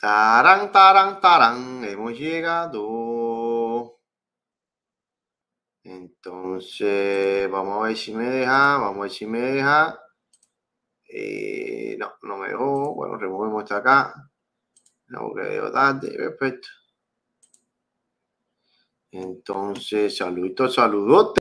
Tarán, tarán, tarán, hemos llegado. Entonces, vamos a ver si me deja, vamos a ver si me deja. Eh, no, no me dejó. Bueno, removemos esta acá. No, que veo tarde, perfecto. Entonces, saludos, saludote.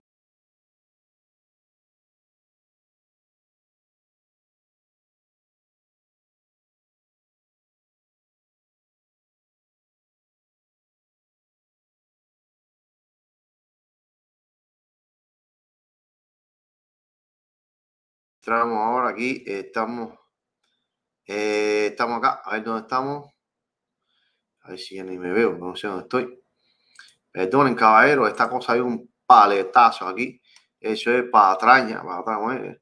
Entramos ahora aquí, estamos, eh, estamos acá, a ver dónde estamos. A ver si ya me veo, no sé dónde estoy. Perdonen, caballero, esta cosa hay un paletazo aquí. Eso es patraña, patraña, eh,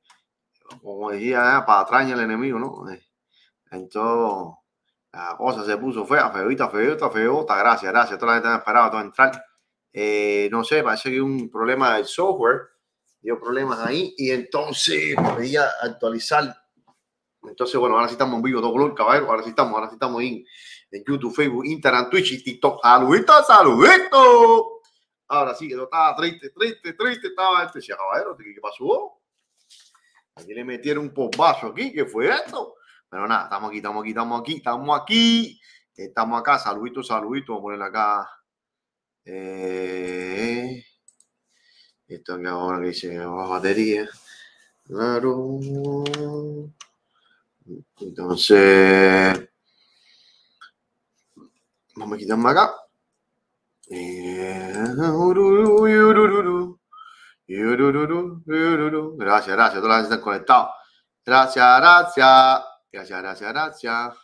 como decía, eh, patraña el enemigo, ¿no? Entonces, la cosa se puso fea, feita, feota, feota. Gracias, gracias. Toda la gente me todo entrar. no sé, parece que hay un problema del software dio problemas ahí y entonces podía actualizar. Entonces, bueno, ahora sí estamos en vivo, todo caballero. Ahora sí estamos, ahora sí estamos en, YouTube, Facebook, Instagram, Twitch y TikTok. saludito saludito Ahora sí, que yo estaba triste, triste, triste, estaba este. Sí, caballero, ¿qué pasó? Aquí le metieron un popazo aquí, ¿qué fue esto? Pero nada, estamos aquí, estamos aquí, estamos aquí, estamos aquí. Estamos acá, saludito saludito Vamos a poner acá. Eh... Esto que ahora que dice ah, batería. Claro. Entonces. Vamos a quitarme acá. Gracias, gracias. Todas las están conectados. Gracias, gracias. Gracias, gracias, gracias.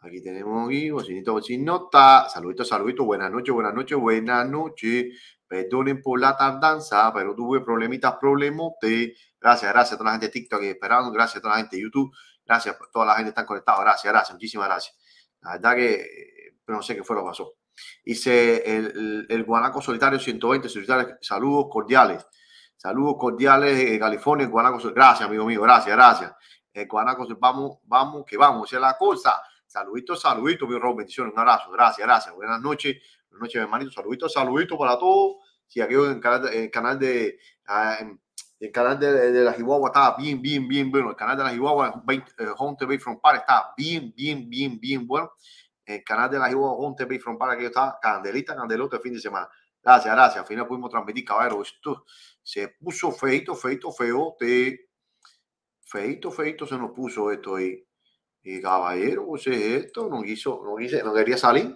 Aquí tenemos aquí, bocinito, bocinota. Saludito, saludito. Buenas noches, buenas noches, buenas noches. Eh, Perdonen por la tardanza, pero tuve problemitas, problemas. Gracias, gracias a toda la gente de TikTok esperando. Gracias a toda la gente de YouTube. Gracias a pues, toda la gente que está conectada. Gracias, gracias, muchísimas gracias. La verdad que eh, no sé qué fue lo que pasó. hice el, Guanaco Solitario 120, solitario, saludos cordiales. Saludos cordiales de California, Guanaco Gracias, amigo mío, gracias, gracias. El eh, Guanaco vamos, vamos, que vamos, esa es la cosa. Saluditos, saluditos, mi bendiciones, un abrazo, gracias, gracias. Buenas noches, Buenas noches, hermanito. Saluditos, saluditos para todos. Si en el canal, de. el ah, canal de, de, la Chihuahua está bien, bien, bien bueno. El canal de la Chihuahua, eh, Home TV From Par, está bien, bien, bien, bien bueno. El canal de la Chihuahua, Home TV From Par, aquí está candelita, candelote, fin de semana. Gracias, gracias. Al final pudimos transmitir, caballero. Esto se puso feito, feito, feo. Te... Feito, feito se nos puso esto ahí. Y caballero, pues esto, no quiso, no quise, no quería salir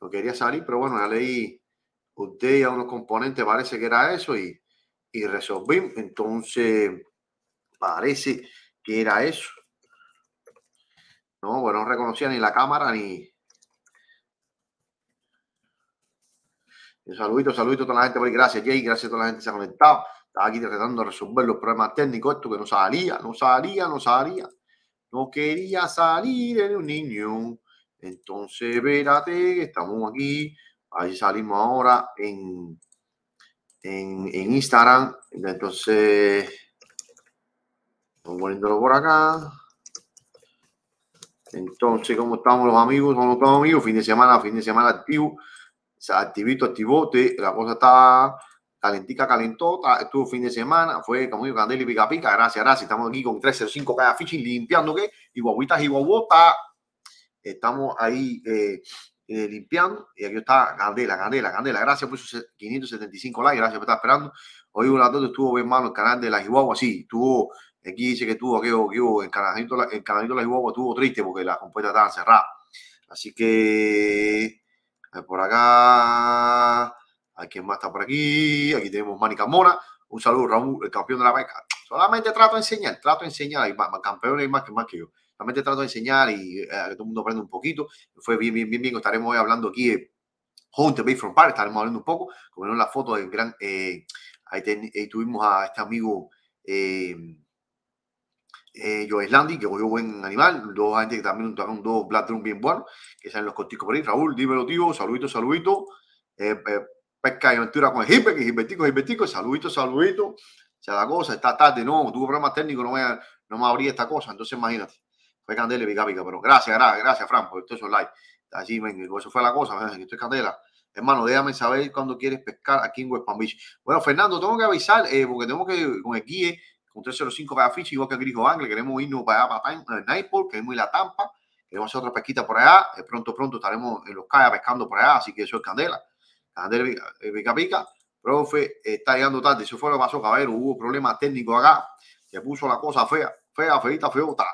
no quería salir, pero bueno, ya leí usted y a unos componentes, parece que era eso y, y resolví. Entonces, parece que era eso. No, bueno, pues no reconocía ni la cámara ni. Un saludito, saludito a toda la gente por Gracias, Jay. Gracias a toda la gente que se ha conectado. Estaba aquí tratando de resolver los problemas técnicos. Esto que no salía, no salía, no salía. No quería salir en un niño. Entonces, espérate, estamos aquí. Ahí salimos ahora en, en, Instagram. Entonces, vamos poniéndolo por acá. Entonces, ¿cómo estamos los amigos? ¿Cómo estamos amigos? Fin de semana, fin de semana activo. activito, activote. La cosa está calentica, calentota. Estuvo fin de semana. Fue como Candel y Pica Pica. Gracias, gracias. Estamos aquí con 305 cada fichi limpiando ¿qué? y guaguitas y guaguotas. Estamos ahí eh, eh, limpiando. Y aquí está Candela, Candela, Candela. Gracias por sus 575 likes. Gracias por estar esperando. Hoy una dos estuvo bien malo el canal de la Chihuahua. Sí, estuvo. Aquí dice que estuvo, que, que el canalito, el canalito de la Chihuahua estuvo triste porque la compuesta estaba cerrada Así que por acá. Hay quien más está por aquí. Aquí tenemos Mani Mora. Un saludo, Raúl, el campeón de la pesca. Solamente trato de enseñar, trato de enseñar. Hay más, campeones, hay más que más que yo. Realmente trato de enseñar y eh, a que todo el mundo aprenda un poquito. Fue bien, bien, bien, bien. Estaremos hoy hablando aquí de eh, Bay from Park. Estaremos hablando un poco. Como en la foto del gran. Eh, ahí, tuvimos a este amigo. Eh, eh, Joe Landy, que un buen animal, dos gente que también tocaron dos Black Drum bien buenos, que salen los corticos por ahí. Raúl, dímelo, tío, saludito, saludito. pesca y aventura con el hiper, que hipertico, hipertico, saludito, saludito. O sea, la cosa está tarde, no, tuvo problemas técnicos, no me, no me abría esta cosa, entonces imagínate. Fue Candela y Pica Pica, pero gracias, gracias, gracias, Fran, por es esos like. Así, venga, eso fue la cosa, esto es Candela. Hermano, déjame saber cuándo quieres pescar aquí en West Palm Beach. Bueno, Fernando, tengo que avisar, eh, porque tenemos que, con el guía, con 305 para y igual que grijo Angle, queremos irnos para allá, para eh, es queremos ir a Tampa, queremos hacer otra pesquita por allá, eh, pronto, pronto estaremos en los calles pescando por allá, así que eso es Candela. Candela, Pica Pica profe, está llegando tarde. Eso fue lo que pasó, caballero. Hubo problemas técnicos acá. Se puso la cosa fea, fea, feita, feota.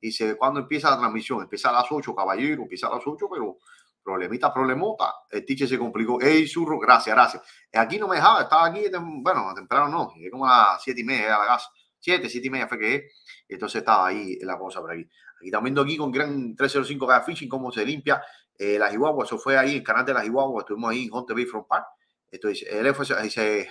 Dice, cuándo empieza la transmisión. Empieza a las 8, caballero, empieza a las 8, pero problemita, problemota. El tiche se complicó. Ey, surro gracias, gracias. Aquí no me dejaba, estaba aquí, bueno, temprano no, como a las 7 y media a la gas 7, 7 y media fue que Entonces estaba ahí la cosa por aquí. Aquí también viendo aquí con Gran 305 Gas Fishing cómo se limpia eh, la Eso fue ahí el canal de la Chihuahua. Estuvimos ahí en Hunter Bay Front Park. Entonces, el dice,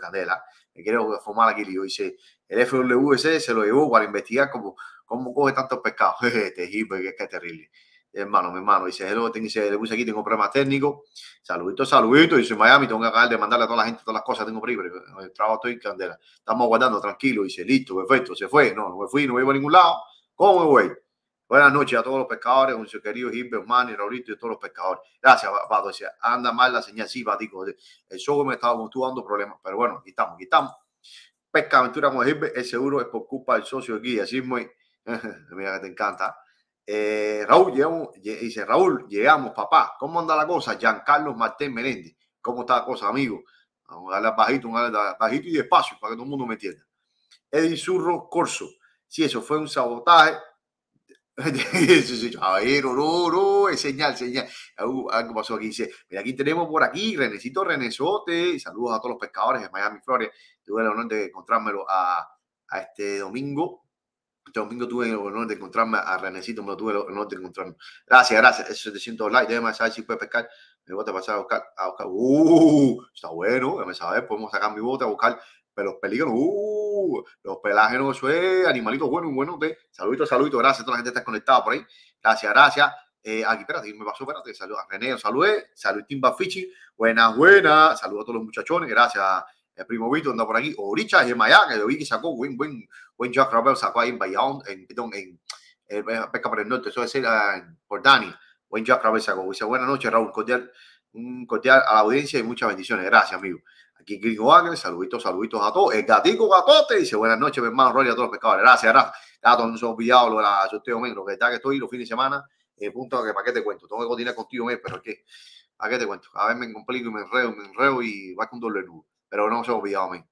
Candela, quiero formar aquí, dice, el FWC se lo llevó para investigar como ¿Cómo coge tantos pescados? Jeje, te que es terrible. Hermano, mi hermano, dice, hello, tengo, le puse aquí, tengo problemas técnicos. Saludito, saludito. Dice, Miami tengo que acabar de mandarle a toda la gente todas las cosas, tengo problemas. Eh, el trabajo estoy en candela. Estamos aguardando, tranquilo. Dice, listo, perfecto, se fue. No, no me fui, no me iba a ningún lado. ¿Cómo me voy? Buenas noches a todos los pescadores, un su querido Gilbert, Manny, Raulito y todos los pescadores. Gracias, Pato. Dice, anda mal la señal, sí, Patico. El show me estaba tú dando problemas, pero bueno, aquí estamos, aquí estamos. Pesca Aventura con Gilbert, es seguro, es por culpa del socio guía. así muy Mira que te encanta. Eh, Raúl, dice Raúl, llegamos, papá. ¿Cómo anda la cosa? Giancarlo Martín Meléndez, ¿Cómo está la cosa, amigo? Vamos a darle bajito, bajito y despacio para que todo el mundo me entienda. Eddie Corso. Si eso fue un sabotaje. ver, no, es señal, señal. Uh, algo pasó aquí. Dice: Mira, aquí tenemos por aquí Renecito Renesote. Saludos a todos los pescadores de Miami, Flores. Tuve el honor de encontrármelo a, a este domingo este domingo tuve el honor de encontrarme a Renecito, me lo tuve el honor de encontrarme. Gracias, gracias. Esos 700 likes, déjame saber si puedes pescar. Me voy a pasar a buscar. A Uh, está bueno, déjame saber. Podemos sacar mi bote a buscar los peligros. Uh, los pelágenos, eso es animalitos buenos, buenos. De... Saluditos, saluditos. Gracias a toda la gente que está conectada por ahí. Gracias, gracias. Eh, aquí, espérate, me pasó, espérate. Saludos a René, saludos. Saludos, Timba Fichi. Buenas, buenas. Saludos a todos los muchachones. Gracias el primo Vito anda por aquí, o Richard maya, que lo vi que sacó, buen, buen, buen Jack Rappel sacó ahí en Bayón, en, en, Pesca por el Norte, eso es ah, el por Dani, buen Jack Rappel sacó. Dice, buenas noches, Raúl, cordial, un cordial a la audiencia y muchas bendiciones, gracias, amigo. Aquí Gringo Ángel, saluditos, saluditos a todos. El gatico gatote dice, buenas noches, mi hermano Rolly, a todos los pescadores. Gracias, gracias. Gato, no se olvidado lo de la sorteo, lo que está que estoy los fines de semana, el eh, punto que para qué te cuento. Tengo que continuar contigo, eh, pero qué ¿para qué te cuento? A ver, me complico y me enredo, me enredo y va con doble nudo pero no se ha olvidado, mí.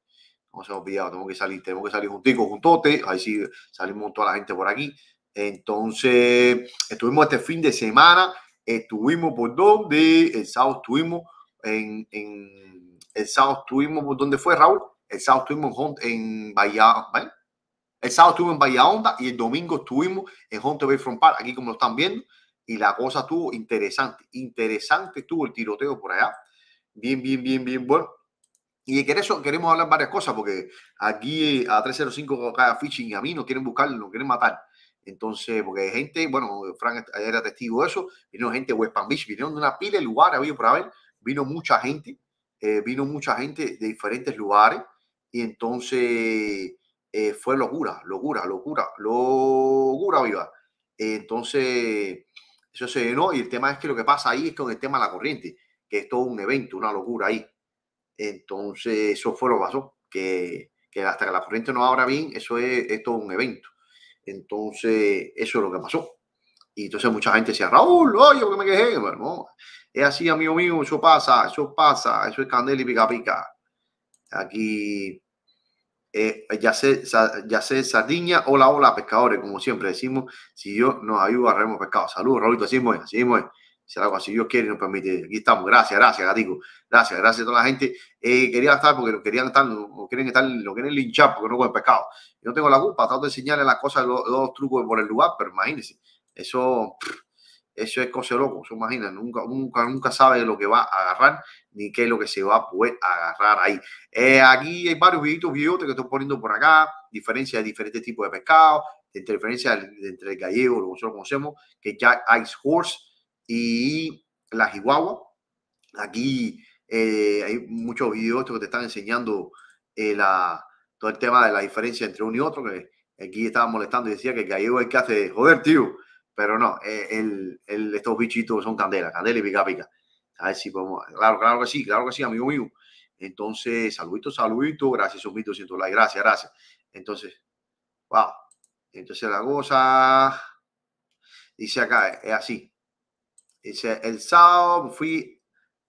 No se ha olvidado, tenemos que salir, tenemos que salir juntico, juntote, ahí sí salimos toda la gente por aquí. Entonces, estuvimos este fin de semana, estuvimos por donde, el sábado estuvimos en, en el sábado estuvimos por donde fue Raúl, el sábado estuvimos en, en Bahía, El sábado estuvimos en Bahía Onda y el domingo estuvimos en Honte Bay Front Park, aquí como lo están viendo. Y la cosa estuvo interesante, interesante estuvo el tiroteo por allá. Bien, bien, bien, bien bueno. Y que eso queremos hablar varias cosas, porque aquí a 305 cada phishing y a mí no quieren buscar, no quieren matar. Entonces, porque hay gente, bueno, Frank era testigo de eso, vino gente de West Palm Beach, vinieron de una pila de lugares, había por haber, vino mucha gente, eh, vino mucha gente de diferentes lugares, y entonces eh, fue locura, locura, locura, locura viva. entonces, eso se no, y el tema es que lo que pasa ahí es con el tema de la corriente, que es todo un evento, una locura ahí. Entonces, eso fue lo pasó, que, que hasta que la corriente no abra bien, eso es, es todo un evento. Entonces, eso es lo que pasó. Y entonces mucha gente decía, Raúl, oye, porque me quejé? Bueno, es así, amigo mío, eso pasa, eso pasa, eso es candela y pica pica. Aquí, eh, ya sé, ya sé, sardiña, hola, hola, pescadores, como siempre decimos, si yo nos ayudo, agarremos pescado. Saludos, Raúl, así es, así es. Si algo así Dios quiere nos permite. Aquí estamos. Gracias, gracias, Gatico. Gracias, gracias a toda la gente. Eh, quería estar porque lo querían estar, lo quieren estar, lo quieren linchar porque no comen pescado. Yo no tengo la culpa, trato de enseñarles las cosas, los, trucos por el lugar, pero imagínense, eso, eso es cosa loco. se imagina, nunca, nunca, nunca sabe lo que va a agarrar ni qué es lo que se va a poder agarrar ahí. Eh, aquí hay varios videitos, que estoy poniendo por acá, diferencia de diferentes tipos de pescado, entre diferencias entre el gallego, lo que nosotros conocemos, que Jack Ice Horse y la Chihuahua. Aquí eh, hay muchos videos que te están enseñando eh, la, todo el tema de la diferencia entre uno y otro, que aquí estaba molestando y decía que el gallego es que hace, joder, tío, pero no, eh, el, estos bichitos son candela, candela y pica pica. A ver si podemos, claro, claro que sí, claro que sí, amigo mío. Entonces, saludito, saludito, gracias, son siento likes, gracias, gracias. Entonces, wow. Entonces la cosa dice acá, es así. Dice, el sábado fui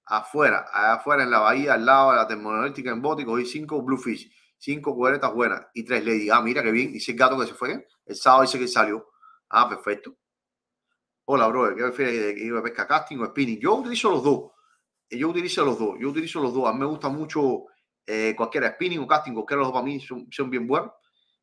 afuera, afuera en la bahía, al lado de la termonolítica en bote, y cogí cinco bluefish, cinco cubetas buenas y tres lady. Ah, mira qué bien. y el gato que se fue. El sábado dice que salió. Ah, perfecto. Hola, bro. ¿Qué prefieres? ¿Ir a pesca casting o spinning? Yo utilizo los dos. Eh, yo utilizo los dos. Yo utilizo los dos. A mí me gusta mucho cualquier eh, cualquiera, spinning o casting. Cualquiera de los dos para mí son, bien buenos.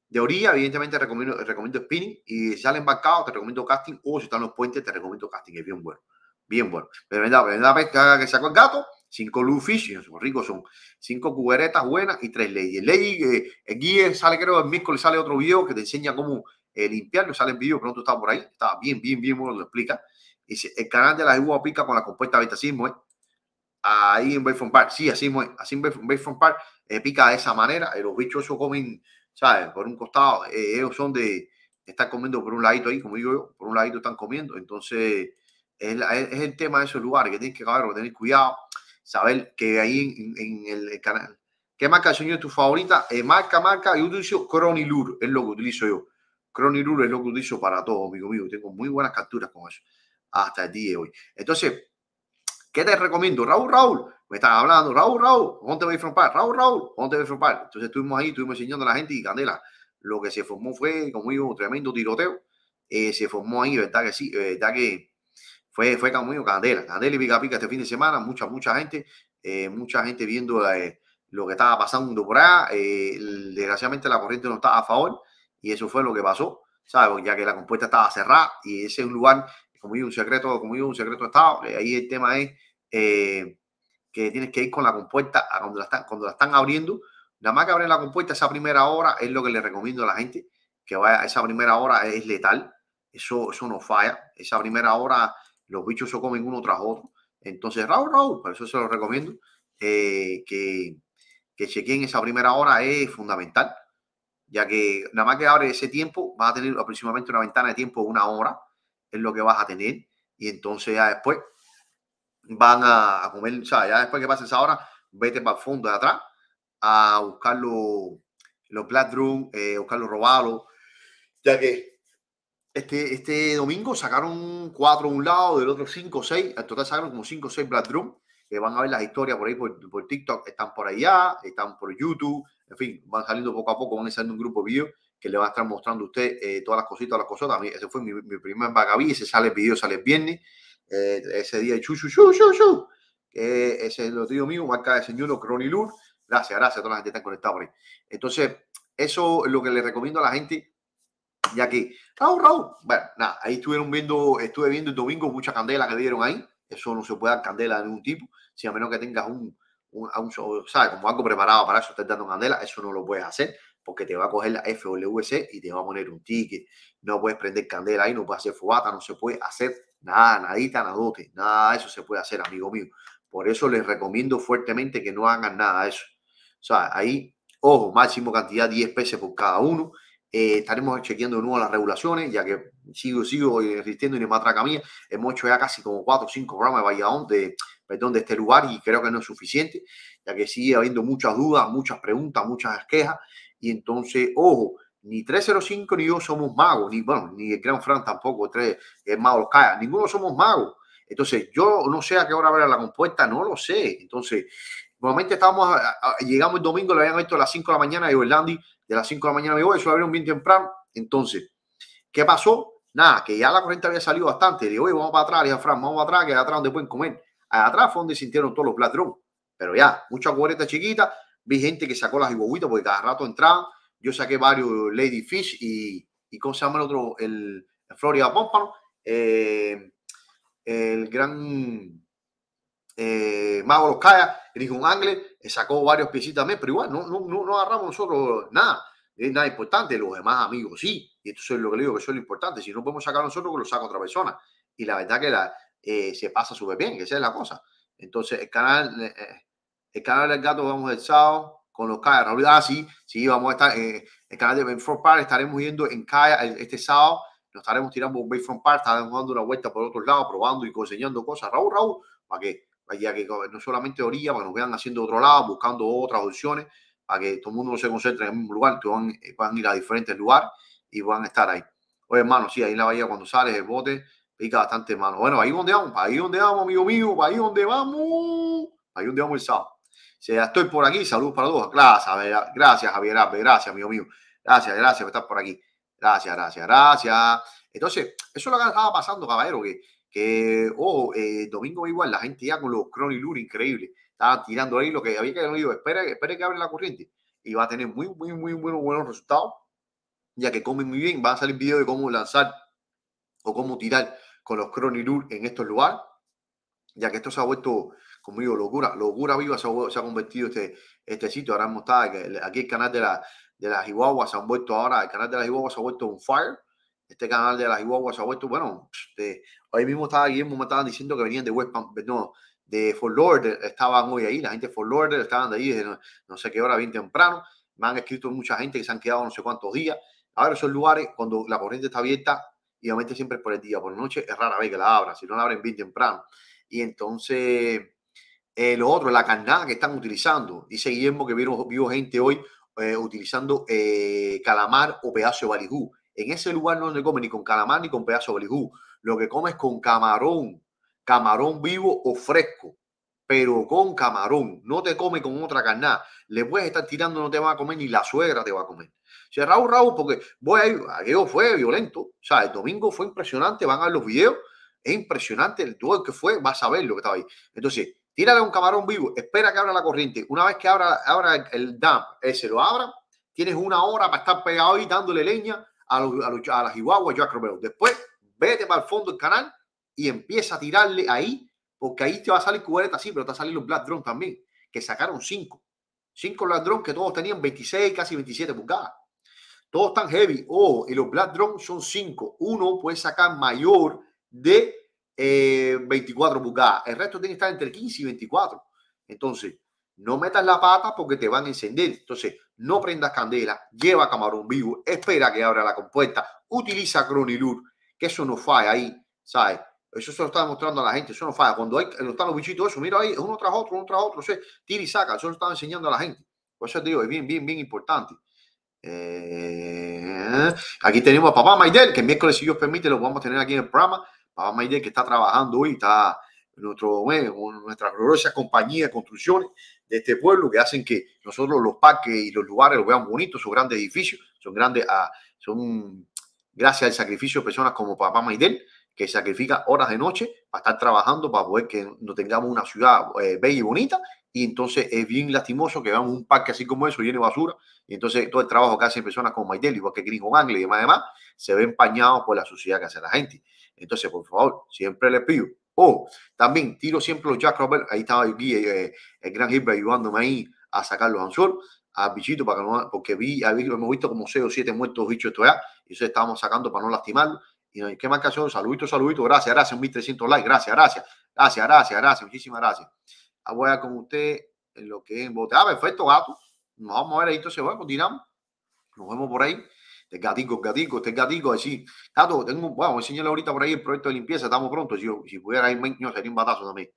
De orilla, evidentemente, recomiendo, spinning. Y si sale embarcado, te recomiendo casting. O si están los puentes, te recomiendo casting. Es bien bueno. Bien bueno. Pero la la pesca que sacó el gato, cinco lufish, en ricos son cinco cuberetas buenas y tres leyes. ley eh, aquí sale, creo, el miércoles sale otro video que te enseña cómo eh, limpiarlo. Sale el video, pronto está por ahí. Está bien, bien, bien bueno, lo explica. el canal de la iguapica pica con la compuesta ahorita así ¿eh? Ahí en Bayfront Park, sí, así, así en Bayfront Park eh, pica de esa manera. Eh, los bichos eso comen, ¿sabes? Por un costado, eh, ellos son de, están comiendo por un ladito ahí, como digo yo, por un ladito están comiendo. Entonces, es, el tema de esos lugares que tienes que tener cuidado, saber que ahí en, el canal. ¿Qué marca de sueño es tu favorita? Eh, marca, marca, yo utilizo Cronilur, es lo que utilizo yo. Cronilur es lo que utilizo para todo, amigo mío. Tengo muy buenas capturas con eso hasta el día de hoy. Entonces, ¿qué te recomiendo? Raúl, Raúl, me estás hablando, Raúl, Raúl, voy a Raúl, Raúl, te voy a Entonces estuvimos ahí, estuvimos enseñando a la gente y Candela, lo que se formó fue, como digo, un tremendo tiroteo. Eh, se formó ahí, ¿verdad que sí? Eh, ¿Verdad que fue, fue candela, candela y pica pica este fin de semana, mucha, mucha gente, eh, mucha gente viendo eh, lo que estaba pasando por ahí eh, desgraciadamente la corriente no estaba a favor y eso fue lo que pasó, ¿sabes? Ya que la compuesta estaba cerrada y ese es un lugar, como yo, un secreto, como yo, un secreto Estado, ahí el tema es que tienes que ir con la compuerta cuando la están, cuando la están abriendo, nada más que abren la compuerta esa primera hora es lo que le recomiendo a la gente, que vaya, esa primera hora es letal, eso, eso no falla, esa primera hora los bichos se comen uno tras otro. Entonces, Raúl, Raúl, por eso se lo recomiendo, eh, que, que chequen esa primera hora es fundamental, ya que nada más que abre ese tiempo, vas a tener aproximadamente una ventana de tiempo de una hora, es lo que vas a tener, y entonces ya después van a, comer, o sea, ya después que pase esa hora, vete para el fondo de atrás a buscar los, black room, eh, buscar los robados, ya que este, este domingo sacaron cuatro un lado, del otro cinco o seis. En total sacaron como cinco o seis Black Drum. van a ver las historias por ahí, por, TikTok, están por allá, están por YouTube. En fin, van saliendo poco a poco, van saliendo un grupo de videos que le va a estar mostrando a usted eh, todas las cositas, las cosas. También ese fue mi, mi primer y ese sale el video, sale el viernes. Eh, ese día, chu, chu, chu, chu, eh, ese es lo tío mío, marca de señor Crony Gracias, gracias a toda la gente que está conectada por ahí. Entonces, eso es lo que le recomiendo a la gente ya que, Raúl, Raúl, bueno, nada, ahí estuvieron viendo, estuve viendo el domingo mucha candela que dieron ahí, eso no se puede dar candela de ningún tipo, si a menos que tengas un, un, un ¿sabes? Como algo preparado para eso, estás dando candela, eso no lo puedes hacer, porque te va a coger la FWC y te va a poner un ticket, no puedes prender candela ahí, no puedes hacer fogata, no se puede hacer nada, nadita, nadote, nada de eso se puede hacer, amigo mío. Por eso les recomiendo fuertemente que no hagan nada de eso. O sea, ahí, ojo, máximo cantidad 10 pesos por cada uno. Eh, estaremos chequeando de nuevo las regulaciones, ya que sigo, sigo existiendo en el matraca mía. Hemos hecho ya casi como 4 o 5 programas de Valladolid, de, perdón, de este lugar y creo que no es suficiente, ya que sigue habiendo muchas dudas, muchas preguntas, muchas quejas. Y entonces, ojo, ni 305 ni yo somos magos, ni bueno, ni el Gran Fran tampoco, tres, es mago ninguno somos magos. Entonces, yo no sé a qué hora habrá la compuesta, no lo sé. Entonces, normalmente estábamos, llegamos el domingo, le habían visto a las 5 de la mañana y Orlandi de las 5 de la mañana me voy, yo abrir un bien temprano. Entonces, ¿qué pasó? Nada, que ya la corriente había salido bastante. Le Digo, oye, vamos para atrás, le a Fran, vamos para atrás, que atrás donde pueden comer. Allá atrás fue donde sintieron todos los platrones. Pero ya, mucha cubierta chiquita. Vi gente que sacó las iguaguitas porque cada rato entraban. Yo saqué varios Lady Fish y, y ¿cómo se llama el otro? El, el Florida eh, el gran eh, Mago Los el dijo un angle eh, sacó varios piecitas también, pero igual no, no, no agarramos nosotros nada, nada importante, los demás amigos sí, y esto es lo que le digo que eso es lo importante, si no podemos sacar nosotros, que lo saca otra persona, y la verdad que la, eh, se pasa súper bien, que esa es la cosa. Entonces, el canal, eh, el canal del gato vamos el sábado con los Kaya, así ah, sí, sí, vamos a estar, el canal de Bayfront Park, estaremos yendo en Kaya este sábado, nos estaremos tirando un Bayfront Park, estaremos dando una vuelta por otro lado, probando y enseñando cosas, Raúl, Raúl, para qué ya que no solamente orilla, para que nos quedan haciendo otro lado, buscando otras opciones, para que todo el mundo no se concentre en un lugar, que van, eh, a ir a diferentes lugares y van a estar ahí. Oye, hermano, sí, ahí en la bahía cuando sales el bote pica bastante, hermano. Bueno, ahí donde vamos, ahí donde vamos, amigo mío, ahí donde vamos, ahí donde vamos el sábado. O sea, estoy por aquí, saludos para todos. Gracias, gracias, Javier Arbe, gracias, amigo mío. Gracias, gracias por estar por aquí. Gracias, gracias, gracias. Entonces, eso es lo que estaba pasando, caballero, que que, oh, eh, domingo igual, la gente ya con los Crony Lure, increíble, estaba tirando ahí lo que había que haber digo, espera, espera que abre la corriente y va a tener muy, muy, muy buenos, buenos resultados, ya que comen muy bien, va a salir video de cómo lanzar o cómo tirar con los Crony Lure en estos lugares, ya que esto se ha vuelto como digo, locura, locura viva se ha, convertido este, este sitio, ahora hemos estado aquí el canal de la de las Iguaguas. se han vuelto ahora, el canal de las Iguaguas se ha vuelto un fire este canal de las Iguaguas bueno, este, hoy mismo estaba Guillermo, me estaban diciendo que venían de West no, de Fort estaban hoy ahí, la gente de Fort estaban de ahí desde no, sé qué hora, bien temprano, me han escrito mucha gente que se han quedado no sé cuántos días, ahora esos lugares cuando la corriente está abierta, y obviamente siempre es por el día, por la noche es rara vez que la abran, si no la abren bien temprano, y entonces... los eh, lo otro, la carnada que están utilizando. Dice Guillermo que vio gente hoy eh, utilizando eh, calamar o pedazo de barijú. En ese lugar no se come ni con calamar ni con pedazo de lijú. Lo que comes con camarón, camarón vivo o fresco, pero con camarón. No te come con otra carnada. Le puedes estar tirando, no te va a comer ni la suegra te va a comer. O sea, Raúl, Raúl, porque voy a ir, aquello ah, fue violento. O sea, el domingo fue impresionante, van a ver los videos. Es impresionante el duelo que fue, vas a ver lo que estaba ahí. Entonces, tírale un camarón vivo, espera que abra la corriente. Una vez que abra, abra el dam, eh, se lo abra, tienes una hora para estar pegado ahí dándole leña a, a, a la Chihuahua Después, vete para el fondo del canal y empieza a tirarle ahí, porque ahí te va a salir cubierta sí, pero te va a salir los Black Drone también, que sacaron cinco. Cinco Black Drones que todos tenían 26, casi 27 pulgadas. Todos están heavy. Oh, y los Black Drone son cinco. Uno puede sacar mayor de 24 eh, pulgadas. El resto tiene que estar entre 15 y 24. Entonces, no metas la pata porque te van a encender. Entonces, no prendas candela, lleva camarón vivo, espera que abra la compuerta, utiliza Cronilur, que eso no falla ahí, ¿sabes? Eso se lo está demostrando a la gente, eso no falla. Cuando hay, están los bichitos, eso, mira ahí, uno tras otro, uno tras otro, o sea, tira y saca, eso lo está enseñando a la gente. Por eso te digo, es bien, bien, bien importante. Eh, aquí tenemos a Papá Maidel, que el miércoles, si Dios permite, lo vamos a tener aquí en el programa. Papá Maidel, que está trabajando hoy, está nuestro, bueno, nuestra gloriosa compañía de construcciones de este pueblo que hacen que nosotros los parques y los lugares los vean bonitos, son grandes edificios, son grandes, ah, son gracias al sacrificio de personas como Papá Maidel, que sacrifica horas de noche para estar trabajando, para poder que no tengamos una ciudad eh, bella y bonita. Y entonces es bien lastimoso que veamos un parque así como eso lleno de basura. Y entonces todo el trabajo que hacen personas como Maidel, igual que Gringo Angle y demás, se ve empañado por la suciedad que hace la gente. Entonces, por favor, siempre les pido oh, también tiro siempre los Jack Ahí estaba el eh, gran Hilbert ayudándome ahí a sacar los anzor a bichito para no, porque vi, hemos visto como 6 o 7 muertos bichos esto ya, y eso estábamos sacando para no lastimarlo. Y qué marcación, saludito, saludito, gracias, gracias, 1300 likes, gracias, gracias, gracias, gracias, gracias, muchísimas gracias. Ah, voy a con usted en lo que es en bote. Ah, perfecto, gato. Nos vamos a ver ahí, entonces, bueno, continuamos. Nos vemos por ahí. Te gatico, gatico, te gatico, así. Gato, tengo, enseñarle ahorita por ahí el proyecto de limpieza, estamos pronto. Si, si pudiera irme, no, sería un batazo también.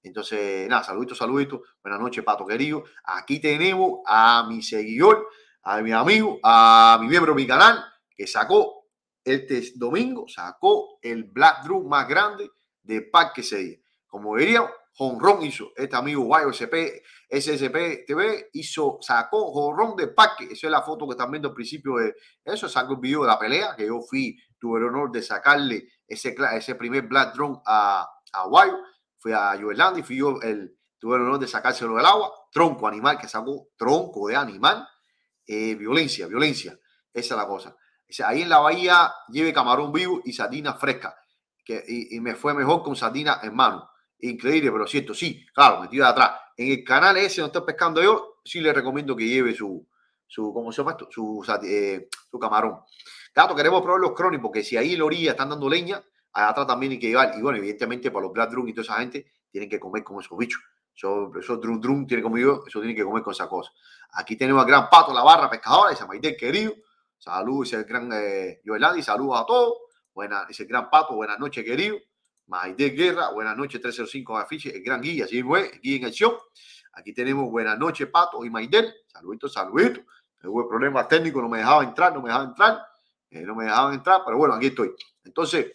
Entonces, nada, saludito, saludito. Buenas noches, Pato querido. Aquí tenemos a mi seguidor, a mi amigo, a mi miembro de mi canal, que sacó este domingo, sacó el Black Drew más grande de Parque 6. Como veríamos jonrón hizo este amigo Guayo SP, SSP TV, hizo, sacó jonrón de parque. Esa es la foto que están viendo al principio de eso. Sacó el video de la pelea que yo fui, tuve el honor de sacarle ese, ese primer Black Drone a, a Guayo. Fui a Joelandi y fui yo el, tuve el honor de sacárselo del agua. Tronco animal que sacó, tronco de animal. Eh, violencia, violencia. Esa es la cosa. ahí en la bahía lleve camarón vivo y sardina fresca. Que, y, y me fue mejor con sardina en mano increíble, pero cierto, sí, claro, metido de atrás. En el canal ese no está pescando yo, sí le recomiendo que lleve su, su ¿cómo se llama esto? Su, eh, camarón. claro, queremos probar los crónicos porque si ahí en la orilla están dando leña, allá atrás también hay que llevar. Y bueno, evidentemente para los Black Drum y toda esa gente, tienen que comer con esos bichos. Eso, eso drum drum tiene yo, eso tiene que comer con esa cosa. Aquí tenemos al gran pato, la barra pescadora, ese maíz querido. Saludos, el gran eh, Andy, saludos a todos. buenas ese gran pato, buenas noches, querido. Maide Guerra, buenas noches, 305 afiche, el gran guía, así fue, guía en acción. Aquí tenemos buenas noches, Pato y Maidel, Saluditos, saluditos. Hubo problemas técnicos, no me dejaba entrar, no me dejaba entrar, eh, no me dejaban entrar, pero bueno, aquí estoy. Entonces,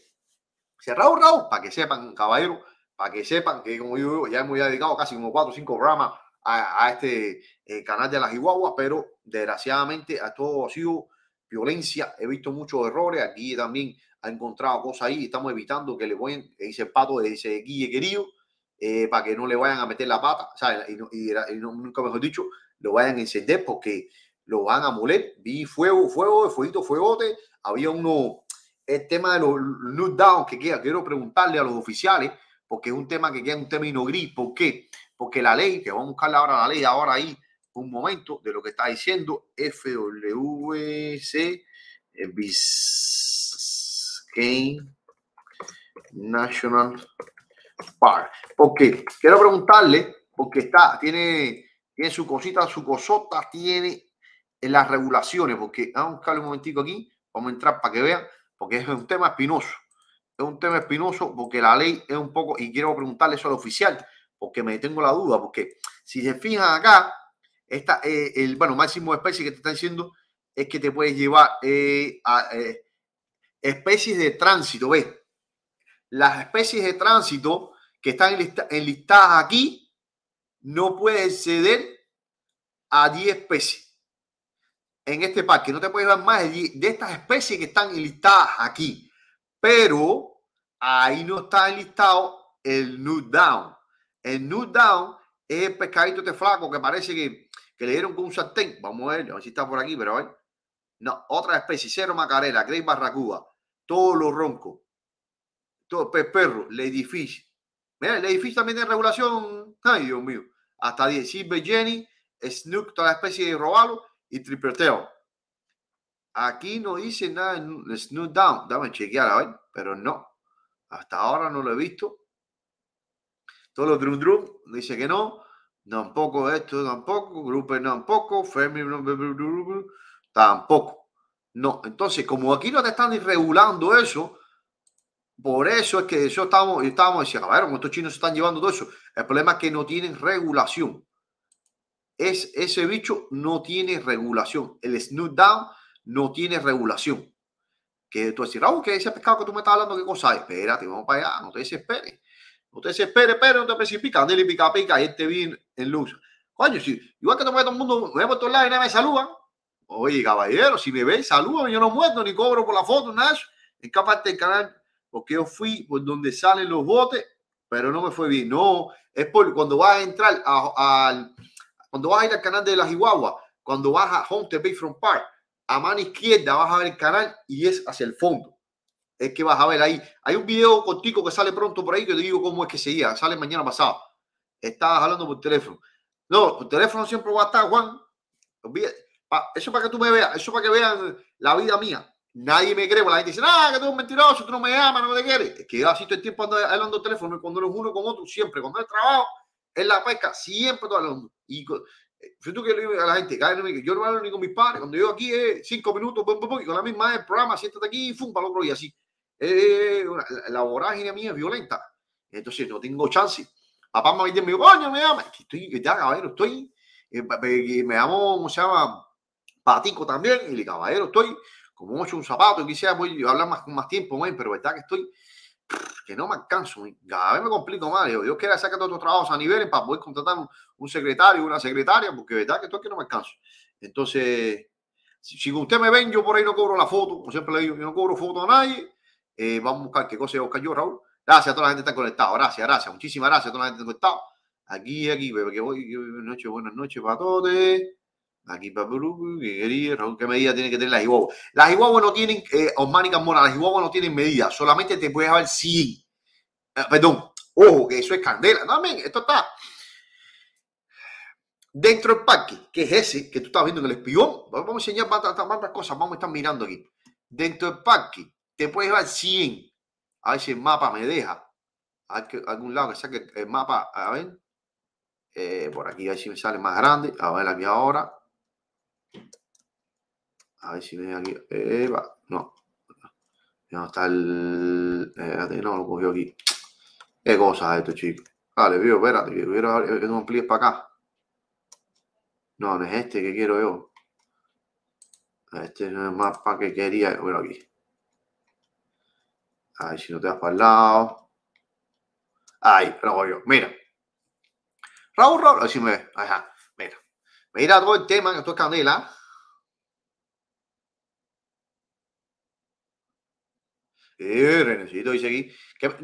cerrado, Raúl, para que sepan, caballero, para que sepan que, como yo ya hemos dedicado casi como 4 o 5 programas a, este eh, canal de las Iguaguas, pero desgraciadamente a todo ha sido violencia. He visto muchos errores. Aquí también ha encontrado cosas ahí. Estamos evitando que le vayan, ese Pato, de dice Guille querido, eh, para que no le vayan a meter la pata, Y, y, nunca mejor dicho, lo vayan a encender porque lo van a moler. Vi fuego, fuego, fueguito, fuegote. Había uno, el tema de los lockdowns down que queda, quiero preguntarle a los oficiales, porque es un tema que queda un término gris. ¿Por qué? Porque la ley, que vamos a buscarle ahora la ley, ahora ahí, un momento de lo que está diciendo FWC. bis eh, National Park. Porque quiero preguntarle, porque está, tiene, tiene su cosita, su cosota, tiene las regulaciones, porque ah, vamos a buscarle un momentico aquí, vamos a entrar para que vean, porque es un tema espinoso. Es un tema espinoso porque la ley es un poco, y quiero preguntarle eso al oficial, porque me tengo la duda, porque si se fijan acá, esta, eh, el bueno, máximo especie que te está diciendo es que te puedes llevar eh, a, eh, especies de tránsito. ¿Ves? Las especies de tránsito que están en enlistadas aquí no pueden ceder a 10 especies en este parque. No te puedes dar más de, estas especies que están enlistadas aquí. Pero ahí no está enlistado el nude down. El nude down es el pescadito de este flaco que parece que, que le dieron con un sartén. Vamos a ver, a ver si está por aquí, pero a no, otra especie, Cero Macarela, Grey Barracuda, todos los roncos, todo, perro, edificio, Mira, edificio también tiene regulación, ay Dios mío, hasta 10. Silver Jenny, Snook, toda la especie de robalo y Triperteo. Aquí no dice nada de Snook Down, dame chequear a pero no, hasta ahora no lo he visto. Todos los Drum Drum dice que no, tampoco esto, tampoco, Grupo tampoco, Fermi, Tampoco. No. Entonces, como aquí no te están regulando eso, por eso es que eso estamos, estábamos diciendo, a ver, como estos chinos se están llevando todo eso. El problema es que no tienen regulación. Es, ese bicho no tiene regulación. El Snoop down no tiene regulación. Que tú decir Raúl, que ese pescado que tú me estás hablando, ¿qué cosa? Espérate, vamos para allá, no te desesperes. No te desesperes, pero no te precipitas. Andele pica pica y este bien en luz. Coño, si igual que todo el mundo, me por todos lados y nadie me saluda. Oye, caballero, si me veis, salúdame, yo no muerto ni cobro por la foto, Nash. Escápate del canal, porque yo fui por donde salen los botes, pero no me fue bien. No, es por cuando vas a entrar al. Cuando vas a ir al canal de la Chihuahua, cuando vas a Home to Bayfront Park, a mano izquierda vas a ver el canal y es hacia el fondo. Es que vas a ver ahí. Hay un video contigo que sale pronto por ahí que te digo cómo es que seguía. Sale mañana pasado. Estabas hablando por teléfono. No, por teléfono siempre va a estar, Juan. Olvídate eso para que tú me veas, eso para que vean la vida mía. Nadie me cree, porque la gente dice, ah, que tú eres un mentiroso, tú no me amas, no me quieres. Es que yo así todo el tiempo ando hablando teléfono, cuando eres uno con otro, siempre, cuando es trabajo, es la pesca, siempre todo hablando. Y eh, a la gente, yo no hablo ni con mis padres, cuando yo aquí es cinco minutos, pum, pum, pum, con la misma del programa, siéntate aquí, fum, para el otro y así. la, vorágine mía es violenta. Entonces no tengo chance. Papá me dice, me coño, me llama. que estoy, ya, ver estoy, eh, me amo ¿cómo se llama? Patico también, y le caballero, estoy como mucho un zapato, quisiera voy a hablar más con más tiempo, pero verdad que estoy que no me alcanzo, cada vez me complico más. Yo, yo quiero sacar todos los trabajos a niveles para poder contratar un, secretario, una secretaria, porque verdad que estoy que no me alcanzo. Entonces, si, usted me ven, yo por ahí no cobro la foto, como siempre le digo, yo no cobro foto a nadie. Eh, vamos a buscar qué cosa voy yo, Raúl. Gracias a toda la gente que está conectada, gracias, gracias, muchísimas gracias a toda la gente que está conectada. Aquí, aquí, porque que voy, buenas noches, buenas noches para todos. Aquí, ¿qué quería? ¿Qué medida tiene que tener las Chihuahua? Las Chihuahua no tienen, eh, Osmani Carmona, las Chihuahua no tienen medida, solamente te puedes llevar 100. Eh, perdón, ojo, que eso es candela. No, amén, esto está dentro del parque, que es ese que tú estás viendo en el espión. Vamos a enseñar tantas cosas, vamos a estar mirando aquí. Dentro del parque, te puedes llevar 100. A ver si el mapa me deja. Hay que, algún lado que saque el mapa, a ver. Eh, por aquí, a ver si me sale más grande. A ver, aquí ahora. A ver si me aquí. No. No, está el. Eh, no, lo cogió aquí. Qué cosa esto, chicos Vale, vio, espérate, que quiero que no amplíes para acá. No, no es este que quiero yo. Este no es más para que quería. Bueno, aquí. A ver si no te vas para el lado. Ahí, lo cogió. Mira. Raúl, Raúl, así me. Ajá. Mira, todo el tema que esto es canela. Eh, Renecito dice aquí. Que,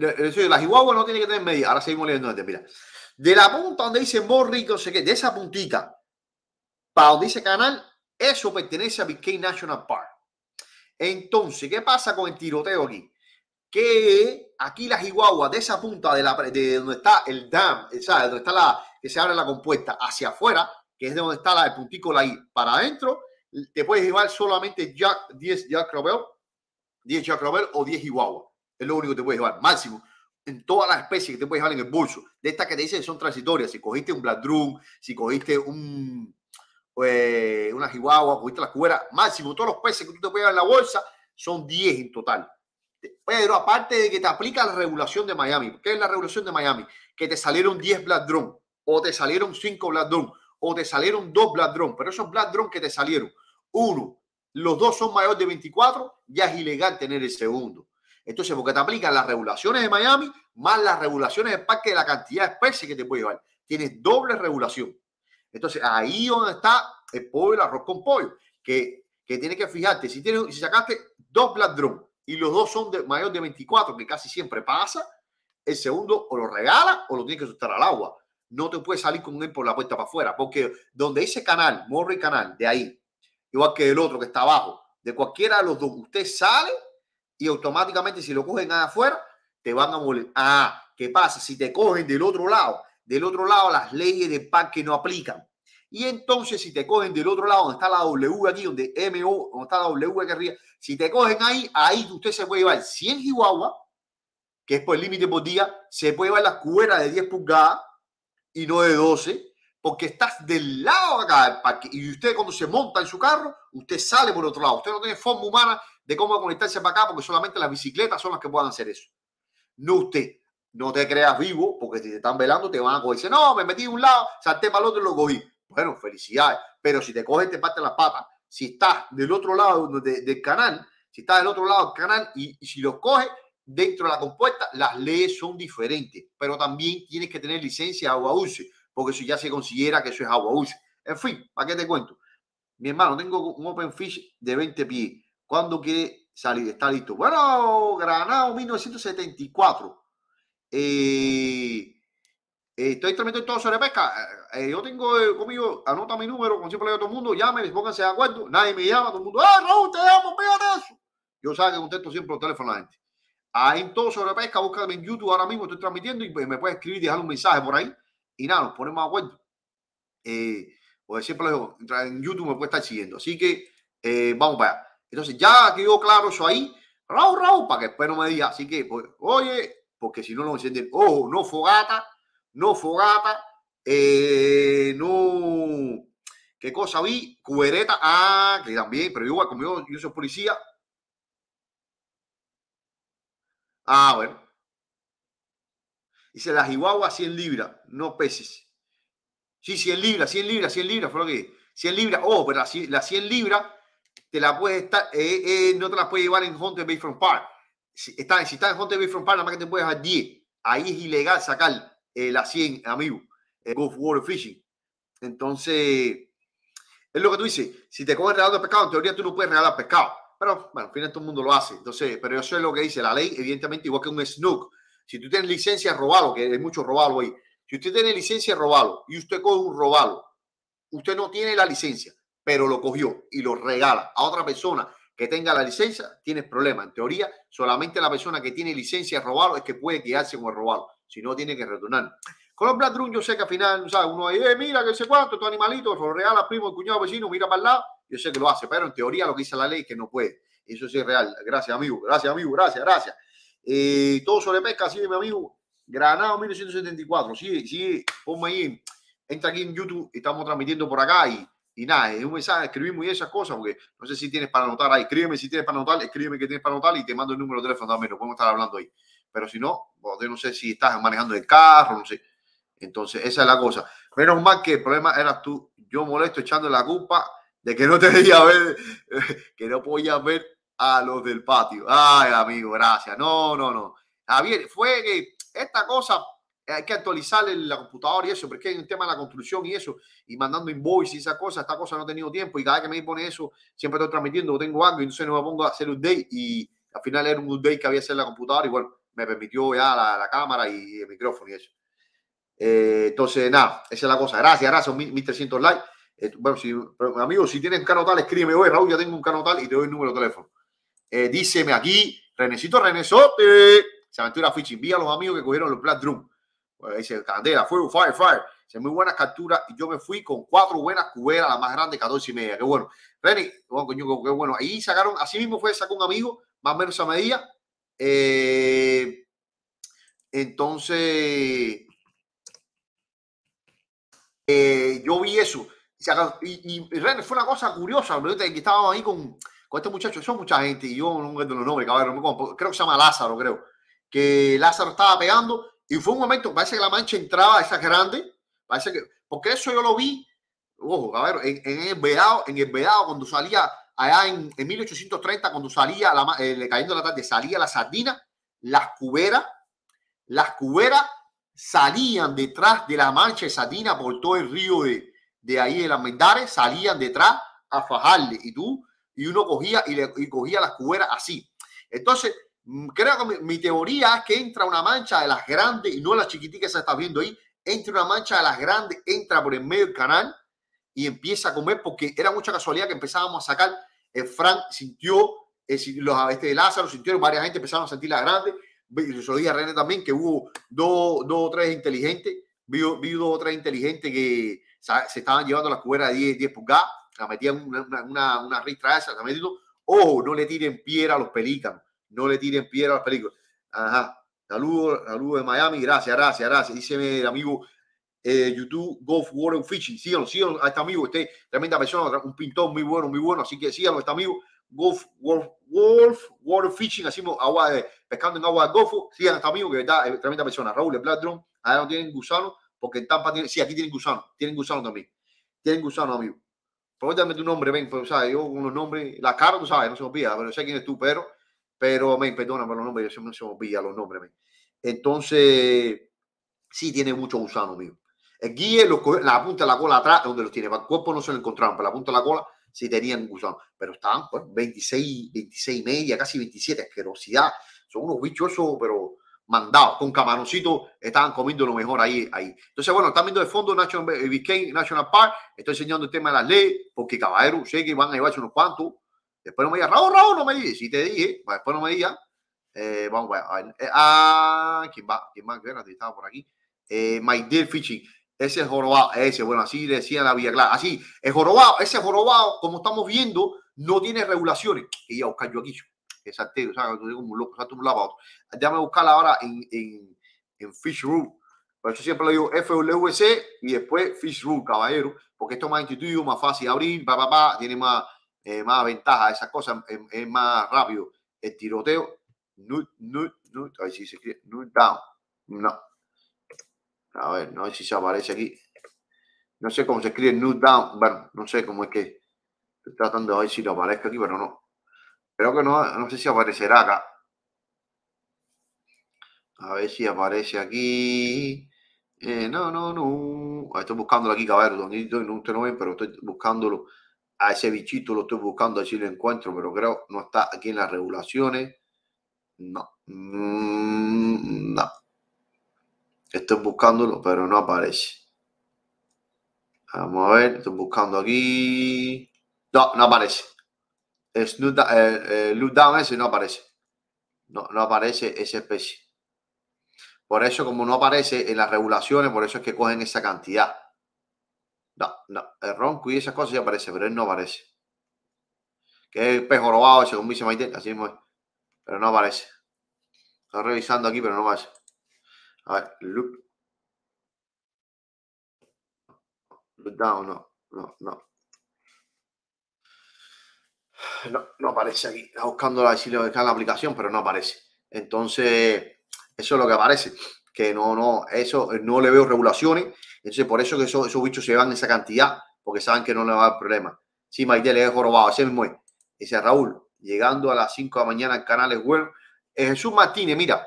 la Chihuahua no tiene que tener media. Ahora seguimos leyendo antes. Este, mira. De la punta donde dice Morri, no sé qué, de esa puntita, para donde dice canal, eso pertenece a Biscayne National Park. Entonces, ¿qué pasa con el tiroteo aquí? Que aquí la Chihuahua, de esa punta de, la, de donde está el dam, ¿sabes? Donde está la que se abre la compuesta hacia afuera, que es donde está la, el ahí, para adentro, te puedes llevar solamente Jack, 10 Jack 10 Jack o 10 iguana Es lo único que te puedes llevar, máximo. En todas las especies que te puedes llevar en el bolso. De estas que te dicen son transitorias. Si cogiste un Black Drum, si cogiste un, eh, una Chihuahua, cogiste la cuera, máximo. Todos los peces que tú te puedes llevar en la bolsa son 10 en total. Pero aparte de que te aplica la regulación de Miami, ¿qué es la regulación de Miami? Que te salieron 10 Black Drum o te salieron 5 Black Drum o te salieron dos Black pero esos Black que te salieron, uno, los dos son mayores de 24, ya es ilegal tener el segundo. Entonces, porque te aplican las regulaciones de Miami más las regulaciones del parque de la cantidad de especies que te puede llevar. Tienes doble regulación. Entonces, ahí donde está el pollo, el arroz con pollo, que, que tienes que fijarte. Si, tienes, si sacaste dos Black y los dos son de mayor de 24, que casi siempre pasa, el segundo o lo regala o lo tienes que soltar al agua no te puedes salir con él por la puerta para afuera, porque donde ese canal, Morri Canal, de ahí, igual que el otro que está abajo, de cualquiera de los dos, usted sale y automáticamente si lo cogen afuera, te van a morir. Ah, ¿qué pasa? Si te cogen del otro lado, del otro lado las leyes del que no aplican. Y entonces si te cogen del otro lado, donde está la W aquí, donde MO, donde está la W que arriba, si te cogen ahí, ahí usted se puede llevar 100 Chihuahua, que es por el límite por día, se puede llevar la cuberas de 10 pulgadas, y no de 12, porque estás del lado acá del parque. Y usted cuando se monta en su carro, usted sale por otro lado. Usted no tiene forma humana de cómo conectarse para acá, porque solamente las bicicletas son las que puedan hacer eso. No usted. No te creas vivo, porque si te están velando, te van a coger. no, me metí de un lado, salté para el otro y lo cogí. Bueno, felicidades. Pero si te coges, te parten las patas. Si estás del otro lado del canal, si estás del otro lado del canal y, y si los coges, dentro de la compuesta, las leyes son diferentes, pero también tienes que tener licencia de agua dulce, porque si ya se considera que eso es agua dulce, En fin, ¿para qué te cuento? Mi hermano, tengo un Open Fish de 20 pies. ¿Cuándo quiere salir? Está listo. Bueno, Granado 1974. Eh, estoy tremendo todo sobre pesca. Eh, yo tengo eh, conmigo, anota mi número, como siempre le digo a todo el mundo, llamen, pónganse de acuerdo. Nadie me llama, todo el mundo, ¡ah, Raúl, te llamo, pídate eso! Yo sabe que contesto siempre los teléfono a la gente todo sobre pesca, búscame en YouTube ahora mismo, estoy transmitiendo y pues, me puedes escribir dejar un mensaje por ahí. Y nada, nos ponemos a acuerdo. Eh, pues siempre digo, en YouTube me puede estar siguiendo. Así que eh, vamos para allá. Entonces ya quedó claro eso ahí. rau rau para que después no me diga. Así que, pues, oye, porque si no lo encienden, ojo, no fogata, no fogata, eh, no. ¿Qué cosa vi? Cubereta, ah, que también, pero igual, conmigo. yo soy policía, Ah, bueno. Dice la Chihuahua 100 libras, no peces. Sí, 100 libras, 100 libras, 100 libras, fue lo que 100 libras, oh, pero las la 100 libras te la puedes estar, eh, eh, no te las puedes llevar en Bay From Park. Si estás en está Bay from Park, nada más que te puedes dejar 10. Ahí es ilegal sacar eh, las 100, amigo. Golf Water Fishing. Entonces, es lo que tú dices. Si te cogen regalando pescado, en teoría tú no puedes regalar pescado. Pero bueno, al final todo el mundo lo hace. Entonces, pero yo sé lo que dice la ley, evidentemente, igual que un snook. Si tú tienes licencia, robalo, que hay mucho robalo ahí. Si usted tiene licencia, robalo. Y usted coge un robalo. Usted no tiene la licencia, pero lo cogió y lo regala a otra persona que tenga la licencia, tienes problema. En teoría, solamente la persona que tiene licencia robalo es que puede quedarse con el robalo. Si no, tiene que retornar. Con los Black yo sé que al final, Uno ahí, eh, mira que sé cuánto, tu animalito, lo regala primo, cuñado, vecino, mira para el lado yo sé que lo hace, pero en teoría lo que dice la ley es que no puede. Eso sí es real. Gracias, amigo. Gracias, amigo. Gracias, gracias. Eh, todo sobre pesca, sí, mi amigo. Granado 1974. sí sí Ponme ahí. Entra aquí en YouTube. Estamos transmitiendo por acá y, y nada, es un mensaje. Escribimos esas cosas porque no sé si tienes para anotar ahí. Escríbeme si tienes para anotar. Escríbeme que tienes para anotar y te mando el número de teléfono también. Lo podemos estar hablando ahí. Pero si no, no sé si estás manejando el carro, no sé. Entonces, esa es la cosa. Menos mal que el problema era tú. Yo molesto echando la culpa de que no te ver, que no podías ver a los del patio. Ay, amigo, gracias. No, no, no. Javier, fue que esta cosa hay que actualizar la computadora y eso, porque hay un tema de la construcción y eso, y mandando invoices y esa cosa esta cosa no he tenido tiempo y cada vez que me pone eso, siempre estoy transmitiendo, tengo algo y entonces no me pongo a hacer un day y al final era un day que había que hacer la computadora igual bueno, me permitió ya la, cámara y el micrófono y eso. Eh, entonces, nada, esa es la cosa. Gracias, gracias, 1300 likes. Eh, bueno, amigos, si tienes cano tal, escríbeme, hoy, Raúl, ya tengo un canotal tal y te doy el número de teléfono. Eh, díseme aquí, Renecito Renesote. Se aventura Fichi, envía a los amigos que cogieron los Black Drum. Pues, dice, candela, un fire, fire. Dice, muy buenas capturas. Y yo me fui con cuatro buenas cuberas, la más grande, 14 y media. Qué bueno. René, bueno, qué bueno. Ahí sacaron, así mismo fue, sacó un amigo, más o menos a medida. Eh, entonces, eh, yo vi eso. Y, fue una cosa curiosa, que estábamos ahí con, este muchacho, son mucha gente, y yo no me los nombres, cabrón, creo que se llama Lázaro, creo, que Lázaro estaba pegando, y fue un momento, parece que la mancha entraba, esa grande, parece que, porque eso yo lo vi, ojo, cabrón, en, en el vedado, en el cuando salía allá en, 1830, cuando salía, la, cayendo la tarde, salía la sardina, las cuberas, las cuberas salían detrás de la mancha de sardina por todo el río de, de ahí de las Mendares, salían detrás a fajarle y tú, y uno cogía y, le, cogía las cuberas así. Entonces, mm, creo que mi, teoría es que entra una mancha de las grandes, y no las chiquititas que se está viendo ahí, entra una mancha de las grandes, entra por el medio del canal y empieza a comer, porque era mucha casualidad que empezábamos a sacar, el eh, Frank sintió, eh, los los, de este, Lázaro sintieron varias gente empezaron a sentir las grandes, se lo dije a René también, que hubo dos, dos o tres inteligentes, vio vi dos o tres inteligentes que se estaban llevando la cubera de 10, 10 pulgadas, la metían una, una, una, ristra esa, la metían, ojo, no le tiren piedra a los pelícanos, no le tiren piedra a los pelícanos. Ajá, saludos, saludos de Miami, gracias, gracias, gracias. Dice el amigo eh, YouTube Golf Water Fishing, síganlo, síganlo a este amigo, este tremenda persona, un pintor muy bueno, muy bueno, así que síganlo a este amigo. Golf, Wolf, Water Fishing, hacemos agua de, pescando en agua de golfo. síganlo, a amigo que es eh, tremenda persona. Raúl, el Black Drone, ahora no tienen gusano porque en Tampa tiene, sí, aquí tienen gusano, tienen gusano también. Tienen gusano, amigo. Probablemente tu nombre, ven, pues, o sea, yo con los nombres, la cara tú sabes, no se me olvida, pero sé quién es tú, pero, pero, men, perdona por los nombres, yo siempre no se me olvida los nombres, men. Entonces, sí tiene mucho gusano, amigo. El guía los la punta de la cola atrás, donde los tiene, para el cuerpo no se lo encontraron, pero la punta de la cola sí tenían gusano, pero estaban, pues, 26, 26 y media, casi 27, asquerosidad. Son unos bichos, pero mandado con camaroncito, estaban comiendo lo mejor ahí. ahí. Entonces, bueno, están viendo de fondo National, eh, Biscayne National Park, estoy enseñando el tema de las leyes, porque caballero, sé que van a llevarse unos cuantos. Después no me digas, Raúl, Raúl, no me digas, si te dije, después no me digas. Eh, vamos a ver, eh, ah, ¿quién va? ¿Quién va? que estaba por aquí. Eh, my dear Fishing, ese es jorobado, ese, bueno, así decía la Villa Clara, así, es jorobado, ese jorobado, como estamos viendo, no tiene regulaciones. Y ya buscar yo aquí, Saltillo, ¿sabes? Tú digo un loco, salta un lado a otro. Déjame buscarla ahora en, en, en Fish Rule. Por eso siempre le digo FWC y después Fish Rule, caballero, porque esto es más instituido, más fácil de abrir, pa, pa, pa, tiene más, eh, más ventaja, esa cosa, es, más rápido. El tiroteo, nut, nut, nut, a ver si se escribe, nut down. No. A ver, no sé si se aparece aquí. No sé cómo se escribe nut down. Bueno, no sé cómo es que estoy tratando de ver si lo aparezca aquí, pero no. Creo que no, no sé si aparecerá acá. A ver si aparece aquí. Eh, no, no, no. Ah, estoy buscándolo aquí, cabrón. No, usted no ve, pero estoy buscándolo. A ese bichito lo estoy buscando, así lo encuentro, pero creo no está aquí en las regulaciones. No. Mm, no. Estoy buscándolo, pero no aparece. Vamos a ver, estoy buscando aquí. No, no aparece. Snoop, eh, eh, Down ese no aparece. No, no aparece esa especie. Por eso, como no aparece en las regulaciones, por eso es que cogen esa cantidad. No, no, el ronco y esas cosas ya aparece, pero él no aparece. Que es el pez jorobado dice Maite, así mismo Pero no aparece. Estoy revisando aquí, pero no aparece. A ver, Loop down, no, no, no. No, no aparece aquí. Está buscando la si en la aplicación, pero no aparece. Entonces, eso es lo que aparece. Que no, no, eso eh, no le veo regulaciones. Entonces, por eso que esos, bichos se van esa cantidad, porque saben que no le va a dar problema. Sí, Maite le he robado. ese mismo es. Raúl, llegando a las 5 de la mañana en Canales web. Eh, Jesús Martínez, mira,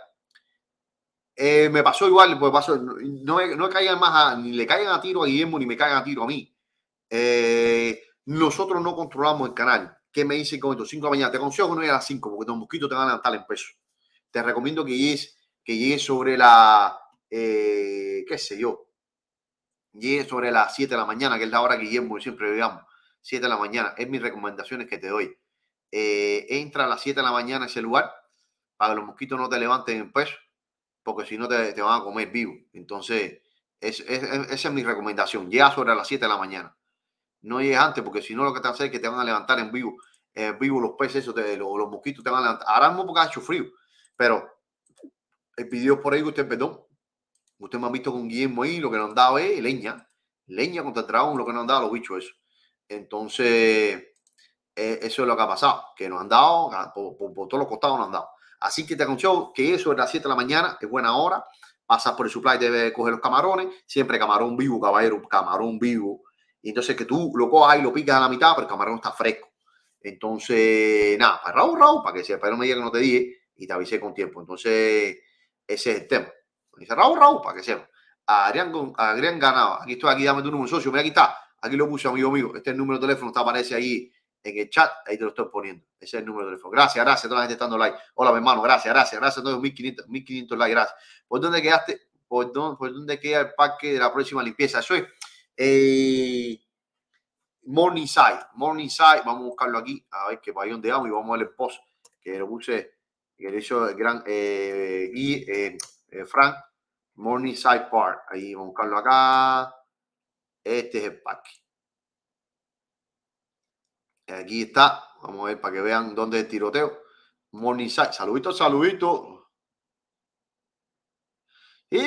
eh, me pasó igual, pues pasó, no, caigan más, ni le caigan a tiro a Guillermo, ni me caigan a tiro a mí. nosotros no controlamos el canal. ¿Qué me dice? con 5 de la mañana. Te aconsejo que no llegue a las 5 porque los mosquitos te van a levantar en peso. Te recomiendo que llegues, que llegues sobre la, eh, qué sé yo, llegues sobre las 7 de la mañana, que es la hora que siempre digamos, 7 de la mañana. Es mis recomendaciones que te doy. Eh, entra a las 7 de la mañana a ese lugar para que los mosquitos no te levanten en peso, porque si no te, van a comer vivo. Entonces, esa es mi recomendación. Llega sobre las 7 de la mañana no llegues antes, porque si no lo que te hace es que te van a levantar en vivo, en vivo los peces, o los, mosquitos te van a levantar. Ahora mismo porque ha hecho frío, pero el pidió por ahí que usted, perdón, usted me ha visto con Guillermo ahí, lo que nos dado es leña, leña contra el dragón, lo que nos han dado los bichos eso. Entonces, eh, eso es lo que ha pasado, que nos han dado, ah, por, todos los costados nos han dado. Así que te aconsejo que eso es las 7 de la mañana, es buena hora. Pasas por el supply, debe coger los camarones. Siempre camarón vivo, caballero, camarón vivo. Y entonces que tú lo cojas y lo picas a la mitad, pero el camarón está fresco. Entonces, nada, para Raúl, Raúl, para que sea. para no me diga que no te dije y te avisé con tiempo. Entonces, ese es el tema. Dice Raúl, Raúl, para que sea. Adrián, Adrián Ganaba, aquí estoy, aquí dame tu número, socio, mira, aquí está. Aquí lo puse, amigo mío. Este es el número de teléfono, está, aparece ahí en el chat, ahí te lo estoy poniendo. Ese es el número de teléfono. Gracias, gracias a toda la gente estando like. Hola, mi hermano, gracias, gracias, gracias a todos, 1500, 1500 likes, gracias. ¿Por dónde quedaste? ¿Por dónde, ¿Por dónde queda el parque de la próxima limpieza? Eso side, eh, Morningside, side, vamos a buscarlo aquí, a ver qué país donde vamos y vamos a ver el post que lo puse, que le hizo el gran eh, Guy, eh, eh, Frank, Morningside Park, ahí vamos a buscarlo acá, este es el pack. Aquí está, vamos a ver para que vean dónde es el tiroteo. Morningside, saludito, saludito. Y,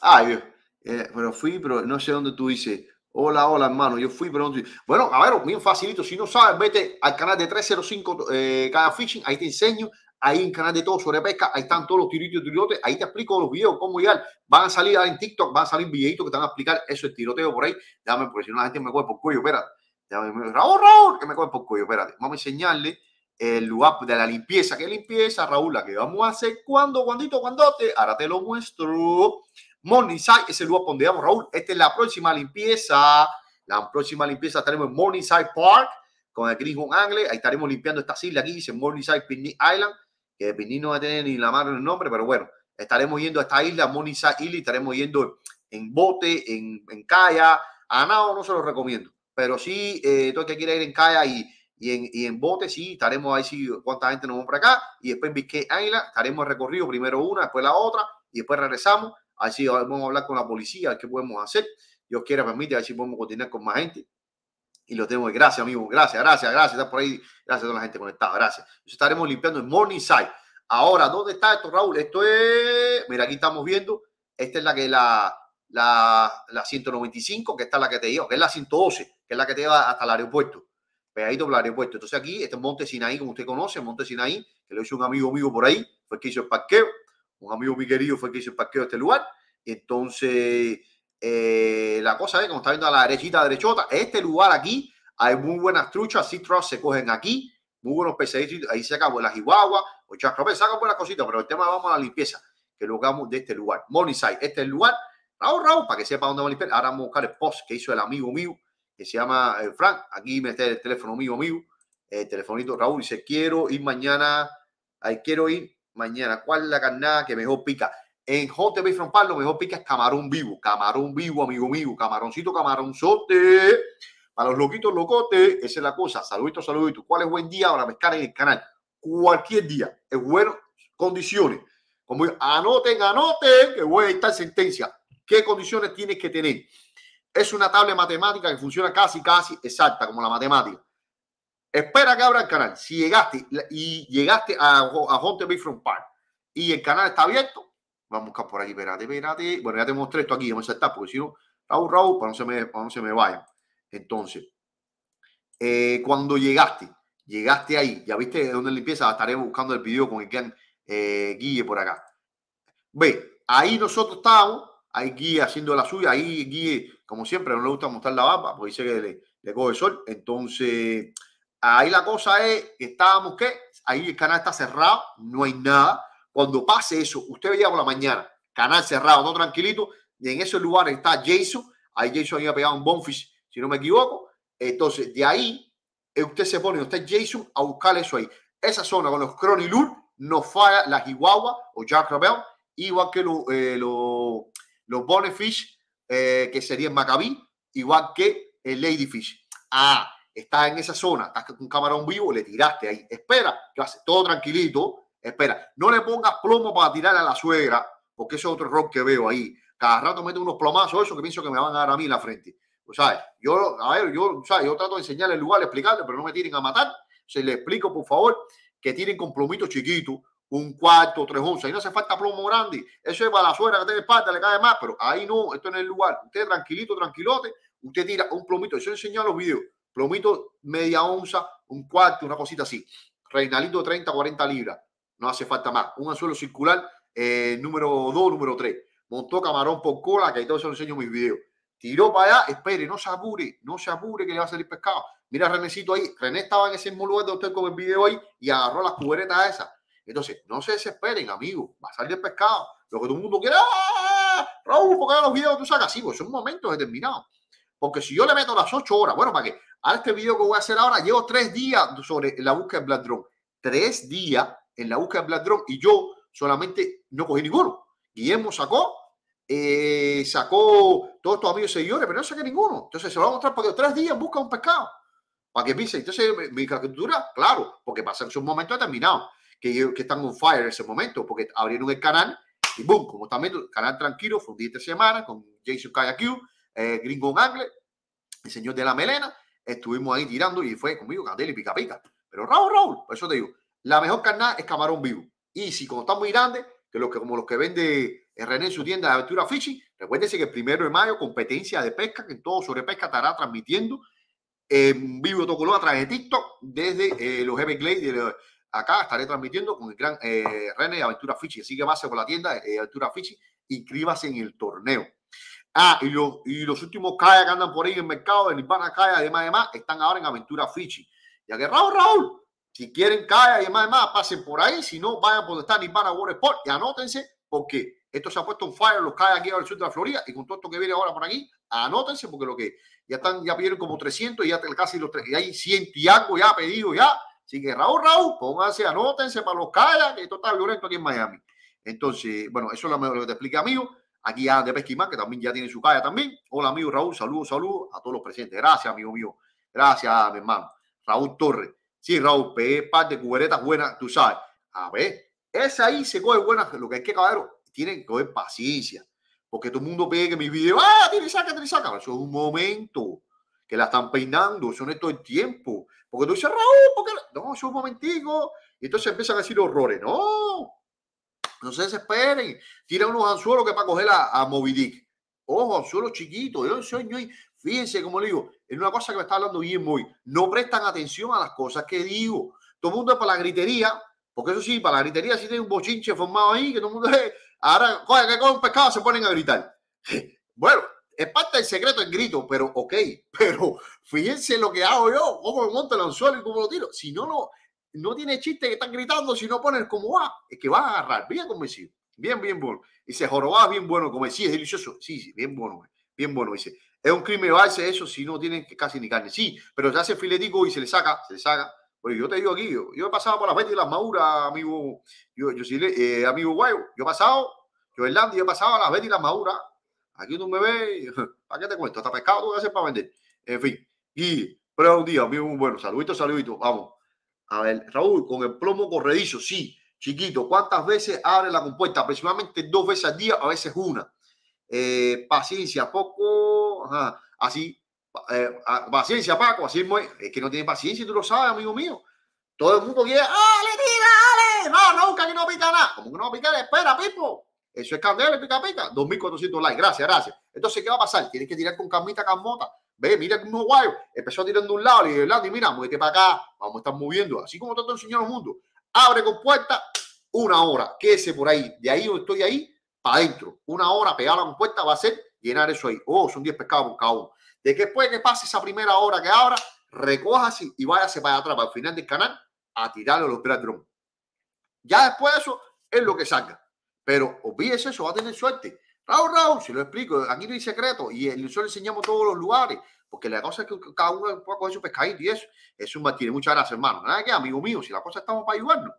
ay eh, pero fui, pero no sé dónde tú dices. Hola, hola, hermano. Yo fui, pero no Bueno, a ver, bien facilito. Si no sabes, vete al canal de 305 eh, cada fishing. Ahí te enseño. Ahí en canal de todo sobre pesca. Ahí están todos los tiritos y tirotes. Ahí te explico los videos, cómo llegar. Van a salir en TikTok, van a salir videitos que te van a explicar eso, el tiroteo por ahí. Dame, porque si no la gente me coge por cuello, espérate. Raúl, Raúl, que me coge por cuello, espérate. Vamos a enseñarle el lugar de la limpieza. ¿Qué limpieza, Raúl? La que vamos a hacer ¿Cuándo, cuandito, cuando Ahora te lo muestro. Morningside es el lugar donde vamos, Raúl. Esta es la próxima limpieza. La próxima limpieza estaremos en Morningside Park con el Green Angle. Ahí estaremos limpiando esta isla aquí, dice Morningside Pinney Island, que Pinney no va a tener ni la mano en el nombre, pero bueno, estaremos yendo a esta isla, Morningside Island, estaremos yendo en bote, en, en calla. A nada no se lo recomiendo, pero sí, eh, todo el que quiera ir en calla y, y en, y en, bote, sí, estaremos ahí, sí, cuánta gente nos vamos para acá, y después en Biscay Island estaremos recorrido, primero una, después la otra, y después regresamos así vamos a hablar con la policía, qué podemos hacer. Dios quiera, permite, así podemos continuar con más gente. Y lo tenemos. Gracias, amigo. Gracias, gracias, gracias. por ahí. Gracias a toda la gente conectada. Gracias. estaremos limpiando en Morningside. Ahora, ¿dónde está esto, Raúl? Esto es. Mira, aquí estamos viendo. Esta es la que la, la, la 195, que está la que te digo que es la 112, que es la que te lleva hasta el aeropuerto. Pegadito por el aeropuerto. Entonces, aquí, este es Monte Sinaí, como usted conoce, Monte Sinaí, que lo hizo un amigo mío por ahí, fue el que hizo el parqueo un amigo muy querido fue el que hizo el parqueo de este lugar. Entonces, eh, la cosa es, como está viendo a la derechita, derechota, este lugar aquí hay muy buenas truchas, citrus se cogen aquí, muy buenos pescaditos, ahí se acabó las chihuahua, o chacrope, sacan buenas cositas, pero el tema vamos a la limpieza, que lo hagamos de este lugar. Morningside, este es el lugar. Raúl, Raúl, para que sepa dónde va a limpiar. Ahora vamos a buscar el post que hizo el amigo mío, que se llama eh, Frank. Aquí me está el teléfono mío, mío. Eh, telefonito Raúl dice, quiero ir mañana, ahí quiero ir mañana. ¿Cuál es la carnada que mejor pica? En Hot Bay lo mejor pica es camarón vivo. Camarón vivo, amigo mío. Camaroncito, camaronzote. Para los loquitos, locotes. Esa es la cosa. Saluditos, saluditos. ¿Cuál es buen día ahora pescar en el canal? Cualquier día. es bueno. condiciones. Como anoten, anoten, que voy a estar sentencia. ¿Qué condiciones tienes que tener? Es una tabla matemática que funciona casi, casi exacta como la matemática. Espera que abra el canal. Si llegaste y llegaste a, a Haunted Front Park y el canal está abierto, vamos a buscar por ahí. Espérate, espérate. Bueno, ya te mostré esto aquí. Vamos a saltar porque si no, Raúl, Raúl, para no se me, vayan. vaya. Entonces, eh, cuando llegaste, llegaste ahí, ya viste de dónde limpieza, estaré buscando el video con el que eh, por acá. Ve, ahí nosotros estábamos, ahí Guille haciendo la suya, ahí Guille, como siempre, no le gusta mostrar la barba porque dice que le, coge el sol. Entonces, Ahí la cosa es que estábamos que ahí el canal está cerrado, no hay nada. Cuando pase eso, usted veía por la mañana, canal cerrado, no tranquilito, y en ese lugar está Jason. Ahí Jason había pegado un bonfish, si no me equivoco. Entonces, de ahí eh, usted se pone, usted Jason, a buscar eso ahí. Esa zona con los Cronilur no falla la Chihuahua o Jack Rabel, igual que eh, los Bonefish, eh, que serían Maccabi, igual que el Ladyfish. Ah, está en esa zona, estás con un camarón vivo, le tiraste ahí. Espera, todo tranquilito. Espera, no le pongas plomo para tirar a la suegra, porque eso es otro error que veo ahí. Cada rato mete unos plomazos, eso que pienso que me van a dar a mí en la frente. O sea, yo, a yo, yo trato de enseñarle el lugar, explicarle, pero no me tiren a matar. Se le explico, por favor, que tiren con plomito chiquito un cuarto, tres onzas. Ahí no hace falta plomo grande. Eso es para la suegra que tiene espalda, le cae más, pero ahí no, esto en el lugar. Usted tranquilito, tranquilote, usted tira un plomito. Yo enseño los videos Plomito media onza, un cuarto, una cosita así. Reinalito 30, 40 libras. No hace falta más. Un anzuelo circular eh, número 2, número 3. Montó camarón por cola, que ahí todos los enseño mis videos. Tiró para allá, espere, no se apure, no se apure que le va a salir pescado. Mira Renécito ahí, René estaba en ese mismo lugar donde usted con el video ahí y agarró las cubretas esas. Entonces, no se desesperen, amigos, va a salir el pescado. Lo que todo el mundo quiera, ¡Ah! Raúl, porque los videos tú sacas, sí, pues son momentos determinados. Porque si yo le meto las ocho horas, bueno, para que a este video que voy a hacer ahora, llevo tres días sobre la búsqueda de Black Drone. Tres días en la búsqueda de Black Drone y yo solamente no cogí ninguno. Guillermo sacó, eh, sacó todos estos amigos señores pero no saqué ninguno. Entonces se lo voy a mostrar porque tres días busca un pescado. Para que pise. Entonces, mi captura, claro, porque pasa en un momento determinado, que, que están on fire en ese momento, porque abrieron el canal y boom, como también el canal tranquilo, fue un semana con Jason Kayak eh, Gringo Angle, el señor de la melena, estuvimos ahí tirando y fue conmigo Catel y pica pica. Pero Raúl, Raúl, por eso te digo, la mejor carnada es camarón vivo. Y si como está muy grande, que los que como los que vende eh, René en su tienda de aventura fishing, recuérdense que el primero de mayo competencia de pesca, que en todo sobre pesca estará transmitiendo en vivo color, a través de TikTok desde eh, los Everglades de acá estaré transmitiendo con el gran eh, René de Aventura Fishing. Así que con con la tienda de Aventura Fishing, inscríbase en el torneo. Ah, y los, y los últimos calles e que andan por ahí en el mercado, en Nirvana e Kaya, además, además, están ahora en Aventura Fichi. Ya que Raúl, si quieren Kaya e y además, además, pasen por ahí. Si no, vayan por donde está Nirvana World Sport y anótense porque esto se ha puesto un fire los calles aquí al sur de la Florida y con todo esto que viene ahora por aquí, anótense porque lo que ya están, ya pidieron como 300 y ya casi los tres, y hay 100 y algo ya pedido ya. Así que Raúl, Raúl, pónganse, anótense para los calles, esto está violento aquí en Miami. Entonces, bueno, eso es lo que te explica, amigo aquí ya de Pesquimar, que también ya tiene su calle también. Hola, amigo Raúl, saludos, saludos a todos los presentes. Gracias, amigo mío. Gracias, mi hermano. Raúl Torres. Sí, Raúl, pegué par de cuberetas buenas, tú sabes. A ver, esa ahí se coge buenas. Lo que hay que, caballero, tienen que coger paciencia. Porque todo el mundo pide que mi video, ah, tiene saca, tiene saca. Eso es un momento que la están peinando, eso no es todo el tiempo. Porque tú dices, Raúl, porque no, eso es un momentico. Y entonces empiezan a decir horrores. No, no se desesperen, tira unos anzuelos que para coger a, a Moby Dick. Ojo, anzuelos chiquitos, yo sueño y fíjense como le digo, es una cosa que me está hablando bien muy no prestan atención a las cosas que digo. Todo el mundo es para la gritería, porque eso sí, para la gritería sí tiene un bochinche formado ahí, que todo el mundo es, ahora, coge que con un pescado se ponen a gritar. Bueno, es parte del secreto el grito, pero ok, pero fíjense lo que hago yo, cómo me monto el anzuelo y cómo lo tiro. Si no, no, no tiene chiste que están gritando si no como va. Es que va a agarrar, bien como decía. Bien, bien bueno. se Joroba, bien bueno, como si es delicioso. Sí, sí, bien bueno, bien bueno. Dice, es un crimen base eso si no tienen casi ni carne. Sí, pero se hace filetico y se le saca, se le saca. Oye, yo te digo aquí, yo, he pasado por las Betty y las maduras, amigo, yo, yo sí, eh, amigo guayo, yo he pasado, yo yo he pasado a las Betty y las maduras. Aquí tú me ve ¿para qué te cuento? Hasta pescado tú vas a hacer para vender. En fin, y, pero un día, amigo, bueno, saludito, saludito, vamos. A ver, Raúl, con el plomo corredizo, sí, chiquito. ¿Cuántas veces abre la compuesta? Aproximadamente dos veces al día, a veces una. Eh, paciencia, poco, ajá, así. Eh, paciencia, Paco, así es que no tiene paciencia, tú lo sabes, amigo mío. Todo el mundo quiere, ¡ale, tira, ale! No, nunca que no pita nada. ¿Cómo que no va a picar, espera, Pipo. Eso es candela, pica, pica. 2.400 likes, gracias, gracias. Entonces, ¿qué va a pasar? Tienes que tirar con camita, camota mira que un guay. empezó tirando de un lado, le dije, Y mira, muévete para acá, vamos a estar moviendo, así como tanto enseñó el mundo. Abre con puerta, una hora, quédese por ahí, de ahí yo estoy ahí, para adentro. Una hora pegada con puerta va a ser llenar eso ahí. Oh, son 10 pescados cada uno. De que después que pase esa primera hora que abra, recójase y váyase para atrás, para el final del canal, a tirarle los drones. Ya después de eso, es lo que salga. Pero olvídese eso, va a tener suerte. Raúl, Raúl, si lo explico, aquí no hay secreto y nosotros enseñamos todos los lugares, porque la cosa es que cada uno puede coger su pescadito y eso. Eso tiene muchas gracias, hermano. Nada que, amigo mío, si la cosa estamos para ayudarnos.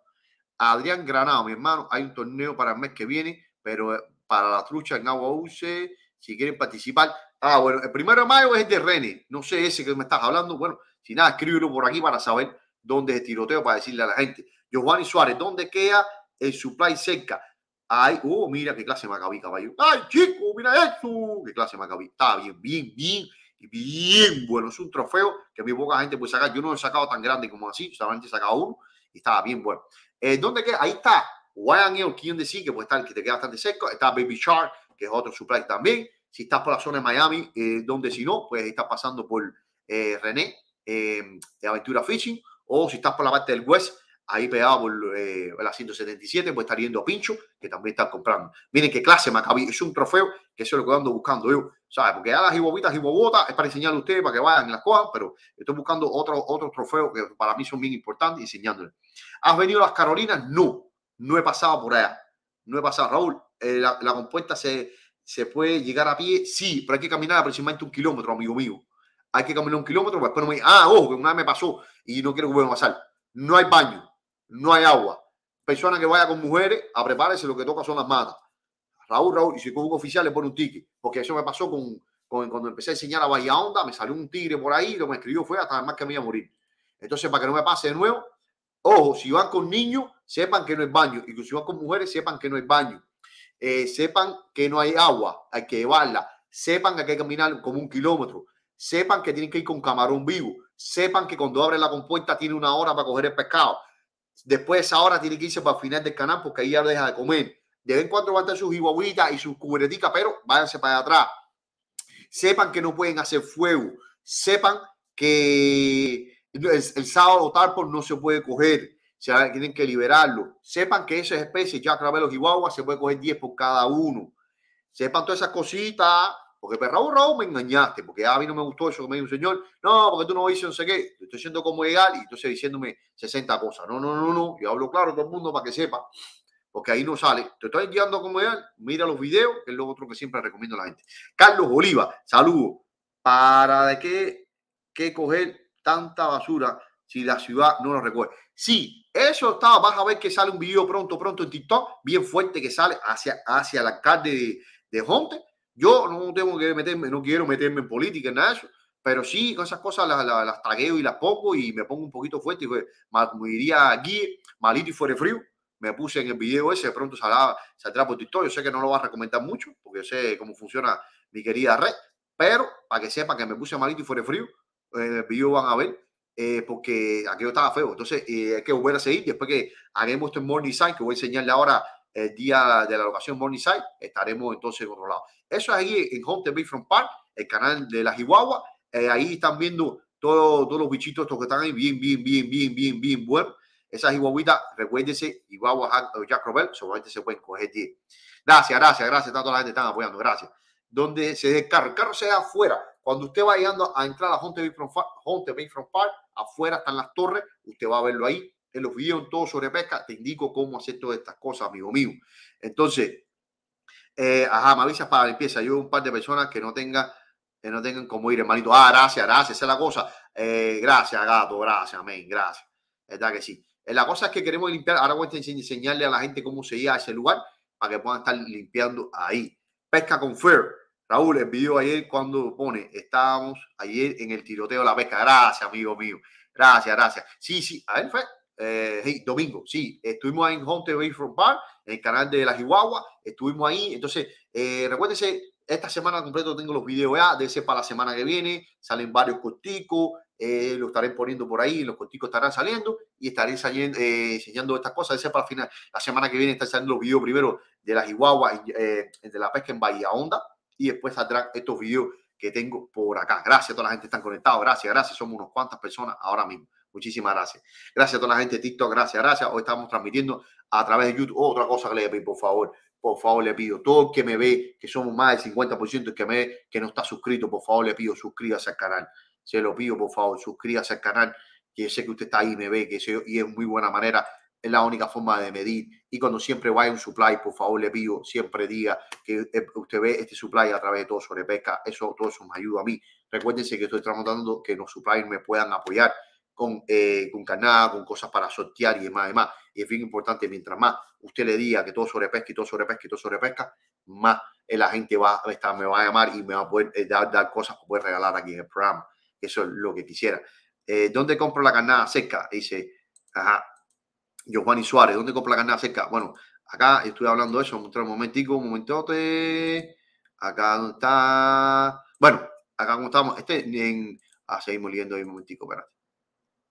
Adrián Granado, mi hermano, hay un torneo para el mes que viene, pero eh, para la trucha en agua use, si quieren participar. Ah, bueno, el primero de mayo es el de René, no sé ese que me estás hablando. Bueno, si nada, escríbelo por aquí para saber dónde es el tiroteo, para decirle a la gente. Giovanni Suárez, ¿dónde queda el supply cerca? Ay, oh, mira qué clase acabé caballo. Ay, chico, mira esto. Qué clase acabé, estaba bien, bien, bien, bien bueno. Es un trofeo que muy poca gente puede sacar. Yo no lo he sacado tan grande como así, solamente he sacado uno y estaba bien bueno. Eh, ¿Dónde queda? Ahí está. Wayne Hill, King que puede estar, que te queda bastante seco, Está Baby Shark, que es otro supply también. Si estás por la zona de Miami, eh, donde si no, pues estás pasando por eh, René de Aventura Fishing. O si estás por la parte del West, ahí pegado por eh, la 177, pues está yendo a Pincho, que también está comprando. Miren qué clase Macabi, es un trofeo que eso es lo que ando buscando yo, ¿sabes? Porque ya las hibobitas y bobotas es para enseñarle a ustedes para que vayan en las cosas, pero estoy buscando otros otro trofeos que para mí son bien importantes enseñándoles. ¿Has venido a las Carolinas? No, no he pasado por allá, no he pasado. Raúl, eh, la, compuerta compuesta se, se puede llegar a pie, sí, pero hay que caminar aproximadamente un kilómetro, amigo mío. Hay que caminar un kilómetro, pues, después no me... Ah, ojo, que una vez me pasó y no quiero que vuelva a pasar. No hay baño, no hay agua. Persona que vaya con mujeres, a lo que toca son las matas. Raúl, Raúl, y si con un oficial le pone un ticket, porque eso me pasó con, cuando empecé a enseñar a Bahía Onda, me salió un tigre por ahí, lo me escribió fue hasta más que me iba a morir. Entonces, para que no me pase de nuevo, ojo, si van con niños, sepan que no hay baño, y si van con mujeres, sepan que no hay baño, eh, sepan que no hay agua, hay que llevarla, sepan que hay que caminar como un kilómetro, sepan que tienen que ir con camarón vivo, sepan que cuando abren la compuerta tiene una hora para coger el pescado, Después ahora tiene que irse para el final del canal porque ahí ya deja de comer. De vez en cuando van sus iguaguitas y sus cubreticas, pero váyanse para atrás. Sepan que no pueden hacer fuego. Sepan que el, el tal, por no se puede coger. Se, tienen que liberarlo. Sepan que esas especies, ya de los se puede coger 10 por cada uno. Sepan todas esas cositas porque pero Raúl me engañaste, porque ah, a mí no me gustó eso que me dijo un señor. No, porque tú no dices no sé qué. estoy siendo como legal y entonces diciéndome 60 cosas. No, no, no, no. Yo hablo claro a todo el mundo para que sepa. Porque ahí no sale. Te estoy guiando como legal. Mira los videos, que es lo otro que siempre recomiendo a la gente. Carlos Oliva, saludo. ¿Para de qué, qué coger tanta basura si la ciudad no lo recoge? Sí, eso está. Vas a ver que sale un video pronto, pronto en TikTok, bien fuerte que sale hacia, hacia el alcalde de, de yo no tengo que meterme, no quiero meterme en política, en nada de eso, pero sí, con esas cosas las, las, tagueo y las pongo y me pongo un poquito fuerte. Y me diría aquí, malito y fuere frío. Me puse en el video ese, de pronto saldrá, saldrá por TikTok. Yo sé que no lo vas a recomendar mucho, porque sé cómo funciona mi querida red, pero para que sepa que me puse malito y fuere frío, en el video van a ver eh, porque aquello estaba feo. Entonces, eh, hay que volver a seguir. Después que haremos este side que voy a enseñarle ahora el día de la locación Morningside, estaremos entonces en eso es ahí, en Home Bayfront Park, el canal de las Chihuahua. Eh, ahí están viendo todos los bichitos estos que están ahí, bien, bien, bien, bien, bien, bien bueno. Esas chihuahuitas, recuérdense, Chihuahua Jack Robert, seguramente se pueden coger 10. Gracias, gracias, gracias. tanto la gente está apoyando, gracias. Donde se dé el carro, se da afuera. Cuando usted va llegando a entrar a Hunter Bayfront Park, Park, afuera están las torres, usted va a verlo ahí. En los videos, en todo sobre pesca, te indico cómo hacer todas estas cosas, amigo mío. Entonces, eh, ajá, me para la limpieza. Yo un par de personas que no tengan que no tengan cómo ir, hermanito. Ah, gracias, gracias, esa es la cosa. Eh, gracias, gato, gracias, amén, gracias. ¿Verdad que sí? Eh, la cosa es que queremos limpiar. Ahora voy a enseñarle a la gente cómo se iba a ese lugar para que puedan estar limpiando ahí. Pesca con Fer. Raúl, el video ayer cuando pone, estábamos ayer en el tiroteo de la pesca. Gracias, amigo mío. Gracias, gracias. Sí, sí, a ver, fue. domingo, sí, estuvimos en Hunter Bay Front Bar en el canal de La Chihuahua. Estuvimos ahí. Entonces, eh, recuérdense, esta semana completo tengo los videos ya de ese para la semana que viene. Salen varios corticos. Eh, lo estaré poniendo por ahí, los corticos estarán saliendo y estaré saliendo, eh, enseñando estas cosas. Ese para final, la semana que viene estarán saliendo los videos primero de la Chihuahua, eh, de la pesca en Bahía Honda y después saldrán estos videos que tengo por acá. Gracias a toda la gente que están conectados gracias, gracias. Somos unos cuantas personas ahora mismo. Muchísimas gracias. Gracias a toda la gente de TikTok, gracias, gracias. Hoy estamos transmitiendo a través de YouTube. Otra cosa que le pido, por favor, por favor le pido, todo el que me ve, que somos más del 50% que me ve, que no está suscrito, por favor le pido, suscríbase al canal. Se lo pido, por favor, suscríbase al canal, que sé que usted está ahí, me ve, que y es muy buena manera, es la única forma de medir. Y cuando siempre vaya un supply, por favor le pido, siempre diga que eh, usted ve este supply a través de todo sobre pesca. Eso, todo eso me ayuda a mí. Recuérdense que estoy tratando que los suppliers me puedan apoyar con, eh, con con cosas para sortear y demás, demás. Y es bien importante, mientras más usted le diga que todo pesca y todo pesca y todo sobre pesca, más eh, la gente va, estar me va a llamar y me va a poder eh, dar, dar cosas que poder regalar aquí en el programa. Eso es lo que quisiera. Eh, ¿Dónde compro la carnada seca? Dice, ajá, Giovanni Suárez, ¿dónde compro la carnada seca? Bueno, acá estoy hablando de eso, un momentico, un momentote. Acá donde está. Bueno, acá como estamos. Este en. Ah, seguimos leyendo ahí un momentico, espérate.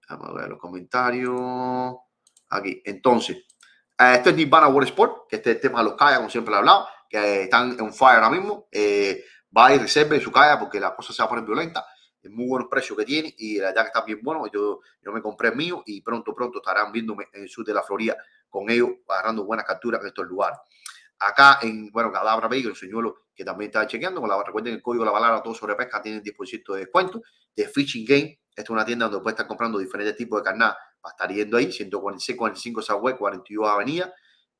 Vamos a ver los comentarios. Aquí, entonces, eh, esto es Nirvana World Sport, que este tema de los callas, como siempre he hablado, que están en fire ahora mismo. Eh, va y reserve su calla porque la cosa se va a poner violenta. Es muy buenos precios que tiene y la verdad que está bien bueno. Yo, yo me compré el mío y pronto, pronto estarán viéndome en el sur de la Florida con ellos agarrando buenas capturas en estos lugares. Acá en, bueno, Cadabra Bay, el señor que también está chequeando, con la, recuerden el código de la palabra, todo sobre pesca, tienen 10% de descuento de Fishing Game esta es una tienda donde puedes estar comprando diferentes tipos de carnada va a estar yendo ahí, 146, 45 Southwest, 42 Avenida,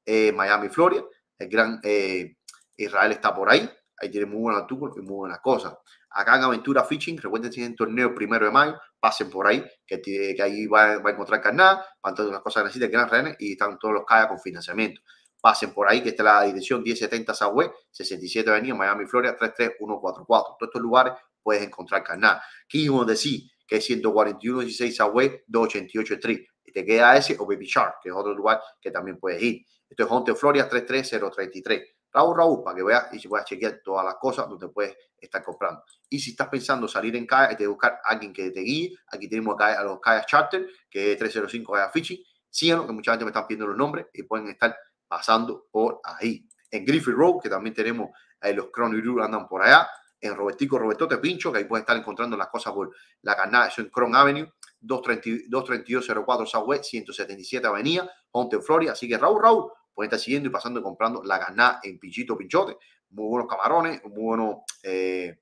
eh, Miami, Florida. El gran eh, Israel está por ahí. Ahí tiene muy buenos artículos y muy buenas cosas. Acá en Aventura Fishing, recuerden en tienen torneo primero de mayo. Pasen por ahí, que, que ahí va, a encontrar carnada, van todas las cosas que necesitan, gran rehenes y están todos los calles con financiamiento. Pasen por ahí, que está la dirección 1070 Southwest, 67 Avenida, Miami, Florida, 33144. En todos estos lugares puedes encontrar carnada. ¿Qué íbamos a sí, que es 141-16 Away, 288 Street. Y te queda ese o Baby Shark, que es otro lugar que también puedes ir. Esto es monte Florida 33033. Raúl, Raúl, para que veas y si puedas chequear todas las cosas donde puedes estar comprando. Y si estás pensando salir en kayak, hay que buscar a alguien que te guíe. Aquí tenemos a, los kayak Charter, que es 305 de Fishing. Síganlo, que mucha gente me están pidiendo los nombres y pueden estar pasando por ahí. En Griffith Road, que también tenemos eh, los Crown andan por allá en Robertico Robertote Pincho, que ahí puede estar encontrando las cosas por la carnada, eso en Cron Avenue, 23204 Southwest, 177 Avenida, Ponte Florida. Así que Raúl, Raúl, pueden estar siguiendo y pasando y comprando la carnada en Pinchito Pinchote. Muy buenos camarones, muy buenos eh,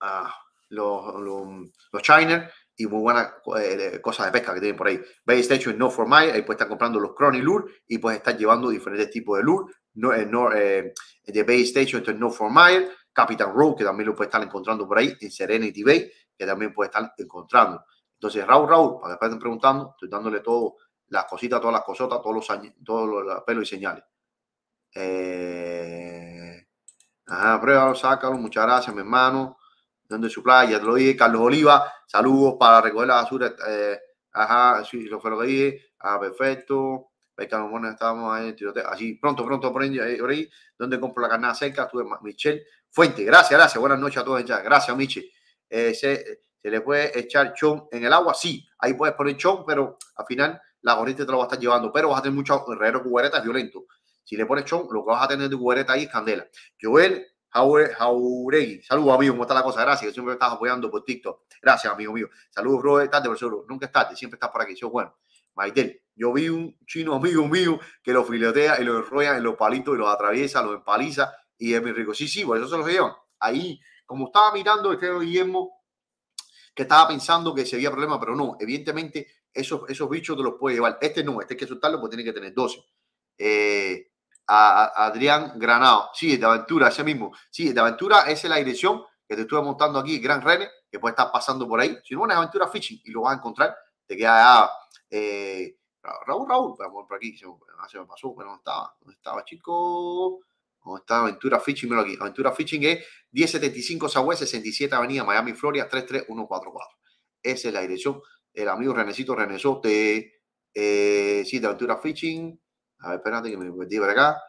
ah, los, los, los y muy buenas eh, cosas de pesca que tienen por ahí. Bay Station no for My, ahí puedes estar comprando los Crony Lure y puede estar llevando diferentes tipos de lure. No, eh, de Bay Station, es no for Mile. Capital Road, que también lo puede estar encontrando por ahí, en Serenity Bay, que también puede estar encontrando. Entonces, Raúl, Raúl, para que estén preguntando, estoy dándole todas las cositas, todas las cosotas, todos los, todos los pelos y señales. Eh, ajá, pruébalo, sácalo, muchas gracias, mi hermano. Donde su playa, te lo dije, Carlos Oliva, saludos para recoger la basura. Eh, ajá, sí, lo fue lo que dije. Ah, perfecto estamos a lo mejor estábamos Así pronto, pronto, por ahí, donde compro la carnada seca, estuve Michelle Fuente, gracias, gracias, buenas noches a todos, ya. gracias Michelle. Eh, se, le puede echar chon en el agua? Sí, ahí puedes poner chon, pero al final la gorrita te lo va a estar llevando, pero vas a tener mucho herrero cuberetas violentos. Si le pones chon, lo que vas a tener de cubereta ahí es candela. Joel Jauregui, saludos amigo, ¿cómo está la cosa? Gracias, siempre estás apoyando por TikTok. Gracias amigo mío. Saludos, bro, de por seguro, nunca estás, siempre estás por aquí, yo bueno yo vi un chino amigo mío que lo filetea y lo enrolla en los palitos y los atraviesa, los empaliza y es muy rico. Sí, sí, por eso se los llevan. Ahí, como estaba mirando este Guillermo, que estaba pensando que se había problema, pero no, evidentemente esos, esos bichos te los puede llevar. Este no, este hay que soltarlo porque tiene que tener 12. Eh, Adrián Granado, sí, de aventura, ese mismo. Sí, de aventura, esa es la dirección que te estuve montando aquí, Gran René, que puede estar pasando por ahí. Si no, una aventura fishing y lo vas a encontrar, te queda. Eh, Raúl, Raúl, vamos por aquí, se me, pasó, pero no estaba, estaba, chico. ¿Dónde está Aventura Fishing? Mira aquí. Aventura Fishing es 1075 Sahue, 67 Avenida Miami, Florida 33144. Esa es la dirección. El amigo Renecito Renesote de, eh, sí, Aventura Fishing. A ver, espérate que me perdí por acá.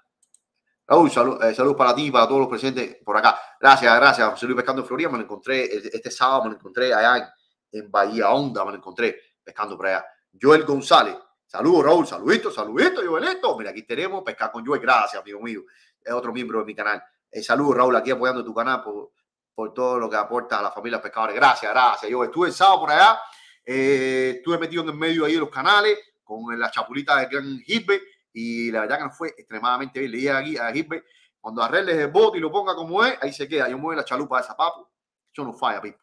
Raúl, eh, salud, para ti, para todos los presentes por acá. Gracias, gracias, José Pescando en Florida. Me lo encontré este, este sábado, me lo encontré allá en, Bahía Onda, me lo encontré pescando por allá. Joel González. Saludos, Raúl. Saluditos, saluditos, Joelito. Mira, aquí tenemos Pescar con Joel. Gracias, amigo mío. Es otro miembro de mi canal. Eh, saludos, Raúl, aquí apoyando tu canal por, todo lo que aporta a la familia pescadores. Gracias, gracias. Yo estuve el sábado por allá. Eh, estuve metido en medio ahí de los canales con la chapulita de Gran hitbe. y la verdad que nos fue extremadamente bien. Le dije aquí a Gisbe, cuando arregles el bote y lo ponga como es, ahí se queda. Yo mueve la chalupa de papu. Eso no falla, Pipo.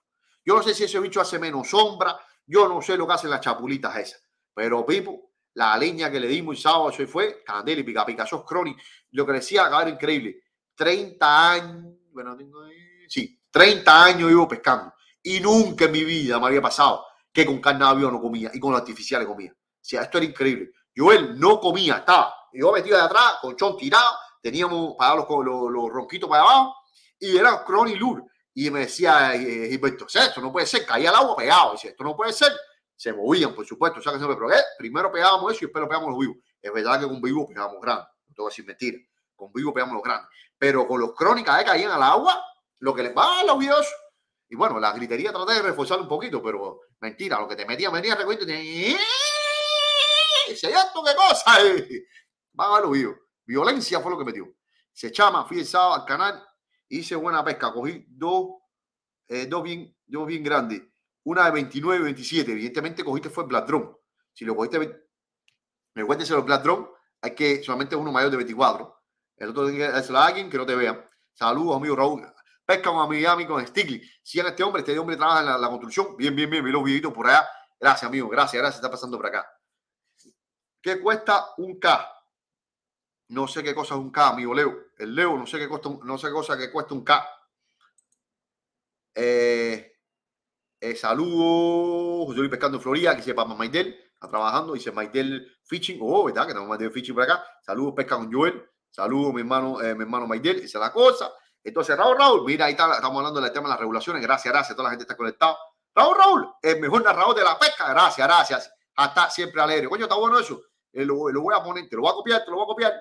Yo no sé si ese bicho hace menos sombra, yo no sé lo que hacen las chapulitas esas, pero Pipo, la leña que le dimos el sábado, hoy fue Candela y Pica esos Crony. Lo que decía era increíble. 30 años, bueno, eh, sí, 30 años vivo pescando. Y nunca en mi vida me había pasado que con carne no comía y con los artificiales comía. O sea, esto era increíble. Yo él no comía, estaba. Yo metido de atrás, con colchón tirado, teníamos para los, los, los ronquitos para abajo y era Crony Lure y me decía eh, esto no puede ser, caía al agua pegado, Dice, esto no puede ser, se movían, por supuesto, que pero primero pegábamos eso y después lo pegamos los vivos. Es verdad que con vivos pegábamos grandes, no te voy decir mentira, con vivos pegamos los grandes, pero con los crónicas que caían al agua, lo que les va a los vivos. y bueno, la gritería traté de reforzar un poquito, pero mentira, lo que te metía, venía recuerdo y te... ¡Se ¡Eh! qué cosa! Van a los vivos. Violencia fue lo que metió. Se chama, fui el al canal Hice buena pesca, cogí dos, eh, dos, bien, dos grandes, una de 29 y 27. Evidentemente cogiste fue el Black Si lo cogiste, me los Black Drum, hay que solamente uno mayor de 24. El otro tiene que a alguien que no te vea. Saludos, amigo Raúl. Pesca con Miami con Stigley. si a este hombre, este hombre trabaja en la, construcción. Bien, bien, bien, vi los videitos por allá. Gracias, amigo. Gracias, gracias. Está pasando por acá. ¿Qué cuesta un K? no sé qué cosa es un K, amigo Leo. El Leo, no sé qué, costa, no sé qué cosa que cuesta un K. Eh, eh, saludos, José Luis Pescando en Florida, que sepa más Maidel. está trabajando, dice Maidel Fishing, oh, ¿verdad? Que tenemos Maidel Fishing por acá. Saludos, Pesca con Joel, saludos, mi hermano, eh, mi hermano esa es la cosa. Entonces, Raúl, Raúl, mira, ahí estamos hablando del tema de las regulaciones, gracias, gracias, toda la gente está conectada. Raúl, Raúl, el mejor narrador de la pesca, gracias, gracias, hasta siempre alegre. Coño, está bueno eso, eh, lo voy a poner, te lo voy a copiar, te lo voy a copiar.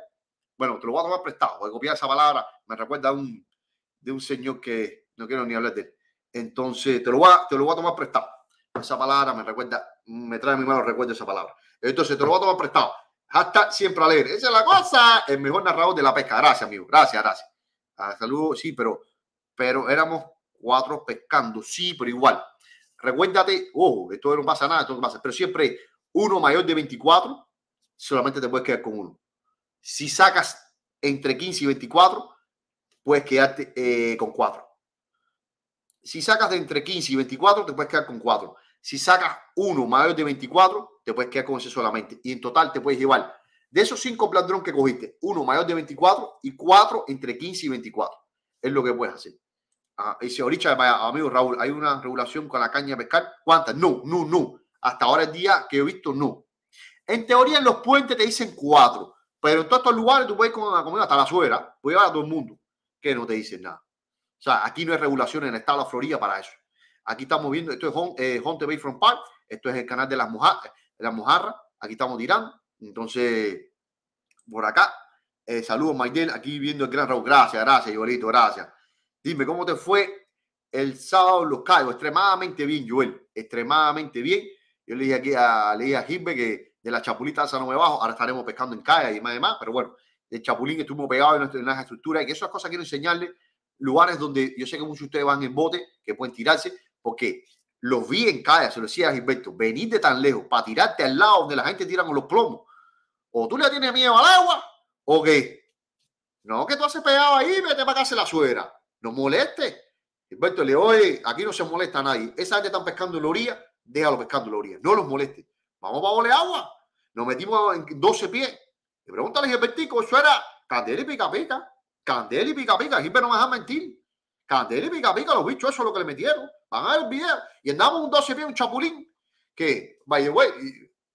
Bueno, te lo voy a tomar prestado, voy a copiar esa palabra me recuerda a un, de un señor que no quiero ni hablar de él. Entonces, te lo voy a, te lo a tomar prestado. Esa palabra me recuerda, me trae a mi mano recuerdo esa palabra. Entonces, te lo voy a tomar prestado. Hasta siempre leer. Esa es la cosa. El mejor narrador de la pesca. Gracias, amigo. Gracias, gracias. Ah, saludos, sí, pero, pero éramos cuatro pescando. Sí, pero igual. Recuérdate, ojo, esto no pasa nada, esto no pasa. Pero siempre uno mayor de 24, solamente te puedes quedar con uno. Si sacas entre 15 y 24, puedes quedarte eh, con 4. Si sacas de entre 15 y 24, te puedes quedar con 4. Si sacas uno mayor de 24, te puedes quedar con ese solamente. Y en total te puedes llevar de esos 5 plandrón que cogiste, uno mayor de 24 y 4 entre 15 y 24. Es lo que puedes hacer. Ah, dice ahorita, amigo Raúl, ¿hay una regulación con la caña de pescar? ¿Cuántas? No, no, no. Hasta ahora el día que he visto, no. En teoría, en los puentes te dicen cuatro. Pero en todos estos lugares tú puedes comer con hasta la suegra, puedes llevar a todo el mundo, que no te dicen nada. O sea, aquí no hay regulación en el estado de la Florida para eso. Aquí estamos viendo, esto es Home, Bay Home Park, esto es el canal de las, moja, mojarras, aquí estamos tirando. Entonces, por acá, eh, saludos Maiden, aquí viendo el gran Raúl, gracias, gracias, Joelito, gracias. Dime, ¿cómo te fue el sábado en Los Cayos? Extremadamente bien, Joel, extremadamente bien. Yo le dije aquí a, a Jimbe que de la Chapulita no me Bajo. Ahora estaremos pescando en calle y demás, demás. Pero bueno, el Chapulín estuvimos pegados en, en las estructuras y que esas cosas quiero enseñarles. Lugares donde yo sé que muchos de ustedes van en bote, que pueden tirarse, porque los vi en calle, se lo decía a Gilberto, venir de tan lejos para tirarte al lado donde la gente tira con los plomos. O tú le tienes miedo al agua, o qué. No, que tú haces pegado ahí, vete para casa la suera. No moleste. Gilberto le oye, aquí no se molesta a nadie. Esa gente están pescando en la orilla, déjalo pescando en la orilla. No los moleste. Vamos a para agua, Nos metimos en 12 pies. pregunta el Gilbertico, eso era candela y pica pica. Candela y pica pica. Gilbert no me deja mentir. Candela y pica pica, los bichos, eso es lo que le metieron. Van a ver el video. Y andamos un 12 pies, un chapulín. Que, vaya, güey,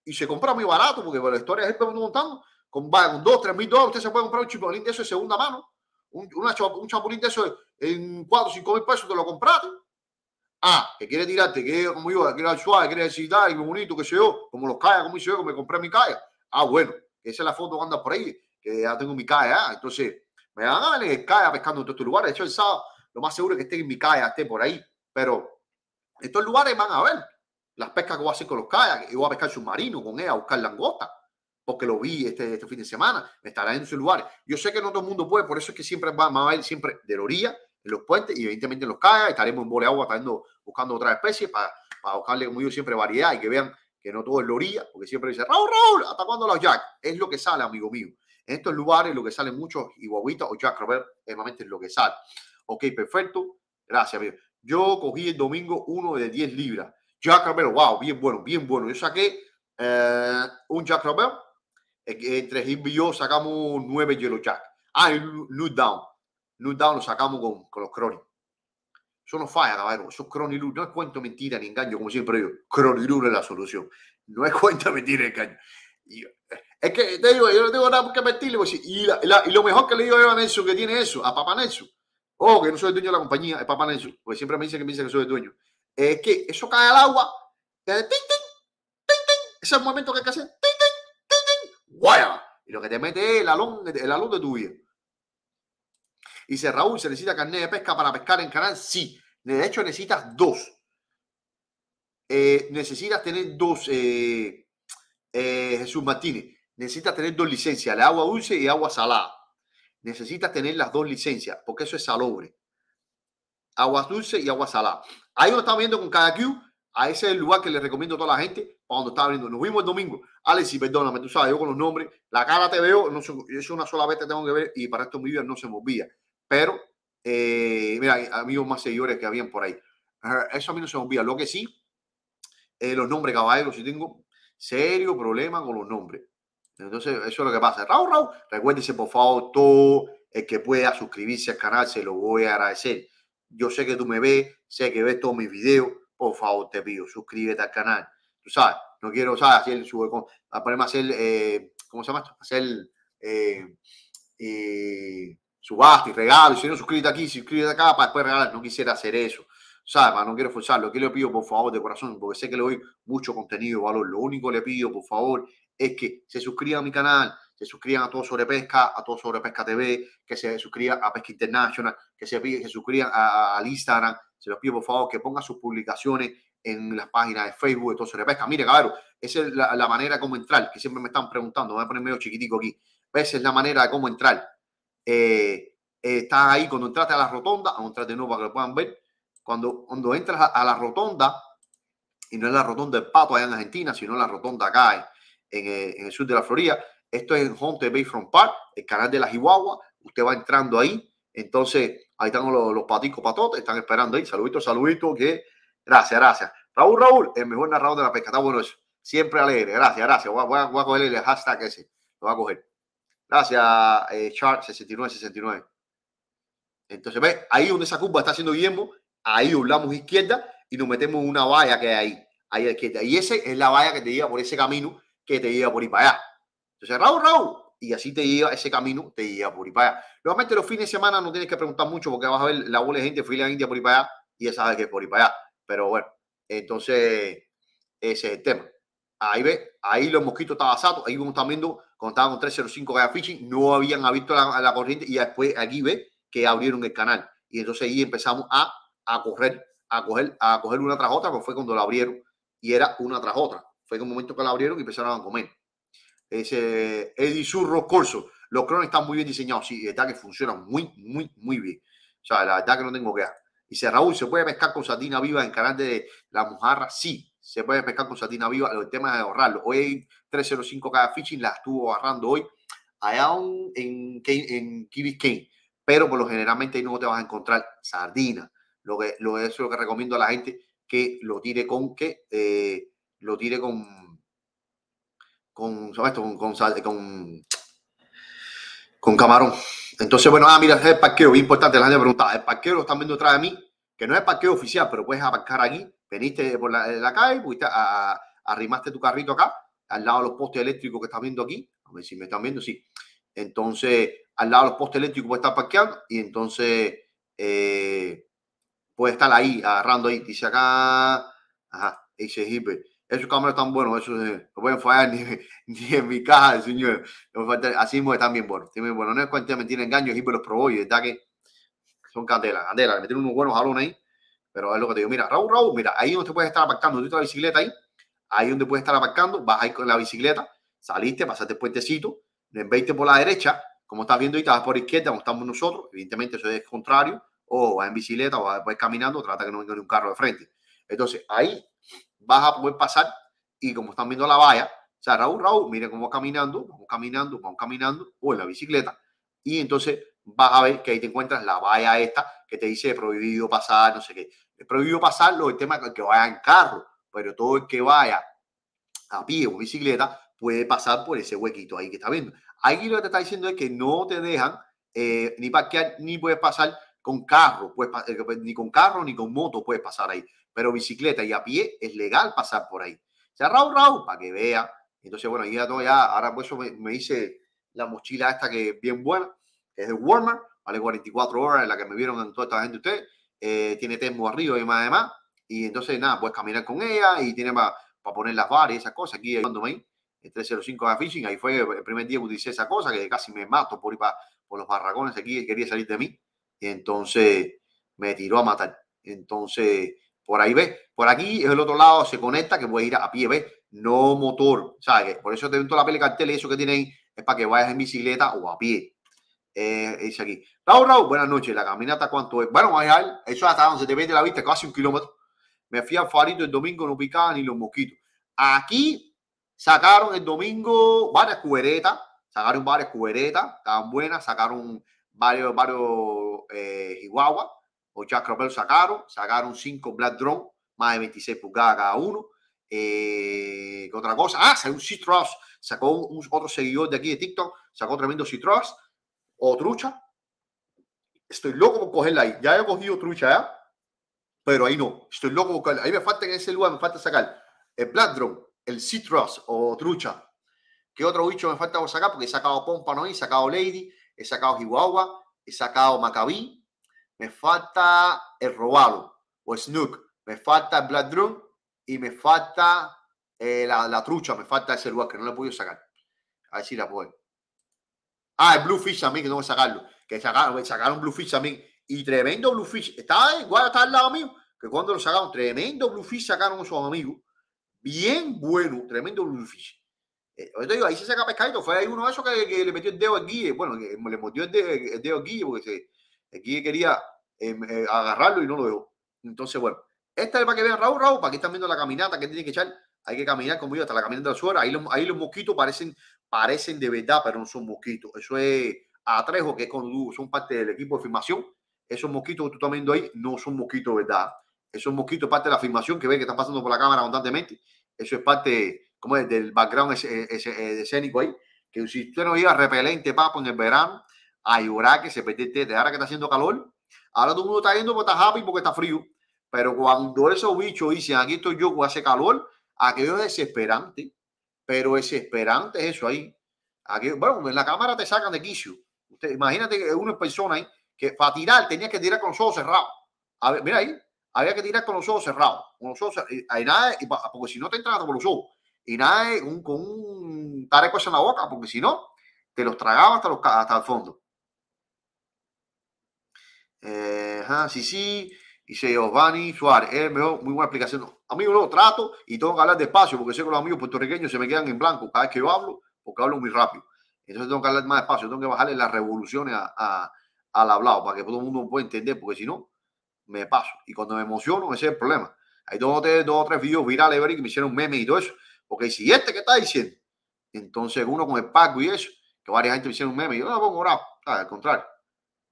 y, se compra muy barato, porque por la historia es Gilbert montando. Con, con 2, 3 mil dólares, usted se puede comprar un chapulín de eso de segunda mano. Un, un chapulín de eso en 4, 5 mil pesos, te lo compraste. Ah, que quiere tirarte, que como yo, que quiere al suave, que quiere decir, dale, qué bonito, que se yo, como los callas, como hice yo, que me compré mi calla. Ah, bueno, esa es la foto que anda por ahí, que ya tengo mi calla. Ah, entonces, me van a ver en el pescando en todos estos lugares. De hecho, el sábado, lo más seguro es que esté en mi calla, esté por ahí. Pero estos lugares van a ver las pescas que voy a hacer con los callas, que voy a pescar submarino con ella, a buscar langosta porque lo vi este, este fin de semana, estará en su lugar. Yo sé que no todo el mundo puede, por eso es que siempre va, va a ir siempre de la orilla en los puentes y evidentemente en los calles. Estaremos en Boleagua buscando, buscando otra especie para, para buscarle, como siempre variedad y que vean que no todo es loría porque siempre dice, Raúl, Raúl, atacando a los Jack? Es lo que sale, amigo mío. En estos lugares lo que sale mucho, Iguaguita o Jack Robert, es realmente lo que sale. Ok, perfecto. Gracias, amigo. Yo cogí el domingo uno de 10 libras. Jack Robert, wow, bien bueno, bien bueno. Yo saqué eh, un Jack Robert. Eh, entre Jim y yo sacamos nueve Yellow Jack. Ah, el New Down down lo sacamos con, con los cronies. Eso no falla, caballero. Eso es No es cuento, mentira ni engaño, como siempre digo. cronie es la solución. No es cuento, mentira ni engaño. es eh, que te digo, yo no tengo nada que mentirle. y, lo mejor que le digo a Nelson que tiene eso, a Papa Nelson. Oh, que no soy dueño e e e de la compañía, es Papá Nelson. Porque siempre me dicen que me dicen que soy el dueño. Es que eso cae al agua. Ese es el momento que hay que hacer. Tin, Y lo que te mete es el alum el alón de tu vida. Dice Raúl, ¿se necesita carne de pesca para pescar en canal? Sí. De hecho, necesitas dos. Eh, necesitas tener dos, eh, eh, Jesús Martínez. Necesitas tener dos licencias, la agua dulce y agua salada. Necesitas tener las dos licencias, porque eso es salobre. Agua dulce y agua salada. Ahí lo estamos viendo con cada Q. A ese es el lugar que le recomiendo a toda la gente cuando está abriendo. Nos vimos el domingo. Alex, perdóname, tú sabes, yo con los nombres, la cara te veo, no una sola vez te tengo que ver y para esto mi vida no se movía pero, eh, mira, amigos más seguidores que habían por ahí. Eso a mí no se me olvida. Lo que sí, eh, los nombres, caballeros, si tengo serio problema con los nombres. Entonces, eso es lo que pasa. Raúl, Raúl, recuérdense, por favor, todo el que pueda suscribirse al canal, se lo voy a agradecer. Yo sé que tú me ves, sé que ves todos mis videos. Por favor, te pido, suscríbete al canal. Tú sabes, no quiero, ¿sabes? Hacer el sube ponerme a hacer. Eh, ¿Cómo se llama Hacer. eh, subasta y regalo. Si no, suscríbete aquí, suscríbete acá para después regalar. No quisiera hacer eso. ¿Sabes? no quiero forzarlo. ¿Qué le pido, por favor, de corazón? Porque sé que le doy mucho contenido y valor. Lo único que le pido, por favor, es que se suscriban a mi canal, se suscriban a Todo Sobre Pesca, a Todo Sobre Pesca TV, que se suscriban a Pesca International, que se, suscriban al Instagram. Se los pido, por favor, que pongan sus publicaciones en las páginas de Facebook de Todo Sobre Pesca. Mire, cabrón, esa es la, manera como entrar, que siempre me están preguntando. Voy a poner medio chiquitico aquí. Esa es la manera de cómo entrar eh, están ahí cuando entraste a la rotonda, a entrar de nuevo para que lo puedan ver, cuando, cuando entras a, la rotonda, y no es la rotonda del Pato allá en Argentina, sino la rotonda acá en, en, eh, el sur de la Florida, esto es en Honte Bayfront Park, el canal de la Chihuahua, usted va entrando ahí, entonces ahí están los, los paticos patotes, están esperando ahí, saludito, saludito, que gracias, gracias. Raúl, Raúl, el mejor narrador de la pesca, está bueno eso, siempre alegre, gracias, gracias, voy a, cogerle el hashtag ese, lo voy a coger. Gracias, eh, 69. 6969. Entonces, ves ahí donde esa curva está haciendo Guillermo, ahí doblamos izquierda y nos metemos una valla que hay ahí, ahí a izquierda. Y esa es la valla que te lleva por ese camino que te lleva por ir para allá. Entonces, Raúl, Raúl, y así te lleva ese camino, te lleva por ir para allá. Normalmente los fines de semana no tienes que preguntar mucho porque vas a ver la bola de gente, fui a la India por ir para allá y ya sabes que es por ir para allá. Pero bueno, entonces ese es el tema ahí ve, ahí los mosquitos estaban asados, ahí como están viendo, contaban con 305 Gaia Fishing, no habían abierto la, corriente y después aquí ve que abrieron el canal. Y entonces ahí empezamos a, a correr, a coger, a coger una tras otra, pues fue cuando la abrieron y era una tras otra. Fue en el momento que la abrieron y empezaron a comer. Ese Eddie Surro Corso. Los crones están muy bien diseñados, sí, está que funcionan muy, muy, muy bien. O sea, la verdad que no tengo que dar. Dice Raúl, ¿se puede pescar con sardina viva en canal de la mojarra? Sí, se puede pescar con sardina viva, el tema es ahorrarlo. Hoy hay 305 cada fishing, la estuvo ahorrando hoy allá en, en, en pero por lo generalmente ahí no te vas a encontrar sardina. Lo que, eso es lo que recomiendo a la gente que lo tire con que eh, lo tire con con, ¿sabes? Con, con, camarón. Entonces, bueno, ah, mira, es el parqueo, es importante, la gente pregunta, el parqueo lo están viendo detrás de mí, que no es el parqueo oficial, pero puedes aparcar aquí Veniste por la, calle, fuiste arrimaste tu carrito acá, al lado de los postes eléctricos que estás viendo aquí. A ver si me están viendo, sí. Entonces, al lado de los postes eléctricos pues estar parqueando y entonces eh, puede estar ahí, agarrando ahí. Dice acá, ajá, dice Hiper. Esos cámaras están buenos, esos eh, no pueden fallar ni, en mi caja, señor. así mismo están bien buenos. Están No es cuenta de mentir engaños, Hiper los probó y está que son candelas, candelas. Metieron unos buenos jalones ahí. Pero es lo que te digo, mira, Raúl, Raúl, mira, ahí donde te puedes estar aparcando, tú tienes bicicleta ahí, ahí donde puedes estar aparcando, vas ahí con la bicicleta, saliste, pasaste el puentecito, veiste por la derecha, como estás viendo y te vas por izquierda, como estamos nosotros, evidentemente eso es contrario, o vas en bicicleta o vas después caminando, trata que no venga un carro de frente. Entonces ahí vas a poder pasar y como están viendo la valla, o sea, Raúl, Raúl, mira cómo va caminando, vamos caminando, vamos caminando, o en la bicicleta. Y entonces vas a ver que ahí te encuentras la valla esta que te dice prohibido pasar, no sé qué. es prohibido pasar el tema que vaya en carro, pero todo el que vaya a pie o bicicleta puede pasar por ese huequito ahí que está viendo. Aquí lo que te está diciendo es que no te dejan eh, ni parquear ni puedes pasar con carro, puedes, eh, ni con carro ni con moto puedes pasar ahí, pero bicicleta y a pie es legal pasar por ahí. O sea, rau, rau, para que vea. Entonces, bueno, ya, todo ya ahora por eso me, me la mochila esta que es bien buena es de Walmart, vale 44 horas, en la que me vieron en toda esta gente usted, eh, tiene termo arriba y más además, y entonces nada, puedes caminar con ella y tiene para poner las bares y esas cosas, aquí cuando el 305 de Fishing, ahí fue el primer día que utilicé esa cosa, que casi me mato por ir por los barracones aquí, quería salir de mí, y entonces me tiró a matar. Entonces, por ahí ves, por aquí es el otro lado, se conecta que puedes ir a pie, ves. no motor, ¿sabes? Por eso te toda la peli cartel y eso que tienen es para que vayas en bicicleta o a pie. Eh, dice aquí, Raúl, Raúl, buenas noches. La caminata, ¿cuánto es? Bueno, eso hasta donde te ve la vista, casi un kilómetro. Me fui al farito el domingo, no picaban ni los mosquitos. Aquí sacaron el domingo varias cuberetas, sacaron varias cuberetas, estaban buenas, sacaron varios, varios eh, o sacaron, sacaron cinco Black Drone, más de 26 pulgadas cada uno. Eh, otra cosa? Ah, sacó un Citrus, sacó un, otro seguidor de aquí de TikTok, sacó tremendo Citrus o trucha. Estoy loco por cogerla ahí. Ya he cogido trucha, pero ahí no. Estoy loco por cogerla. Ahí me falta en ese lugar, me falta sacar el Black Drone, el Citrus o trucha. ¿Qué otro bicho me falta por sacar? Porque he sacado Pompano, he sacado Lady, he sacado Chihuahua, he sacado Maccabi. Me falta el Robalo o Snook. Me falta el Black Drone y me falta eh, la, trucha. Me falta ese lugar que no lo he podido sacar. A ver la puedo. Ah, el fish también, que tengo que sacarlo. Que pues, sacaron, sacaron fish también. Y tremendo blue Bluefish. Estaba igual, estaba al lado mío. Que cuando lo sacaron, tremendo blue fish sacaron sus amigos. Bien bueno, tremendo Bluefish. Fish. Eh, ahí se saca pescadito. Fue ahí uno de esos que, le metió el dedo al Bueno, le metió el dedo, el al porque el guille quería em, eh, agarrarlo y no lo dejó. Entonces, bueno, esta es para que vean Raúl, Raúl, para que están viendo la caminata que tienen que echar hay que caminar como yo hasta la caminata de la Ahí los, ahí los mosquitos parecen parecen de verdad, pero no son mosquitos. Eso es Atrejo, que es son parte del equipo de filmación. Esos mosquitos que tú estás viendo ahí no son mosquitos, ¿verdad? Esos mosquitos parte de la filmación que ven que están pasando por la cámara constantemente. Eso es parte como es, del background ese, eh, escénico ahí. Que si usted no iba repelente, papo, en el verano, llorar que se el ahora que está haciendo calor. Ahora todo el mundo está yendo porque está happy, porque está frío. Pero cuando esos bichos dicen, aquí estoy yo, hace calor, aquello es desesperante pero es esperante eso ahí. bueno, en la cámara te sacan de quicio. Usted, imagínate que una persona ahí que para tirar tenía que tirar con los ojos cerrados. A mira ahí, había que tirar con los ojos cerrados. Hay nada, porque si no te entras con los ojos. Y nada con un tareco en la boca, porque si no, te los tragaba hasta, hasta el fondo. Eh, sí, sí. Dice Giovanni Suárez, es mejor, muy buena explicación. mí amigo, lo trato y tengo que hablar despacio porque sé que los amigos puertorriqueños se me quedan en blanco cada vez que yo hablo porque hablo muy rápido. Entonces tengo que hablar más despacio, tengo que bajarle las revoluciones a, al hablado para que todo el mundo pueda entender porque si no, me paso. Y cuando me emociono, ese es el problema. Hay dos o tres, dos, videos virales que me hicieron meme y todo eso. Porque si este que está diciendo, entonces uno con el pago y eso, que varias gente me hicieron memes, y yo no pongo bravo. Al contrario,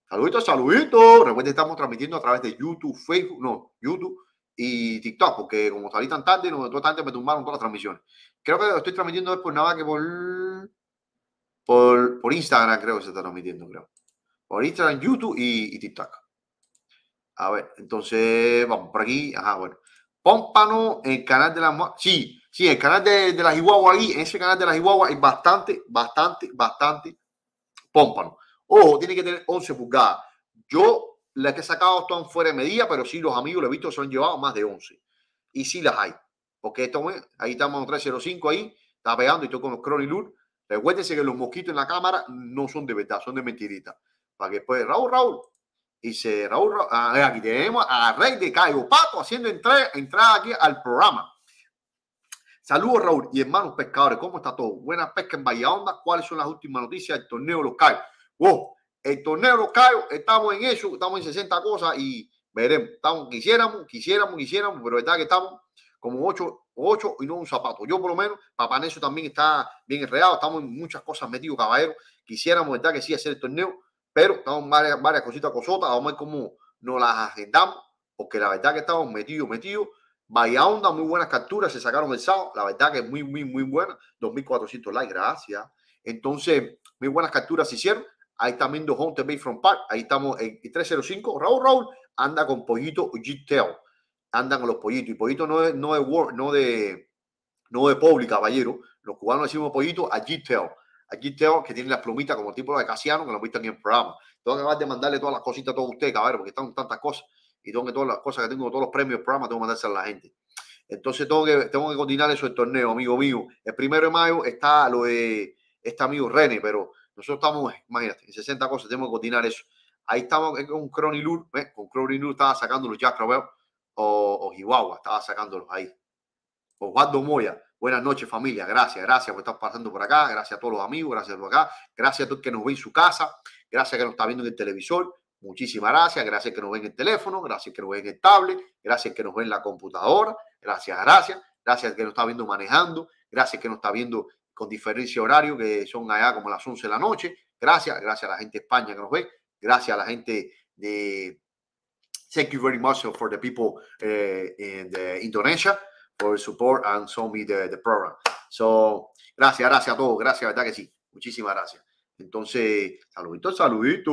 Saluditos, saluditos. Recuerden, estamos transmitiendo a través de YouTube, Facebook, no, YouTube y TikTok, porque como salí tan tarde, no me tumbaron todas las transmisiones. Creo que lo estoy transmitiendo después por nada que por, por, Instagram, creo que se está transmitiendo, creo. Por Instagram, YouTube y, TikTok. A ver, entonces, vamos, por aquí, ajá, bueno. Pómpano, el canal de la... Sí, sí, el canal de, de la Chihuahua ahí, ese canal de las Chihuahua es bastante, bastante, bastante pómpano. Ojo, tiene que tener 11 pulgadas. Yo, las que he sacado están fuera de medida, pero sí los amigos, lo he visto, se han llevado más de 11. Y sí las hay. Porque esto, ahí estamos en 305 ahí, está pegando y estoy con los Crony Recuérdense que los mosquitos en la cámara no son de verdad, son de mentirita. Para que después, Raúl, Raúl, dice Raúl, Raúl ah, aquí tenemos a Rey de Caigo Pato haciendo entrada, entrada aquí al programa. Saludos, Raúl y hermanos pescadores, ¿cómo está todo? Buena pesca en Bahía Onda. ¿Cuáles son las últimas noticias del torneo local? el torneo los estamos en eso, estamos en 60 cosas y veremos. Estamos, quisiéramos, quisiéramos, quisiéramos, pero verdad que estamos como 8, y no un zapato. Yo por lo menos, Papá eso también está bien enredado, estamos en muchas cosas metidos, caballero. Quisiéramos, verdad que sí, hacer el torneo, pero estamos en varias, cositas, cosotas, vamos a ver cómo nos las agendamos, porque la verdad que estamos metidos, metidos. vaya Onda, muy buenas capturas, se sacaron el sábado, la verdad que es muy, muy, muy buena, 2.400 likes, gracias. Entonces, muy buenas capturas se hicieron, Ahí está dos Home Bay From Park. Ahí estamos en 305. Raúl Raúl anda con Pollito g Andan con los pollitos. Y pollito no es, no es, word, no de, no de pública, caballero. Los cubanos decimos pollito a g A que tiene las plumitas como tipo de Casiano, que lo viste también en el programa. Tengo que de mandarle todas las cositas a todos ustedes, caballero, porque están tantas cosas. Y tengo que todas las cosas que tengo, todos los premios, programa, tengo que mandárselas a la gente. Entonces tengo que, tengo que coordinar eso el torneo, amigo mío. El primero de mayo está lo de este amigo René, pero nosotros estamos, eh, imagínate, en 60 cosas, tenemos que coordinar eso. Ahí estamos con Crony Lur, con Crony estaba sacando los Jack o, o Chihuahua estaba sacándolos ahí. Osvaldo Moya, buenas noches familia, gracias, gracias por estar pasando por acá, gracias a todos los amigos, gracias por acá, gracias a todos que nos ven en su casa, gracias que nos está viendo en el televisor, Muchísimas gracias, gracias que nos ven el teléfono, gracias que nos ven en el tablet, gracias que nos ven en la computadora, gracias, gracias, gracias que nos está viendo manejando, gracias que nos está viendo con diferencia horario, que son allá como las 11 de la noche. Gracias, gracias a la gente de España que nos ve, gracias a la gente de... Thank you very much for the people eh, in Indonesia for support and show me the, the program. So, gracias, gracias a todos, gracias, verdad que sí, muchísimas gracias. Entonces, saludito, saludito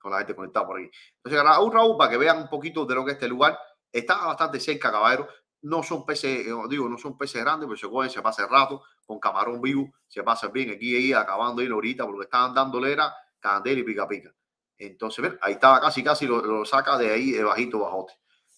con la gente conectada por aquí. Entonces, Raúl, Raúl, para que vean un poquito de lo que este lugar, está bastante cerca, caballero no son peces, eh, digo, no son peces grandes, pero se cogen, se pasa el rato con camarón vivo, se pasa bien aquí y ahí, acabando ahí ahorita, porque estaban dándole era candela y pica pica. Entonces, ven, ahí estaba casi, casi lo, saca de ahí, de bajito, bajote.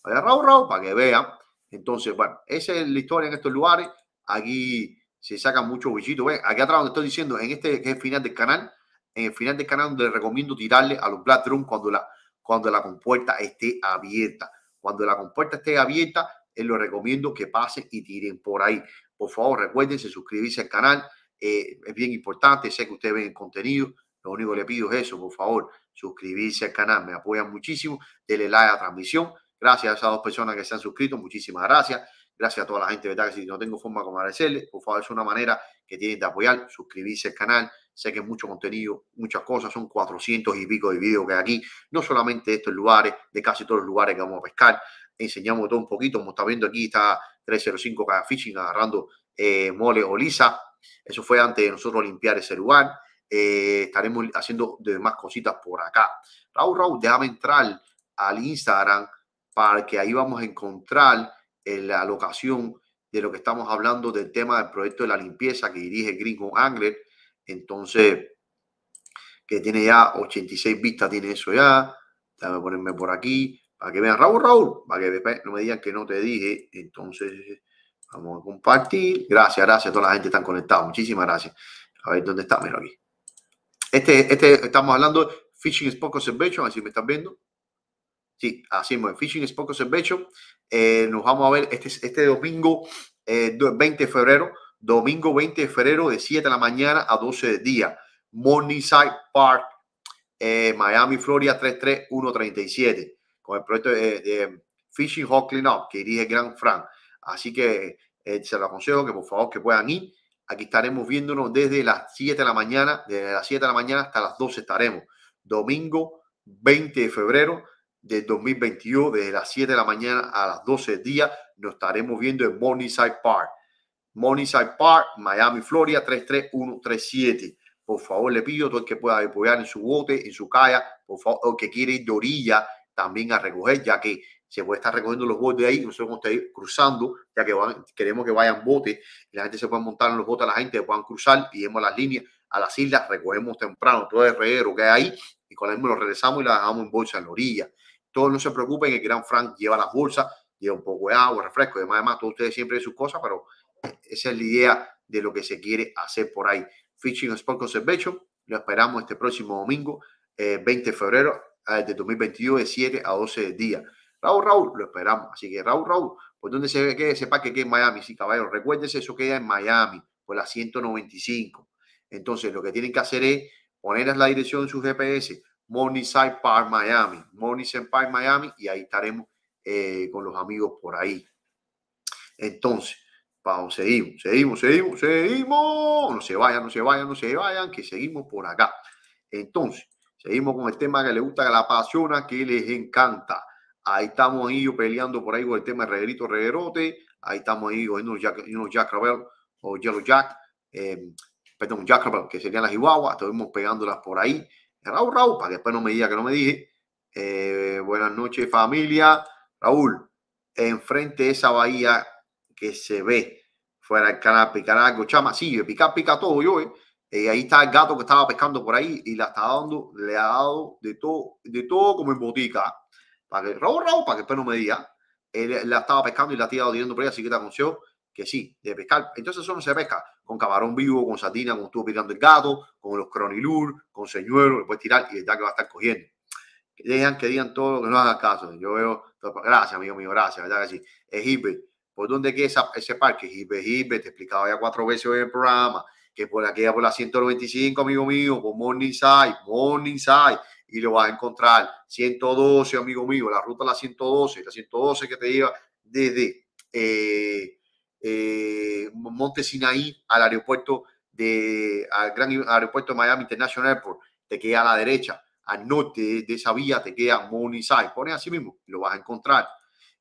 Raúl, Raúl, para que vean. Entonces, bueno, esa es la historia en estos lugares. Aquí se sacan muchos bichitos. Ven, aquí atrás donde estoy diciendo, en este que es final del canal, en el final del canal donde les recomiendo tirarle a los black drum cuando la, cuando la compuerta esté abierta. Cuando la compuerta esté abierta, eh, lo recomiendo que pasen y tiren por ahí. Por favor, recuérdense suscribirse al canal. Eh, es bien importante. Sé que ustedes ven el contenido. Lo único que le pido es eso, por favor, suscribirse al canal. Me apoyan muchísimo. Denle like a la transmisión. Gracias a esas dos personas que se han suscrito. Muchísimas gracias. Gracias a toda la gente, ¿verdad? Que si no tengo forma como agradecerles, por favor, es una manera que tienen de apoyar. Suscribirse al canal. Sé que mucho contenido, muchas cosas, son 400 y pico de videos que hay aquí, no solamente estos lugares, de casi todos los lugares que vamos a pescar enseñamos todo un poquito. Como está viendo aquí, está 305 cada fishing agarrando eh, mole o lisa. Eso fue antes de nosotros limpiar ese lugar. Eh, estaremos haciendo demás cositas por acá. Raúl, Raúl, déjame entrar al Instagram para que ahí vamos a encontrar eh, la locación de lo que estamos hablando del tema del proyecto de la limpieza que dirige Gringo Angler. Entonces, que tiene ya 86 vistas, tiene eso ya. Déjame ponerme por aquí. Para que vean, Raúl, Raúl, para que no me digan que no te dije. Entonces, vamos a compartir. Gracias, gracias toda la gente que está conectada. Muchísimas gracias. A ver, ¿dónde está? Mira aquí. Este, este estamos hablando Fishing pocos ver así me están viendo. Sí, así es, Fishing Spock Conservation. Eh, nos vamos a ver este, este domingo 20 eh, de febrero. Domingo 20 de febrero de 7 de la mañana a 12 de día. Morningside Park, eh, Miami, Florida 33137 con el proyecto de, Fishing Hawk Cleanup que dirige Gran Frank. Así que eh, se lo aconsejo que por favor que puedan ir. Aquí estaremos viéndonos desde las 7 de la mañana, desde las 7 de la mañana hasta las 12 estaremos. Domingo 20 de febrero de 2021, desde las 7 de la mañana a las 12 del día, nos estaremos viendo en Morningside Park. Morningside Park, Miami, Florida, 33137. Por favor, le pido a todo el que pueda apoyar en su bote, en su calle, por favor, que quiere ir de orilla, también a recoger, ya que se puede estar recogiendo los botes de ahí, nosotros vamos a estar cruzando, ya que queremos que vayan botes, y la gente se pueda montar en los botes, la gente puedan cruzar y las líneas a las islas, recogemos temprano todo el reguero que hay ahí y con la lo regresamos y la dejamos en bolsa en la orilla. Todos no se preocupen, el Gran Frank lleva las bolsas, lleva un poco de agua, refresco y demás, además, todos ustedes siempre de sus cosas, pero esa es la idea de lo que se quiere hacer por ahí. Fishing Sport Conservation, lo esperamos este próximo domingo, 20 eh, de febrero, Ah, de 2022 de 7 a 12 días. Raúl, Raúl, lo esperamos. Así que Raúl, Raúl, pues donde se ve ese sepa que en Miami, sí, caballero, recuérdense, eso queda en Miami, por la 195. Entonces, lo que tienen que hacer es ponerles la dirección de su GPS, Morningside Park, Miami, Morningside Park, Miami, y ahí estaremos eh, con los amigos por ahí. Entonces, vamos, seguimos, seguimos, seguimos, seguimos. No se vayan, no se vayan, no se vayan, que seguimos por acá. Entonces, Seguimos con el tema que le gusta, que la apasiona, que les encanta. Ahí estamos ellos peleando por ahí con el tema de reguerito, reguerote. Ahí estamos ellos con unos Jack, o Yellow Jack. Em, perdón, Jack Rabel, que serían las Iguaguas. Estuvimos pegándolas por ahí. Raúl, Raúl, para que después no me diga que no me dije. Eh, buenas noches, familia. Raúl, enfrente de esa bahía que se ve fuera del canal, picar algo, chama. Sí, picar, pica todo yo, eh. Eh, ahí está el gato que estaba pescando por ahí y la estaba dando, le ha dado de todo, de todo como en botica. Para que, rabo, para que después no me diga. Él la estaba pescando y la tía tirado por ahí, así que te anunció que sí, de pescar. Entonces eso no se pesca con camarón vivo, con satina, como estuvo pidiendo el gato, con los cronilur, con señuelo, le puedes tirar y ya que va a estar cogiendo. Que que digan todo, que no hagan caso. Yo veo, gracias, amigo mío, gracias, ¿verdad que sí? Es hiper. ¿Por dónde queda ese parque? Hiper, hiper, te explicaba ya cuatro veces hoy en el programa que por aquí, por la 195, amigo mío, por Morningside, Morningside, y lo vas a encontrar. 112, amigo mío, la ruta la 112, la 112 que te lleva desde eh, eh, Monte Sinaí al aeropuerto de, al gran aeropuerto Miami International Airport, te queda a la derecha, al norte de, esa vía te queda Morningside, pones así mismo, lo vas a encontrar.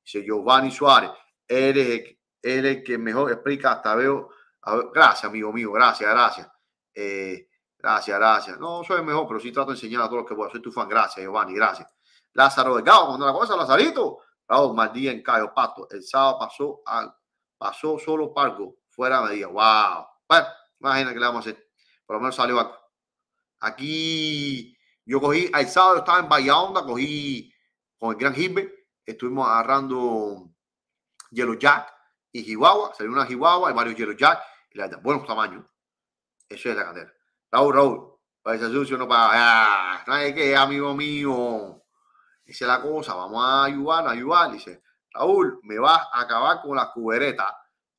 Dice Giovanni Suárez, eres, eres el que mejor explica, hasta veo gracias, amigo mío, gracias, gracias. Eh, gracias, gracias. No soy el mejor, pero sí trato de enseñar a todos los que puedo. Soy tu fan, gracias, Giovanni, gracias. Lázaro Delgado, cuando la cosa, Lazarito. Raúl, mal día en Cayo Pato. El sábado pasó, pasó solo Parco, fuera de medida. ¡Wow! Bueno, imagina que le vamos a hacer. Por lo menos salió algo. Aquí yo cogí, el sábado estaba en Bahía Onda, cogí con el Gran Gilbert, estuvimos agarrando Yellow Jack y Chihuahua, salió una Chihuahua y varios Yellow Jack bueno, Buenos tamaños. Eso es la cantera. Raúl, Raúl, para ese sucio, no para. Ah, ¿Sabes qué, amigo mío? Dice la cosa, vamos a ayudar, a ayudar. Dice, Raúl, me vas a acabar con las cuberetas.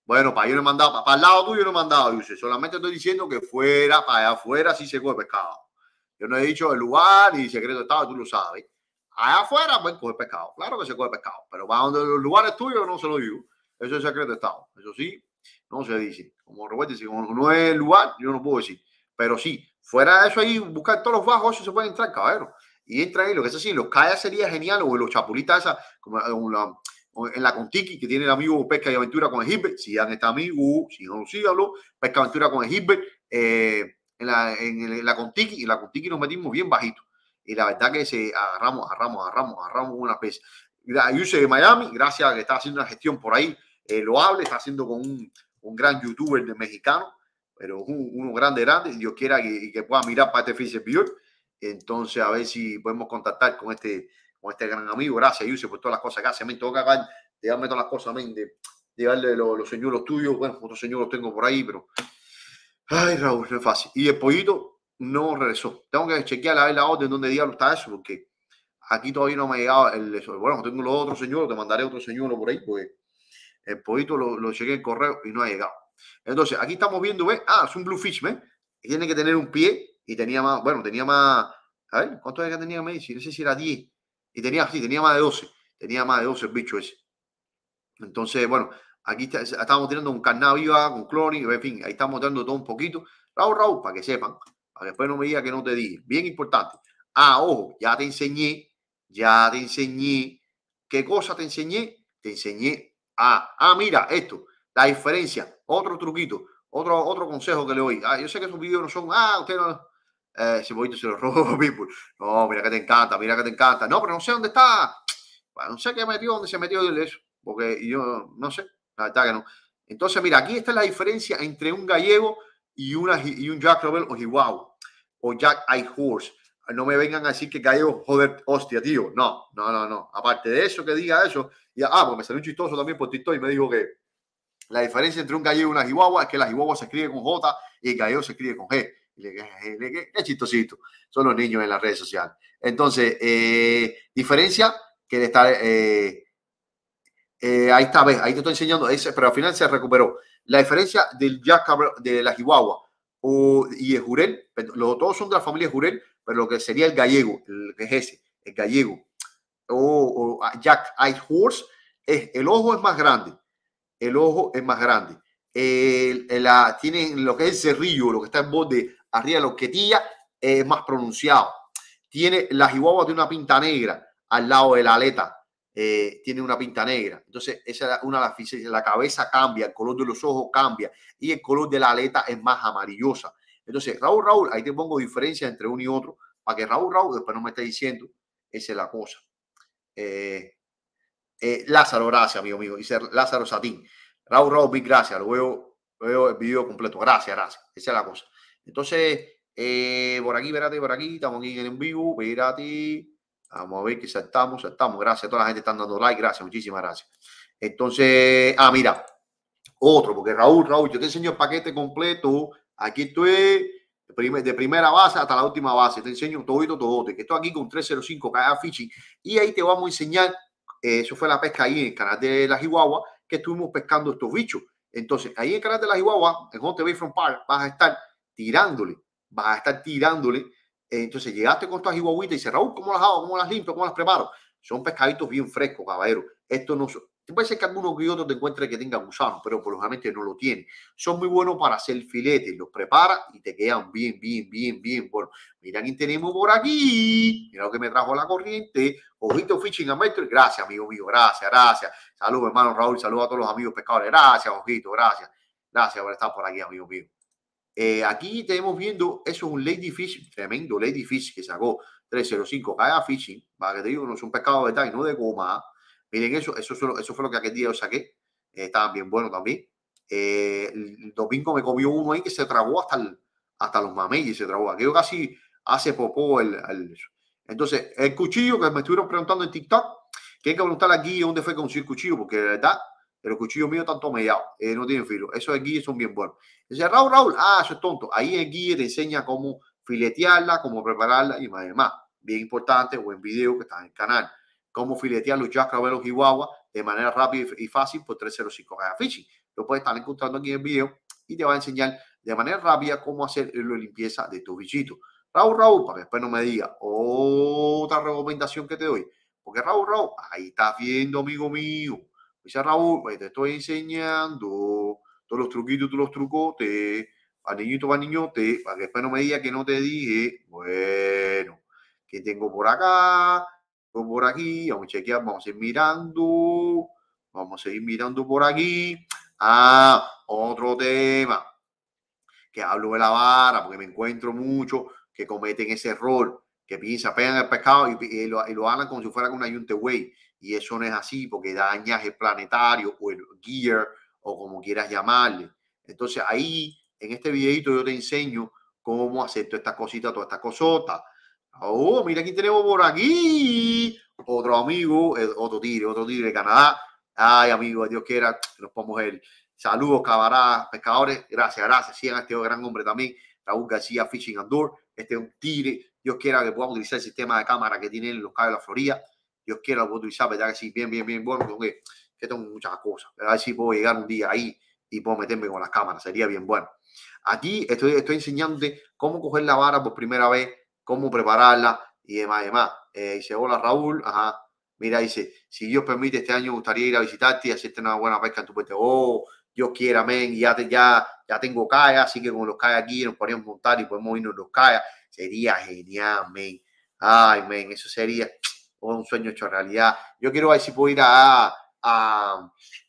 Bueno, para yo no he mandado, para, el lado tuyo no he mandado, dice, solamente estoy diciendo que fuera, para allá afuera sí se coge pescado. Yo no he dicho el lugar ni secreto de estado, tú lo sabes. Allá afuera pueden coger pescado, claro que se coge pescado, pero para donde los lugares tuyos no se lo digo. Eso es secreto de estado. Eso sí, no se dice. Como recuerden, si no es el lugar, yo no puedo decir. Pero sí, fuera de eso ahí, buscar todos los bajos, eso se puede entrar, caballero. Y entra ahí, lo que es así, los callas sería genial, o los chapulitas, esa, como eh, en la, en Contiki, que tiene el amigo Pesca y Aventura con el si han está amigo, si no lo sigue Pesca Aventura con el eh, en, la, en, la Contiki, y la Contiki nos metimos bien bajito. Y la verdad que se agarramos, agarramos, agarramos, agarramos una pez. Yuse de Miami, gracias a que está haciendo una gestión por ahí, eh, lo hable, está haciendo con un, un gran youtuber de mexicano, pero uno grande, grande, Dios quiera que, que pueda mirar para este Fisher Entonces, a ver si podemos contactar con este, con este gran amigo. Gracias, Yuse, por todas las cosas que hace. Me tengo que acabar todas las cosas, men, de, de los, los tuyos. Bueno, otros los tengo por ahí, pero. Ay, Raúl, no es fácil. Y el pollito no regresó. Tengo que chequear a ver la orden donde diablo está eso, porque aquí todavía no me ha llegado el. Bueno, tengo los otros señores te mandaré otro señor por ahí, porque el pollito lo, llegué chequé en correo y no ha llegado. Entonces, aquí estamos viendo, ¿ves? Ah, es un bluefish, ¿ves? tiene que tener un pie y tenía más, bueno, tenía más, a ver, ¿cuánto era que tenía? Me no sé si era 10. Y tenía, sí, tenía más de 12. Tenía más de 12 el bicho ese. Entonces, bueno, aquí estamos tirando un carnaval con cloning, en fin, ahí estamos dando todo un poquito. Raúl, Raúl, para que sepan, para que después no me diga que no te dije. Bien importante. Ah, ojo, ya te enseñé, ya te enseñé. ¿Qué cosa te enseñé? Te enseñé Ah, ah, mira, esto, la diferencia, otro truquito, otro, otro consejo que le doy. Ah, yo sé que esos vídeos no son, ah, usted no. Eh, si voy, se lo robo, people. No, mira que te encanta, mira que te encanta. No, pero no sé dónde está. no sé qué metió, dónde se metió eso. Porque yo no sé, la verdad que no. Entonces, mira, aquí está la diferencia entre un gallego y, una, y un Jack Rebel o Chihuahua o Jack Ice Horse no me vengan así que Gallego, joder, hostia, tío. No, no, no, no. Aparte de eso, que diga eso. Y, ah, pues me salió un chistoso también por TikTok y me dijo que la diferencia entre un gallego y una chihuahua es que la chihuahua se escribe con J y el gallego se escribe con G. Eh, qué chistosito. Son los niños en las redes sociales. Entonces, eh, diferencia que de estar. Eh, ahí está, ves, ahí te estoy enseñando, ese, pero al final se recuperó. La diferencia del de la Chihuahua o, y el Jurel, todos son de la familia Jurel, pero lo que sería el gallego, el que es el gallego, o, ah, Jack Ice Horse, es, el ojo es más grande, el ojo es más grande. El, la, tiene lo que es el cerrillo, lo que está en de arriba de la tía, es más pronunciado. Tiene la jihuahua de una pinta negra al lado de la aleta, eh, tiene una pinta negra. Entonces, esa es una de las La cabeza cambia, el color de los ojos cambia y el color de la aleta es más amarillosa. Entonces, Raúl, Raúl, ahí te pongo diferencia entre uno y otro, para que Raúl, Raúl después no me esté diciendo, esa es la cosa. Eh, eh, Lázaro, gracias, amigo mío. Lázaro Satín. Raúl, Raúl, Big gracias. Lo veo, veo el video completo. Gracias, gracias. Esa es la cosa. Entonces, eh, por aquí, espérate, por aquí. Estamos aquí en vivo. Espérate. Vamos a ver que saltamos, saltamos. Gracias toda la gente está dando like. Gracias, muchísimas gracias. Entonces, ah, mira, otro, porque Raúl, Raúl, yo te enseño el paquete completo Aquí estoy de primera base hasta la última base. Te enseño todo y todo. Estoy aquí con 305 cada Fichi y ahí te vamos a enseñar. Eh, eso fue la pesca ahí en el canal de la Chihuahua que estuvimos pescando estos bichos. Entonces, ahí en el canal de la Chihuahua, en Hot Bay Park, vas a estar tirándole, vas a estar tirándole. Eh, entonces, llegaste con estas chihuahuita y dices, Raúl, ¿cómo las hago? ¿Cómo las limpio? ¿Cómo las preparo? Son pescaditos bien frescos, caballero. Esto no, Puede ser que alguno que otro te encuentre que tenga gusano, pero generalmente no lo tiene. Son muy buenos para hacer filetes, los prepara y te quedan bien, bien, bien, bien. Bueno, mira quién tenemos por aquí. Mira lo que me trajo la corriente. Ojito Fishing a Gracias, amigo mío. Gracias, gracias. Saludos, hermano Raúl. Saludos a todos los amigos pescadores. Gracias, Ojito. Gracias. Gracias por estar por aquí, amigo mío. Eh, aquí tenemos viendo, eso es un Lady Fish, tremendo Lady Fish que sacó 305 cada Fishing. Para que te digo, no es un pescado de tal, no de goma Miren eso, eso, eso fue lo que aquel día yo saqué. Eh, estaban bien buenos también. Eh, el domingo me comió uno ahí que se tragó hasta, los hasta los y se trabó. Aquello casi hace popó el, Entonces, el cuchillo que me estuvieron preguntando en TikTok, que hay que preguntarle aquí dónde fue que cuchillo, porque de verdad, los cuchillo mío tanto tomellados, eh, no tienen filo. Esos Guille son bien buenos. Dice, Raúl, Raúl, ah, eso es tonto. Ahí el guía te enseña cómo filetearla, cómo prepararla y más y más. Bien importante, buen video que está en el canal cómo filetear los Jack y Chihuahua de manera rápida y fácil por 305 Fishing. Lo puedes estar encontrando aquí en el video y te va a enseñar de manera rápida cómo hacer la limpieza de tu bichito. Raúl, Raúl, para que después no me diga otra recomendación que te doy. Porque Raúl, Raúl, ahí estás viendo, amigo mío. Dice Raúl, pues, te estoy enseñando todos los truquitos, todos los trucos. para niñito, para niñote, para que después no me diga que no te dije. Bueno, que tengo por acá? por aquí, vamos a ir mirando, vamos a ir mirando por aquí. a ah, otro tema que hablo de la vara, porque me encuentro mucho que cometen ese error, que piensa pegan el pescado y, lo, y lo, hablan como si fuera con ayunte wey Y eso no es así, porque dañas el planetario o el gear o como quieras llamarle. Entonces ahí, en este videito yo te enseño cómo hacer todas estas cositas, todas estas cosotas. Ah, oh, mira aquí tenemos por aquí. Otro amigo, otro tigre, otro tigre de Canadá. Ay, amigo, Dios quiera que nos podamos ver. Saludos, camaradas, pescadores. Gracias, gracias. Sigan este gran hombre también, Raúl García Fishing and Este es un tigre. Dios quiera que podamos utilizar el sistema de cámara que tienen los cables de la Florida. Dios quiera lo pueda utilizar, ¿verdad? Que sí, bien, bien, bien. Bueno, porque que, tengo muchas cosas. A ver si puedo llegar un día ahí y puedo meterme con las cámaras. Sería bien bueno. Aquí estoy, estoy enseñándote cómo coger la vara por primera vez cómo prepararla y demás, demás. dice, eh, hola Raúl, ajá. Mira, dice, si Dios permite, este año gustaría ir a visitarte y hacerte una buena pesca en tu puente. Oh, Dios quiera, amén. Ya, te, ya, ya tengo calla, así que con los calles aquí nos podríamos montar y podemos irnos los calles. Sería genial, amén. Ay, amén, eso sería oh, un sueño hecho realidad. Yo quiero ver si puedo ir a,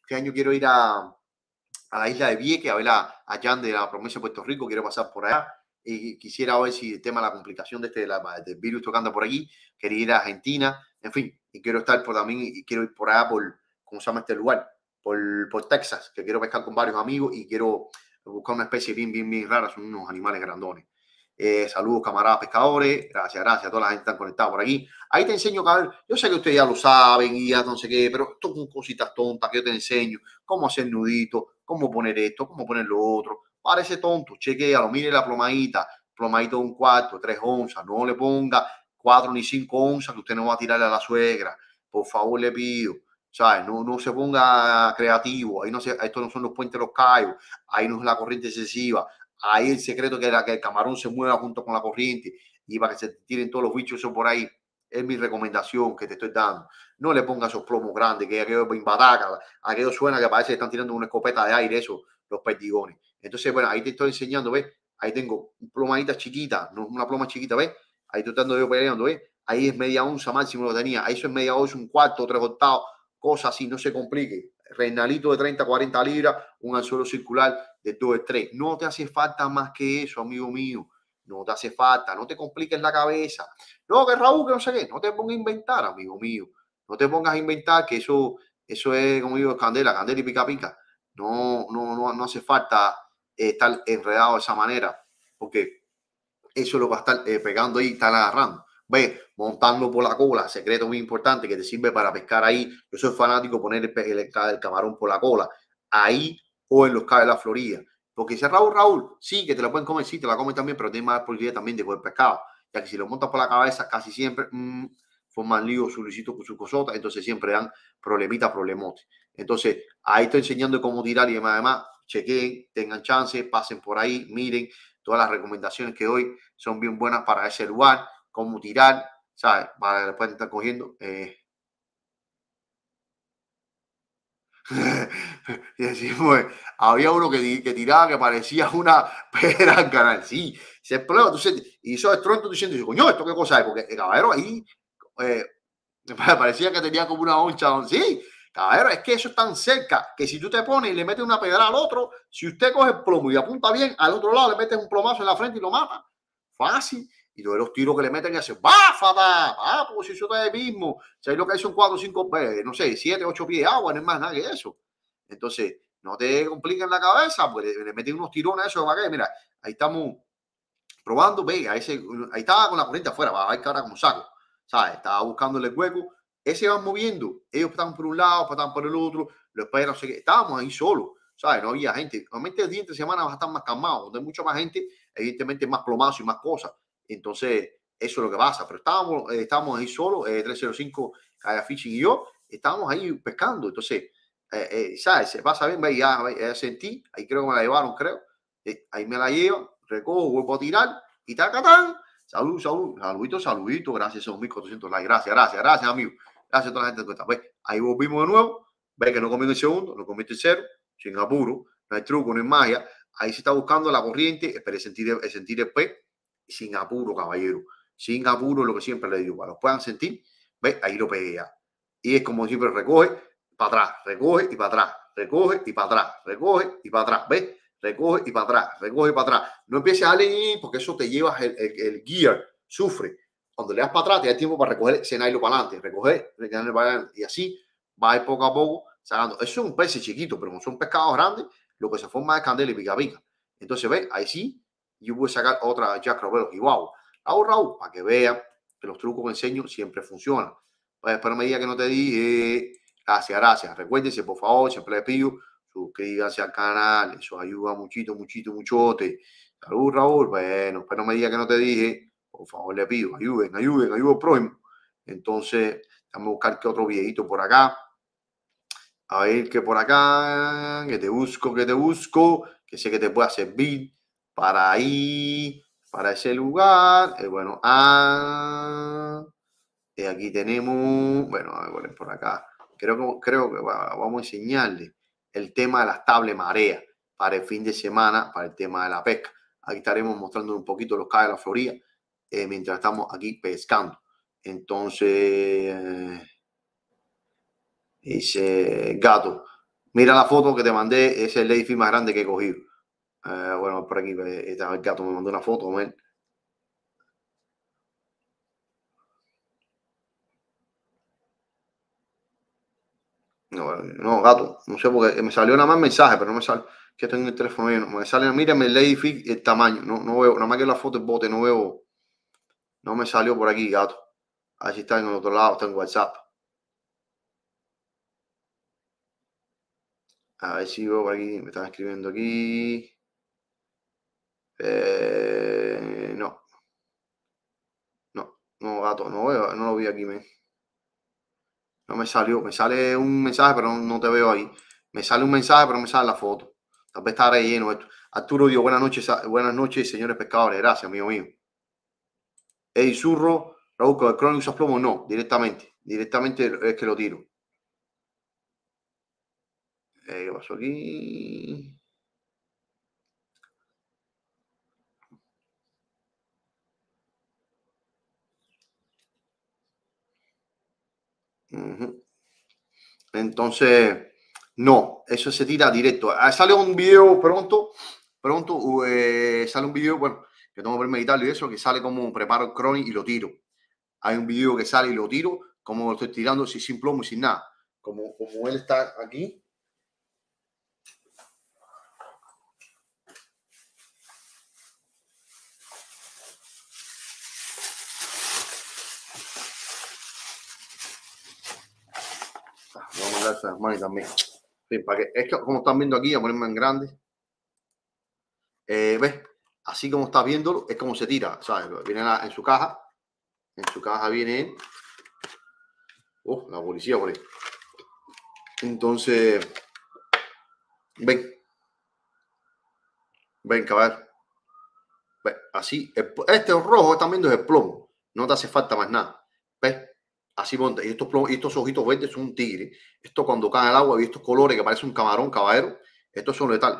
este año quiero ir a, a la isla de Vieques, a ver a, de la promesa de Puerto Rico, quiero pasar por allá y quisiera ver si el tema de la complicación de este de la, del virus tocando por aquí, quería ir a Argentina, en fin, y quiero estar por también, y quiero ir por allá, por, ¿cómo se llama este lugar? Por, por Texas, que quiero pescar con varios amigos y quiero buscar una especie bien, bien, bien rara, son unos animales grandones. Eh, saludos, camaradas pescadores. Gracias, gracias a toda la gente que está conectada por aquí. Ahí te enseño, cabrón. Yo sé que ustedes ya lo saben, guías, no sé qué, pero esto son cositas tontas que yo te enseño. Cómo hacer nudito, cómo poner esto, cómo poner lo otro. Parece tonto, chequealo, mire la plomadita, plomadito de un cuarto, tres onzas, no le ponga cuatro ni cinco onzas que usted no va a tirarle a la suegra. Por favor, le pido. ¿Sabes? No, no se ponga creativo. Ahí no estos no son los puentes los cayos, Ahí no es la corriente excesiva. Ahí el secreto que, era que el camarón se mueva junto con la corriente y para que se tiren todos los bichos eso por ahí. Es mi recomendación que te estoy dando. No le ponga esos plomos grandes, que aquello bataca, aquello suena que parece que están tirando una escopeta de aire, eso, los perdigones. Entonces, bueno, ahí te estoy enseñando, ¿ves? Ahí tengo plomaditas chiquitas, no una ploma chiquita, ¿ves? Ahí tratando de peleando, ¿ves? Ahí es media onza máximo lo tenía. Ahí eso es media onza, un cuarto, tres octavos, cosas así, no se complique. Renalito de 30, 40 libras, un anzuelo circular de 2 3. No te hace falta más que eso, amigo mío. No te hace falta, no te compliques la cabeza. No, que Raúl, que no sé qué, no te pongas a inventar, amigo mío. No te pongas a inventar que eso, eso es, como digo, candela, candela y pica pica. No, no, no, no hace falta eh, estar enredado de esa manera, porque eso lo va a estar eh, pegando ahí, estar agarrando. Ve, montando por la cola, secreto muy importante que te sirve para pescar ahí. Yo soy fanático poner el, el, el camarón por la cola, ahí o en los cables de la Florida. Porque dice Raúl, Raúl, sí, que te lo pueden comer, sí, te la comen también, pero tiene más posibilidad también de comer pescado. Ya que si lo montas por la cabeza, casi siempre mm, forman líos, su con su cosota, entonces siempre dan problemitas, problemotes. Entonces, ahí estoy enseñando cómo tirar y demás, además, chequen, tengan chance, pasen por ahí, miren todas las recomendaciones que hoy son bien buenas para ese lugar, cómo tirar, ¿sabes? Para que puedan estar cogiendo. Eh. había uno que, tiraba que parecía una pera al canal. Sí, se prueba, tú sientes, y eso es tronto tú sientes, coño, ¿esto qué cosa es? Porque el caballero ahí eh, parecía que tenía como una oncha, sí, es que eso es tan cerca que si tú te pones y le metes una pedra al otro, si usted coge el plomo y apunta bien, al otro lado le metes un plomazo en la frente y lo mata. Fácil. Y todos los tiros que le meten y hacen, ¡báfata! ¡Ah, pues eso está ahí mismo! ¿Sabes lo que hay son 4, 5, pues, no sé, siete, ocho pies de agua, no es más nada que eso. Entonces, no te compliquen la cabeza, pues le, meten unos tirones a eso. que, Mira, ahí estamos probando, ve, ahí, estaba con la corriente afuera, va a ver que ahora como saco. ¿Sabes? Estaba buscándole el hueco él se iban moviendo. Ellos estaban por un lado, estaban por el otro. Los padres no sé qué. Estábamos ahí solos. ¿Sabes? No había gente. Normalmente el día entre semana vas a estar más calmado. Donde hay mucha más gente, evidentemente más plomazo y más cosas. Entonces, eso es lo que pasa. Pero estábamos, eh, estábamos ahí solos, eh, 305, Kaya y yo. Estábamos ahí pescando. Entonces, eh, eh, ¿sabes? Se pasa bien, ya, sentí. Ahí creo que me la llevaron, creo. ahí me la llevan, recojo, vuelvo a tirar y tacatán. Salud, salud, saludito, saludito. Gracias, son 1400 likes. Gracias, gracias, gracias, amigo hace toda la gente que pues, ahí volvimos de nuevo, ve que no comió el segundo, no comí el tercero, sin apuro, no hay truco, no hay magia, ahí se está buscando la corriente, pero sentir, el sentir el pez, sin apuro, caballero, sin apuro, lo que siempre le digo, para los puedan sentir, ve, ahí lo pedía Y es como siempre recoge, para atrás, recoge y para atrás, recoge y para atrás, recoge y para atrás, ve, Recoge y para atrás, recoge y para atrás. No empieces a leer porque eso te lleva el gear, sufre. Cuando le das para atrás, te da tiempo para recoger, cenailo para adelante, recoger, recoger el Y así va a ir poco a poco sacando. Eso es un pez chiquito, pero como son pescados grandes, lo que se forma es candela y pica pica. Entonces, ve, ahí sí, yo voy sacar otra Jack pero y wow. Raúl, para que vean que los trucos que enseño siempre funcionan. Pues espero me diga que no te dije. Gracias, gracias. Recuérdense, por favor, siempre les pido, suscríbanse al canal. Eso ayuda muchito, muchito, muchote. Salud, Raúl. Bueno, espero me diga que no te dije. Por favor, le pido, ayuden, ayuden, ayuden al Entonces, vamos a buscar que otro viejito por acá. A ver que por acá, que te busco, que te busco, que sé que te pueda servir para ahí, para ese lugar. Eh, bueno, ah, eh, aquí tenemos, bueno, a ver, por acá. Creo, creo que vamos a enseñarle el tema de las tablas marea para el fin de semana, para el tema de la pesca. Aquí estaremos mostrando un poquito los cables de la floría. Eh, mientras estamos aquí pescando. Entonces, dice Gato, mira la foto que te mandé, es el ladyfi más grande que he cogido. Eh, bueno, por aquí pues, está el gato, me mandó una foto, No, gato, no sé porque me salió nada más mensaje, pero no me sale. Que tengo el teléfono, me sale, mírame el el tamaño, no, no veo, nada más que la foto es bote, no veo. No me salió por aquí, gato. Así está en el otro lado, está en WhatsApp. A ver si veo por aquí, me están escribiendo aquí. Eh, no. No, no, gato, no veo, no lo vi aquí, me. No me salió, me sale un mensaje, pero no te veo ahí. Me sale un mensaje, pero me sale la foto. Tal vez está relleno esto. Arturo dio buenas noches, buenas noches, señores pescadores. Gracias, amigo mío. Eddie Zurro, Raúl el y usas plomo, no, directamente, directamente es que lo tiro. Eh, ¿Qué aquí? Entonces, no, eso se tira directo. Ah, sale un video pronto, pronto eh, sale un video, bueno, que tengo que meditarlo y eso, que sale como preparo el cronic y lo tiro. Hay un video que sale y lo tiro, como lo estoy tirando sin plomo y sin nada. Como, como él está aquí. Ah, Vamos a mandar manos también. para que, es que, como están viendo aquí, a ponerme en grande. Eh, ¿Ves? así como estás viéndolo, es como se tira, ¿sabes? Viene en su caja, en su caja viene... Oh, la policía por Entonces, ven, ven, caballero. Ven, así, este rojo también viendo es el plomo, no te hace falta más nada. ¿Ves? Así monta. Y estos, plomos, estos ojitos verdes son un tigre. Esto cuando cae el agua y estos colores que parece un camarón, caballero, estos son letales.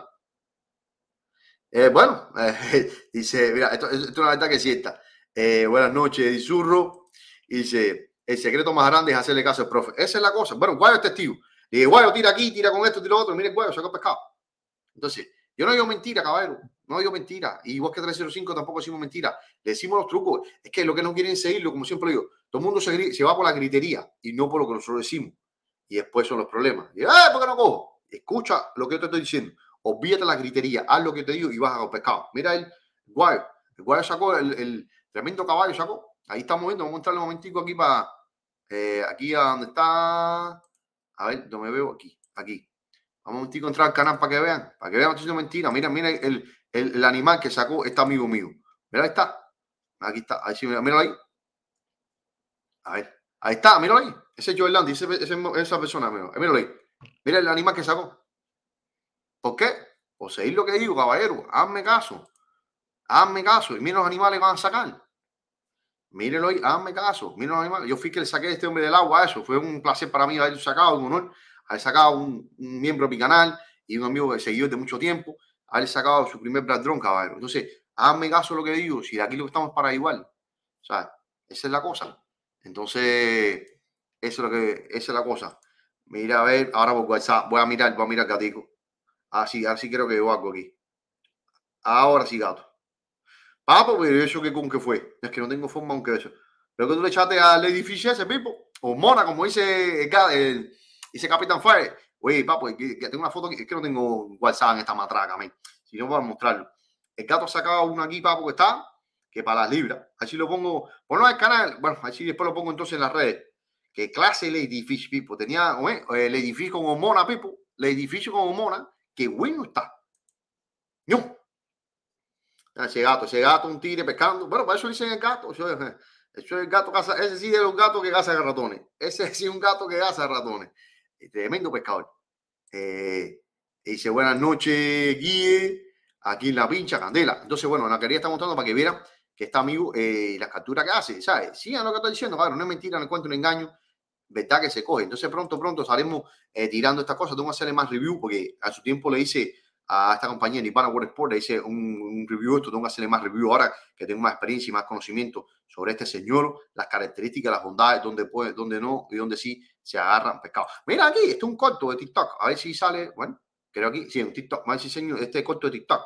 Eh, bueno, eh, dice, mira, esto, es una verdad que cierta. Eh, buenas noches, disurro, Dice, el secreto más grande es hacerle caso al profe. Esa es la cosa. Bueno, Guayo es testigo. Guayo, tira aquí, tira con esto, tira otro. Mire, Guayo, saca pescado. Entonces, yo no digo mentira, caballero. No digo mentira. Y vos que 305 tampoco decimos mentira. Le decimos los trucos. Es que lo que no quieren seguirlo, como siempre digo, todo el mundo se, va por la gritería y no por lo que nosotros decimos. Y después son los problemas. Y, eh, ¿por qué no cojo? Escucha lo que yo te estoy diciendo. Olvídate la gritería, haz lo que te digo y vas a los pescados. Mira el guay. El guay sacó el, tremendo caballo, sacó. Ahí está viendo, vamos a mostrarle un momentico aquí para. Eh, aquí a donde está. A ver, no me veo aquí. Aquí. Vamos a entrar al canal para que vean. Para que vean, esto es mentira. Mira, mira el, animal que sacó este amigo mío. Mira, ahí está. Aquí está. Ahí sí, mira, míralo ahí. A ver. Ahí está, míralo ahí. Ese es Joel Landy, esa persona, míralo ahí. Mira el animal que sacó. ¿Por qué? O seguir lo que digo, caballero. Hazme caso. Hazme caso. Y mira los animales que van a sacar. Mírenlo ahí, hazme caso. Mira los animales. Yo fui que le saqué a este hombre del agua eso. Fue un placer para mí haber sacado, un honor, haber sacado un, miembro de mi canal y un amigo que seguí de mucho tiempo, haber sacado su primer Black Drone, caballero. Entonces, hazme caso lo que digo. Si de aquí lo que estamos para igual. sea, Esa es la cosa. Entonces, eso es lo que, esa es la cosa. Mira, a ver, ahora voy a mirar, voy a mirar gatico. Así, así creo que hago aquí. Ahora sí, gato. Ah, papo, pues, pero eso que con qué fue. Es que no tengo forma aunque eso. Pero que tú le echaste al edificio ese pipo. O Mona, como dice el, ese Capitán Fire. Oye, papo, que, tengo una foto, es que no tengo WhatsApp en esta matraca, man. Si no, puedo mostrarlo. El gato sacaba una aquí, papo, que está, que para las libras. Así lo pongo, ponlo pues al canal, bueno, así después lo pongo entonces en las redes. Que clase el edificio, pipo. Tenía, oye, el edificio con mona, pipo. El edificio con mona qué bueno está. No. Ah, ese gato, ese gato, un tigre pescando. Bueno, para eso dicen el gato. Eso es, el gato ese sí es un gato que caza ratones. Ese sí es un gato que caza ratones. Tremendo pescador. Eh, dice buenas noches, Guille. Aquí en la pincha candela. Entonces, bueno, la quería estar mostrando para que vieran que está amigo eh, y las capturas que hace, ¿sabes? Sí, a lo que estoy diciendo, claro, no es mentira, no encuentro un engaño. ¿verdad? Que se coge. Entonces pronto, pronto estaremos eh, tirando estas cosas. Tengo que hacerle más review porque a su tiempo le hice a esta compañía, para World Sport, le hice un, review esto. Tengo que hacerle más review ahora que tengo más experiencia y más conocimiento sobre este señor, las características, las bondades, dónde puede, dónde no y dónde sí se agarran pescado. Mira aquí, este es un corto de TikTok. A ver si sale, bueno, creo aquí, sí, un TikTok. más ver este corto de TikTok.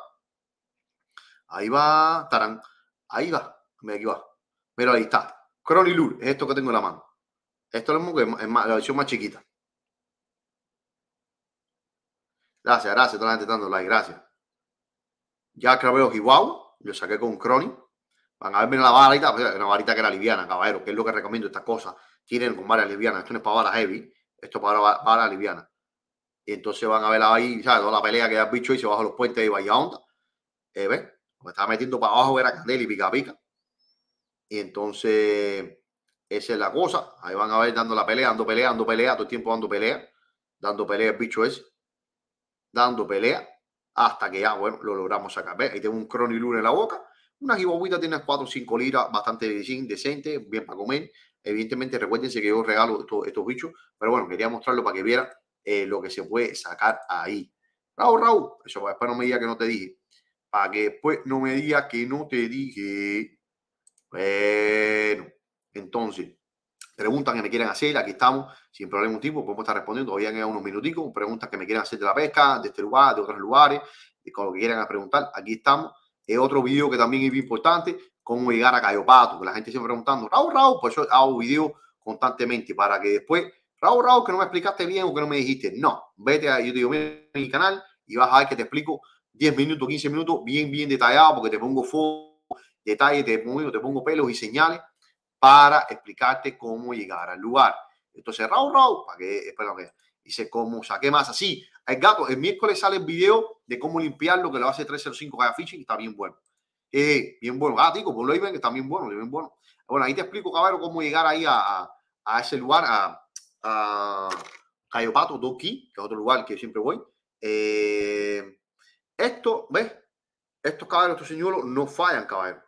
Ahí va, tarán. Ahí va. Mira, aquí va. Mira, ahí está. Crony Lure, es esto que tengo en la mano. Esto lo es más, versión más chiquita. Gracias, gracias, toda la gente dando like, gracias. Ya los igual yo saqué con Crony. Van a verme la varita, pues, una varita que era liviana, caballero, que es lo que recomiendo estas cosas. Tienen con varas livianas, esto no es para varas heavy, esto es para varas livianas. Y entonces van a ver ahí, ¿sabes? Toda la pelea que da el bicho y se baja los puentes de Vaya Onda. Eh, pues me estaba metiendo para abajo, era candela y pica pica. Y entonces esa es la cosa. Ahí van a ver dando la pelea, dando pelea, dando pelea, todo el tiempo dando pelea, dando pelea el bicho ese, dando pelea, hasta que ya, bueno, lo logramos sacar. Ahí tengo un luna en la boca. Una jibobuita tiene 4 o 5 libras, bastante decente, bien para comer. Evidentemente, recuérdense que yo regalo estos, bichos, pero bueno, quería mostrarlo para que vieran eh, lo que se puede sacar ahí. Raúl, Raúl, eso después no me diga que no te dije. Para que después no me diga que no te dije. Bueno. Entonces, preguntas que me quieran hacer, aquí estamos, sin problema tipo, podemos estar respondiendo, todavía en unos minuticos, preguntas que me quieran hacer de la pesca, de este lugar, de otros lugares, de con lo que quieran preguntar, aquí estamos. Es otro video que también es importante, cómo llegar a Cayo Pato, que la gente siempre preguntando, Raúl, Raúl, pues yo hago videos constantemente para que después, Raúl, Raúl, que no me explicaste bien o que no me dijiste, no, vete a YouTube, en mi canal y vas a ver que te explico 10 minutos, 15 minutos, bien, bien detallado, porque te pongo fotos, detalles, te pongo, te pongo pelos y señales para explicarte cómo llegar al lugar. Entonces, Raúl Raúl para que, lo eh, que eh, dice cómo saqué más así. El gato, el miércoles sale el video de cómo limpiar lo que lo hace 305 cada y está bien bueno. Eh, bien bueno, ah, digo, por pues lo que está bien bueno, bien bueno. Bueno, ahí te explico, caballero cómo llegar ahí a, a, ese lugar, a, a Cayopato, Doki, que es otro lugar que siempre voy. esto, ¿ves? Estos caballeros, estos señuelos no fallan, caballero.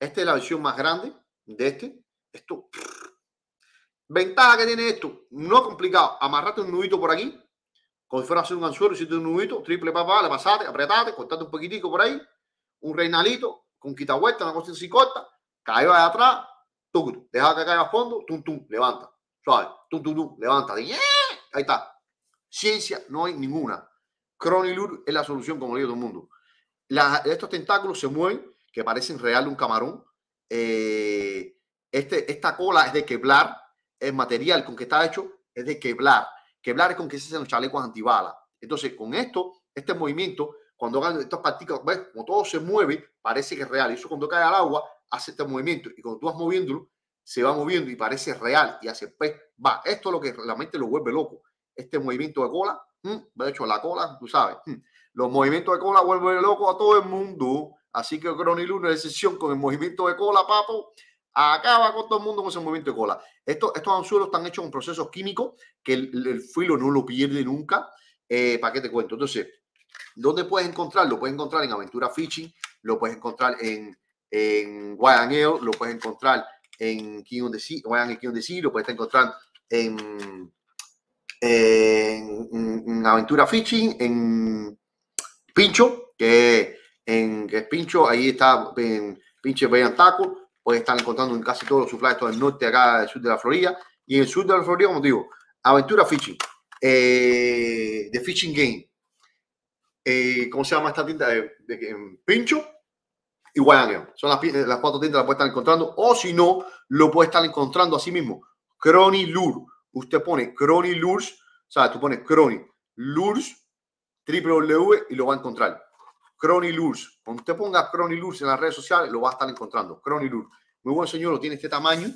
Esta es la versión más grande de este esto. Ventaja que tiene esto, no complicado. Amarrate un nudito por aquí, como si fuera a hacer un anzuelo, hiciste un nudito, triple papá, le pasate apretate, cortate un poquitico por ahí, un reinalito, con quita vuelta, una cosa así corta, Cae de atrás, tú, deja que caiga a fondo, tum, tum, levanta, suave, tum, levanta, ahí está. Ciencia no hay ninguna. Cronilur es la solución, como le digo todo el mundo. estos tentáculos se mueven, que parecen real un camarón, eh, este, esta cola es de queblar el material con que está hecho es de queblar. Queblar es con que se hacen los chalecos antibalas. Entonces, con esto, este movimiento, cuando hagan estas partículas, ¿ves? como todo se mueve, parece que es real. Y eso cuando cae al agua, hace este movimiento. Y cuando tú vas moviéndolo, se va moviendo y parece real. Y hace pues, Va, esto es lo que realmente lo vuelve loco. Este movimiento de cola, de mm, hecho, la cola, tú sabes, mm. los movimientos de cola vuelven loco a todo el mundo. Así que Crony Luna es excepción con el movimiento de cola, papo. Acaba con todo el mundo con ese movimiento de cola. Esto, estos anzuelos están hechos con procesos químicos que el, filo no lo pierde nunca. Eh, ¿Para qué te cuento? Entonces, ¿dónde puedes encontrarlo? Lo puedes encontrar en Aventura Fishing, lo puedes encontrar en, en lo puedes encontrar en King de the lo puedes encontrar en, en Aventura Fishing, en Pincho, que en Pincho, ahí está en Pinche Bayan Taco, puede estar encontrando en casi todos los supplies todo el norte, acá del sur de la Florida, y en el sur de la Florida, como digo, Aventura Fishing, The eh, Fishing Game, eh, ¿cómo se llama esta tienda? Eh, de, Pincho y Son las, las, cuatro tiendas las puede estar encontrando, o si no, lo puede estar encontrando así mismo. Crony Lure, usted pone Crony Lures, o sea, tú pones Crony Lures, W y lo va a encontrar. Cronilurs. Cuando usted ponga Cronilurs en las redes sociales, lo va a estar encontrando. Cronilurs. Muy buen señor, lo tiene este tamaño.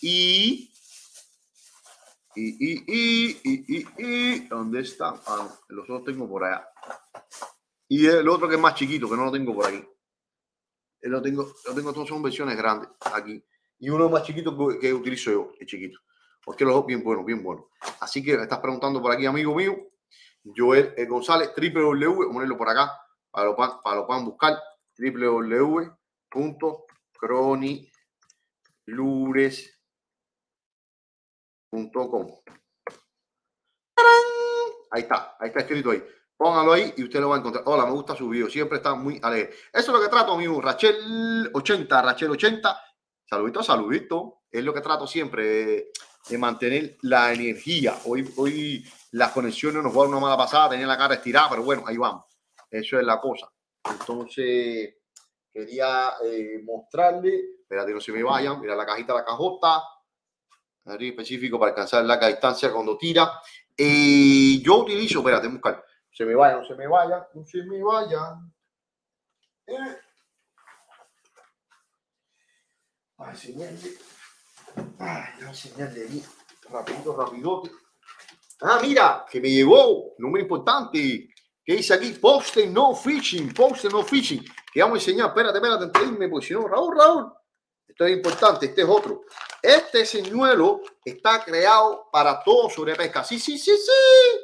Y. Y, y, y, y, ¿dónde está? Ah, los dos tengo por allá. Y el otro que es más chiquito, que no lo tengo por aquí. Eh, lo tengo, lo tengo, todos son versiones grandes aquí. Y uno más chiquito que, utilizo yo, es chiquito. Porque los dos bien buenos, bien buenos. Así que me estás preguntando por aquí, amigo mío. Joel eh, González, triple W, ponerlo por acá para lo, para puedan buscar www.cronilures.com. Ahí está, ahí está escrito ahí. Póngalo ahí y usted lo va a encontrar. Hola, me gusta su video. Siempre está muy alegre. Eso es lo que trato, amigo. Rachel 80, Rachel 80. Saludito, saludito. Es lo que trato siempre de, mantener la energía. Hoy, hoy las conexiones nos van una mala pasada, tenía la cara estirada, pero bueno, ahí vamos. Eso es la cosa. Entonces, quería eh, mostrarle, espérate, no se me vayan, mira la cajita, la cajota, arriba específico para alcanzar larga distancia cuando tira. Eh, yo utilizo, espérate, buscar, se me vayan, no se me vayan, no se me vayan. Eh. A enseñarle, a enseñarle ahí, rapidito, rapidote. Ah, mira, que me llegó, número importante que dice aquí, poste no fishing, poste no fishing, que vamos a enseñar, espérate, espérate, antes de irme, porque si no, Raúl, Raúl, esto es importante, este es otro. Este señuelo está creado para todo sobre pesca. Sí, sí, sí, sí.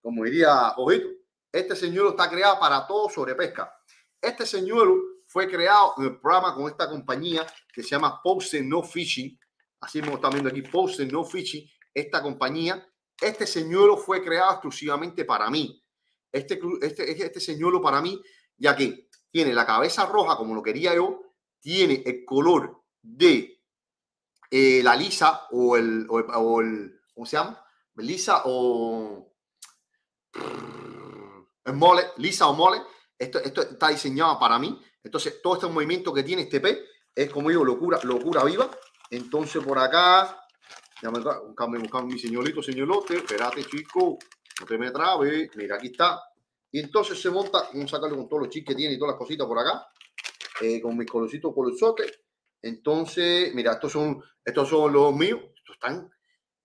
Como diría Ojito, este señuelo está creado para todo sobre pesca. Este señuelo fue creado en el programa con esta compañía que se llama Poste No Fishing. Así mismo estamos viendo aquí, Poste No Fishing, esta compañía. Este señuelo fue creado exclusivamente para mí. Este, este, este, este señuelo para mí, ya que tiene la cabeza roja como lo quería yo, tiene el color de eh, la lisa o el, o, el, o ¿cómo se llama? Lisa o el mole, lisa o mole. Esto, esto está diseñado para mí. Entonces, todo este movimiento que tiene este pez es como digo, locura, locura viva. Entonces, por acá, ya me buscamos, mi señorito, señorote. Espérate, chico. No te me trabe Mira, aquí está. Y entonces se monta, vamos a sacarlo con todos los chips que tiene y todas las cositas por acá. Eh, con mis colorcitos colorzotes. Entonces, mira, estos son, estos son los míos. Estos están.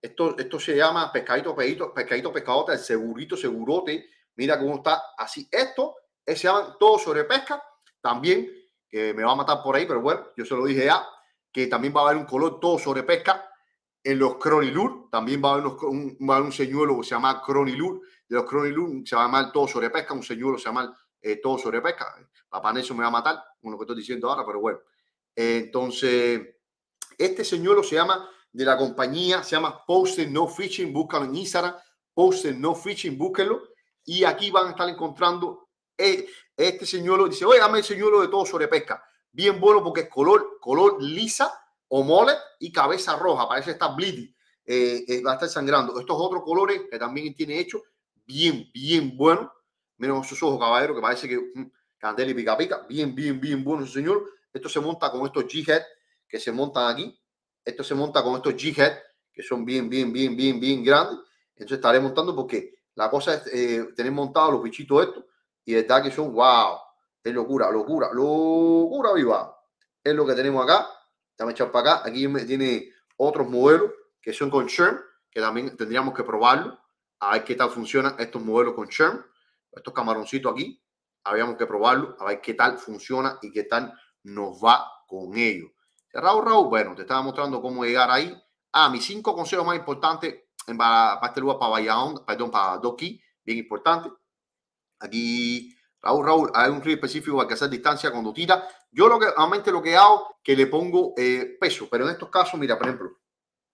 Esto, esto se llama pescadito, pescadito, pescadito, pescadota, el segurito, segurote. Mira cómo está así. Esto se llama todo sobre pesca. También, que me va a matar por ahí, pero bueno, yo se lo dije ya, que también va a haber un color todo sobre pesca en los Cronilur también va a haber, un, señuelo que se llama Cronilur. De los Cronilur se va a llamar todo sobre pesca, un señuelo se llama eh, todo sobre pesca. Papá eso me va a matar, con lo que estoy diciendo ahora, pero bueno. Eh, entonces, este señuelo se llama, de la compañía, se llama Posted No Fishing, búscalo en Instagram, Posted No Fishing, búsquenlo. Y aquí van a estar encontrando eh, este señuelo. Dice, oye, dame el señuelo de todo sobre pesca. Bien bueno porque es color, color lisa mole y Cabeza Roja. Parece estar bleeding, eh, eh, va a estar sangrando. Estos otros colores que también tiene hecho, bien, bien bueno. Miren sus ojos, caballero, que parece que mm, candela y pica pica. Bien, bien, bien bueno, señor. Esto se monta con estos G-Head que se montan aquí. Esto se monta con estos G-Head que son bien, bien, bien, bien, bien grandes. Entonces estaré montando porque la cosa es eh, tener montados los bichitos estos y está verdad que son wow. Es locura, locura, locura viva. Es lo que tenemos acá. Déjame echar para acá. Aquí tiene otros modelos que son con Sherm, que también tendríamos que probarlo, a ver qué tal funcionan estos modelos con Sherm. Estos camaroncitos aquí, habíamos que probarlo, a ver qué tal funciona y qué tal nos va con ellos. Raúl, Raúl. Bueno, te estaba mostrando cómo llegar ahí. Ah, mis cinco consejos más importantes para, para este lugar, para Valladolid, perdón, para Doki, bien importante. Aquí, Raúl, Raúl, hay un clip específico para que hacer distancia cuando tira yo lo que realmente lo que hago que le pongo eh, peso, pero en estos casos, mira, por ejemplo,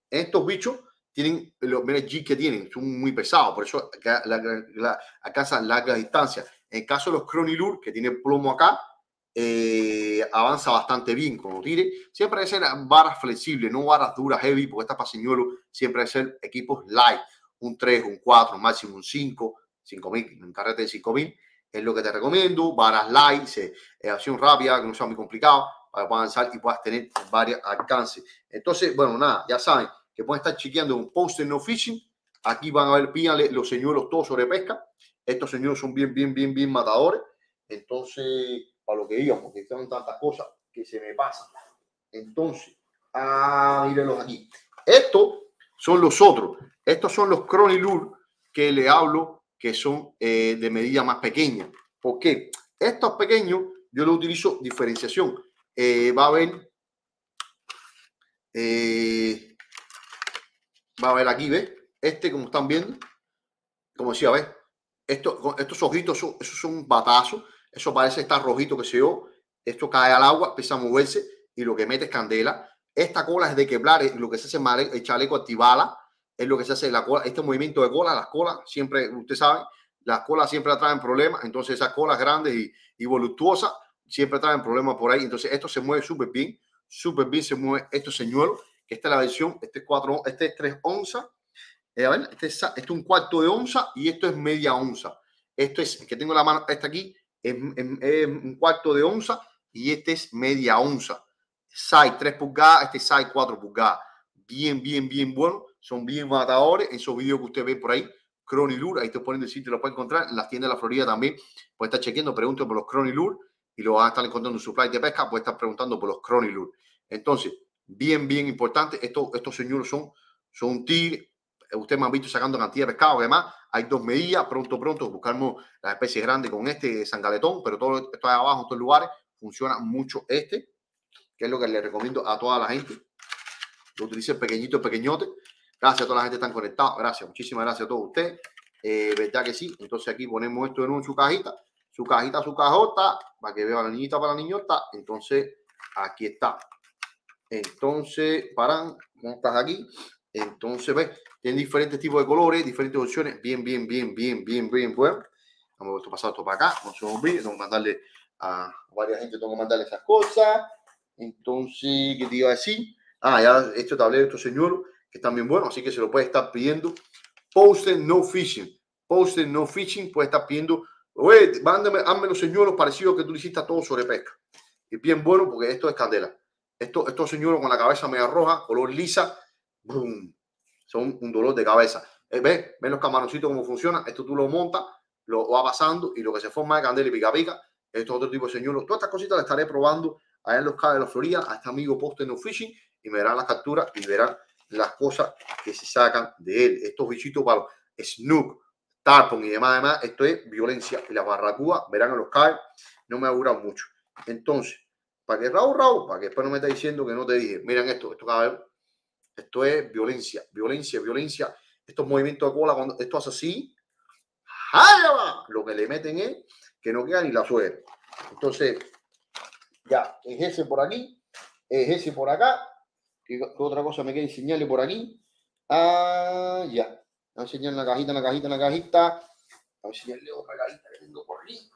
estos bichos tienen, los, mira G que tienen, son muy pesados, por eso acá, la, la, alcanzan largas distancias. En caso de los Lure, que tiene plomo acá, eh, avanza bastante bien cuando tire. Siempre es ser varas flexibles, no barras duras, heavy, porque estas para señuelo siempre debe ser equipos light, un 3, un 4, máximo un 5, 5000, un carrete de 5000 es lo que te recomiendo. Varas light, eh, acción rápida, que no sea muy complicado, para avanzar y puedas tener varios alcances. Entonces, bueno, nada, ya saben que pueden estar chequeando un post en no fishing. Aquí van a ver, píganle los señuelos todos sobre pesca. Estos señuelos son bien, bien, bien, bien matadores. Entonces, para lo que digan, porque están tantas cosas que se me pasan. Entonces, ah, los aquí. Estos son los otros. Estos son los Cronilur que le hablo que son eh, de medida más pequeña. ¿Por qué? Estos pequeños yo lo utilizo diferenciación. Eh, va a haber, eh, va a ver aquí, ve, Este, como están viendo, como decía, ¿ves? Esto, estos ojitos, esos eso son batazos, eso parece estar rojito que se yo, esto cae al agua, empieza a moverse y lo que mete es candela. Esta cola es de quebrar, lo que se hace es echarle chaleco es lo que se hace la cola, este movimiento de cola, las colas siempre, usted sabe, las colas siempre atraen problemas, entonces esas colas grandes y, y voluptuosas siempre traen problemas por ahí, entonces esto se mueve súper bien, súper bien se mueve Esto señuelo que esta es la versión, este, este es, este 3 onzas, eh, a ver, este, este es, un cuarto de onza y esto es media onza, esto es, que tengo la mano, esta aquí es, un cuarto de onza y este es media onza, size 3 pulgadas, este size 4 pulgadas, bien, bien, bien bueno, son bien matadores. Esos videos que usted ve por ahí, Cronilur, ahí te ponen el sitio, lo pueden encontrar. en Las tiendas de la Florida también, pues estar chequeando, pregunto por los Cronilur y lo van a estar encontrando en supply de pesca, pues estar preguntando por los Cronilur. Entonces, bien, bien importante, estos, estos señores son, son un tigre. Eh, ustedes me han visto sacando cantidad de pescado. Además, hay dos medidas. Pronto, pronto, buscamos las especies grandes con este sangaletón, pero todo esto de abajo, estos lugares, funciona mucho este, que es lo que le recomiendo a toda la gente. Lo utilice pequeñito, pequeñote Gracias a toda la gente que están conectados. Gracias, muchísimas gracias a todos ustedes. Eh, ¿Verdad que sí? Entonces aquí ponemos esto en su cajita, su cajita, su cajota, para que vea la niñita, para la niñota. Entonces, aquí está. Entonces, paran, montas estás aquí? Entonces, ves, tienen diferentes tipos de colores, diferentes opciones. Bien, bien, bien, bien, bien, bien, bueno. Pues. Vamos a pasar esto para acá, no se olvide, tengo que mandarle a varias gente, tengo que mandarle esas cosas. Entonces, ¿qué te iba a decir? Ah, ya, este tablero, esto señor que también bueno, así que se lo puede estar pidiendo. posten no fishing. posten no fishing puede estar pidiendo, oye, mándame, hazme los señuelos parecidos que tú hiciste a todo sobre pesca. Y bien bueno, porque esto es candela. Esto, estos señuelos con la cabeza media roja, color lisa, son un dolor de cabeza. Eh, ¿Ves? ¿Ven los camaroncitos cómo funciona? Esto tú lo montas, lo va pasando y lo que se forma de candela y pica pica, esto es otro tipo de señuelos. Todas estas cositas las estaré probando allá en los cabos de la Florida, este amigo posten no fishing y me darán las capturas y verán las cosas que se sacan de él. Estos bichitos para Snook, Tarpon y demás, además, esto es violencia. Y las barracudas, verán a los cae, no me ha durado mucho. Entonces, para que Raúl, Raúl, para que después no me esté diciendo que no te dije, miren esto, esto esto es violencia, violencia, violencia. Estos movimientos de cola, cuando esto hace así, ¡jala! Lo que le meten es que no queda ni la suerte. Entonces, ya, es por aquí, es ese por acá, ¿Qué, otra cosa me queda enseñarle por aquí? Ah, ya. Voy a enseñarle la cajita, la cajita, la cajita. Voy a enseñarle otra cajita que tengo por aquí.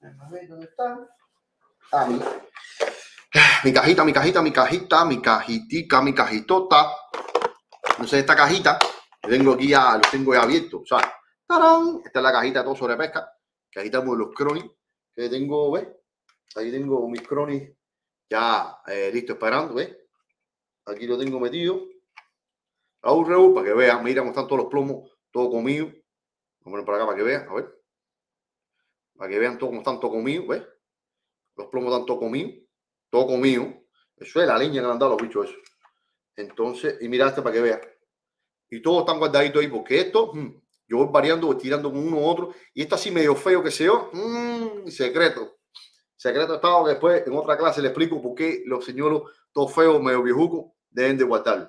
a ver dónde está. Ah, Mi cajita, mi cajita, mi cajita, mi cajitica, mi cajitota. Entonces, esta cajita, tengo aquí ya, lo tengo ya abierto, sea, ¡Tarán! Esta es la cajita todo sobre pesca. Cajita de los cronis. Que tengo, ¿ves? Ahí tengo mis cronis ya eh, listo esperando, ¿ves? Aquí lo tengo metido. A un para que vea, Mira cómo están todos los plomos, todo comido. Vamos para acá para que vean, a ver. Para que vean todo cómo están todo comido, Los plomos están todos comido, todo comido. Eso es la leña que han dado los bichos eso. Entonces, y mira este para que vean. Y todos están guardaditos ahí, porque esto, hmm, yo voy variando, voy tirando con uno u otro. Y está así medio feo que sea, hmm, secreto. Secreto estado después en otra clase le explico por qué los señores, todos feos, medio viejucos, deben de guardarlo.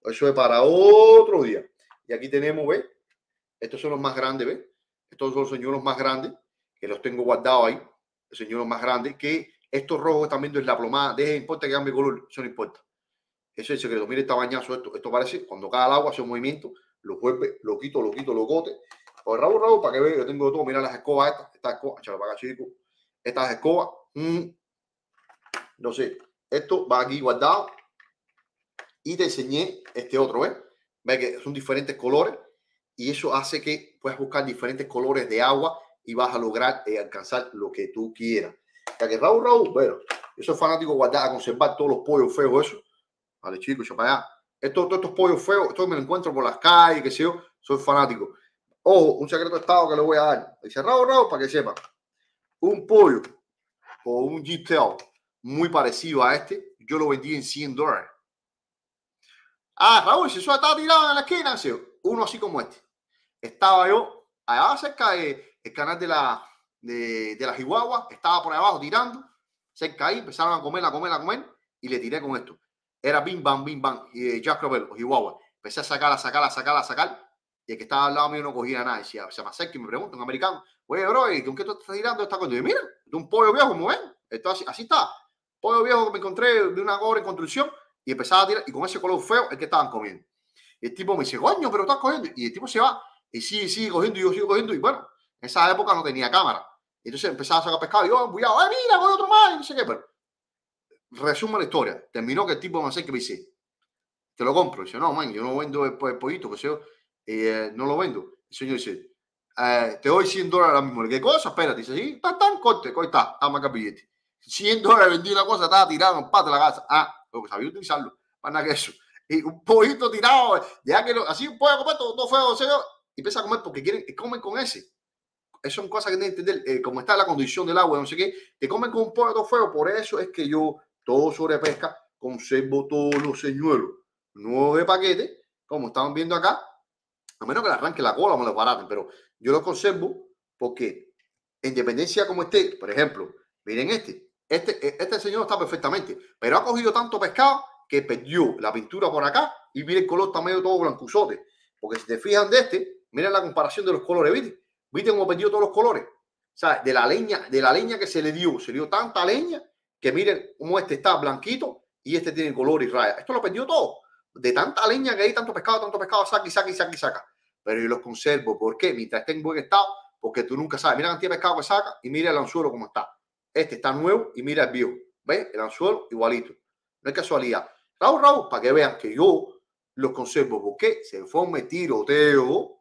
Pues eso es para otro día. Y aquí tenemos, ve Estos son los más grandes, ve Estos son los señores más grandes, que los tengo guardados ahí. El señor más grande que estos rojos están viendo es la plomada. Dejen, importa que cambie color, eso no importa. Eso es el secreto. Mire esta bañazo, esto, esto parece, cuando cae el agua hace un movimiento, lo vuelve, lo quito, lo quito, lo gote. O pues rabo, rabo, para que vea yo tengo todo. Mira las escobas estas, escobas, Estas escobas, mm, no sé, esto va aquí guardado y te enseñé este otro, ¿ves? ¿eh? Ve que son diferentes colores y eso hace que puedas buscar diferentes colores de agua y vas a lograr eh, alcanzar lo que tú quieras. Ya que Raúl, Raúl, bueno, yo soy fanático guardar, a conservar todos los pollos feos, eso. Vale, chicos, para allá. Estos, todos estos pollos feos, estos me lo encuentro por las calles, que sé yo, soy fanático. Ojo, un secreto de Estado que le voy a dar. Dice Raúl, Raúl, para que sepa. Un pollo o un g muy parecido a este, yo lo vendí en 100 dólares. Ah, Raúl, si eso estaba tirado en la esquina, uno así como este. Estaba yo allá ah, cerca del canal de la, de, de la Chihuahua, estaba por abajo tirando, cerca ahí, empezaron a comer, a comer, a comer, y le tiré con esto. Era bim, bam, bim, bam, y Jack o Chihuahua. Empecé a sacar, a sacar, a sacar, a sacar, y el que estaba al lado mío no cogía nada. Decía, se me acerca y me pregunta, un americano, oye, bro, ¿y con qué tú estás tirando esta cosa? Y yo, mira, de un pollo viejo, como ven, así, así está. Pollo viejo que me encontré de una obra en construcción, y empezaba a tirar, y con ese color feo es que estaban comiendo. El tipo me dice, coño, pero estás cogiendo. Y el tipo se va y sigue, sigue cogiendo, y yo sigo cogiendo. Y bueno, en esa época no tenía cámara. Entonces empezaba a sacar pescado. Y yo, ah, a ¡ay, ah, mira, voy otro más! Y no sé qué, pero. Resumo la historia. Terminó que el tipo me hace que me dice, te lo compro. Y dice, no, man, yo no vendo el, el pollito, yo eh, no lo vendo. El señor dice, eh, te doy 100 dólares ahora mismo. ¿Qué cosa? Espérate. Dice, sí, está tan, corte, corta, está, está billetes. 100 dólares vendí una cosa, estaba tirado en pata de la casa. Ah, lo que sabía utilizarlo. van nada que eso. Y un poquito tirado, ya que lo, así puede comer todo, todo fuego, señor. Y empieza a comer porque quieren, comen con ese. Eso son cosas que tienen que entender, eh, como está la condición del agua, no sé qué, que comen con un poco de fuego. Por eso es que yo, todo sobre pesca, conservo todos los señuelos. nueve paquetes, paquete, como estaban viendo acá, a menos que le arranque la cola o me lo baraten, pero yo los conservo porque, en dependencia como esté, por ejemplo, miren este, este, e, este señor está perfectamente, pero ha cogido tanto pescado que perdió la pintura por acá y mire el color está medio todo blancuzote. Porque si te fijan de este, miren la comparación de los colores, ¿viste? ¿Viste cómo perdió todos los colores? O sea, de la leña, de la leña que se le dio, se le dio tanta leña que miren cómo este está blanquito y este tiene color y raya. Esto lo perdió todo. De tanta leña que hay, tanto pescado, tanto pescado, saca y saca y saca y saca. Pero yo los conservo. ¿Por qué? Mientras esté en buen estado, porque tú nunca sabes. Mira la cantidad de pescado que saca y mire el anzuelo como está. Este está nuevo y mira el viejo. ve El anzuelo igualito. No es casualidad. Raúl, Raúl, para que vean que yo los conservo. Porque se forme tiroteo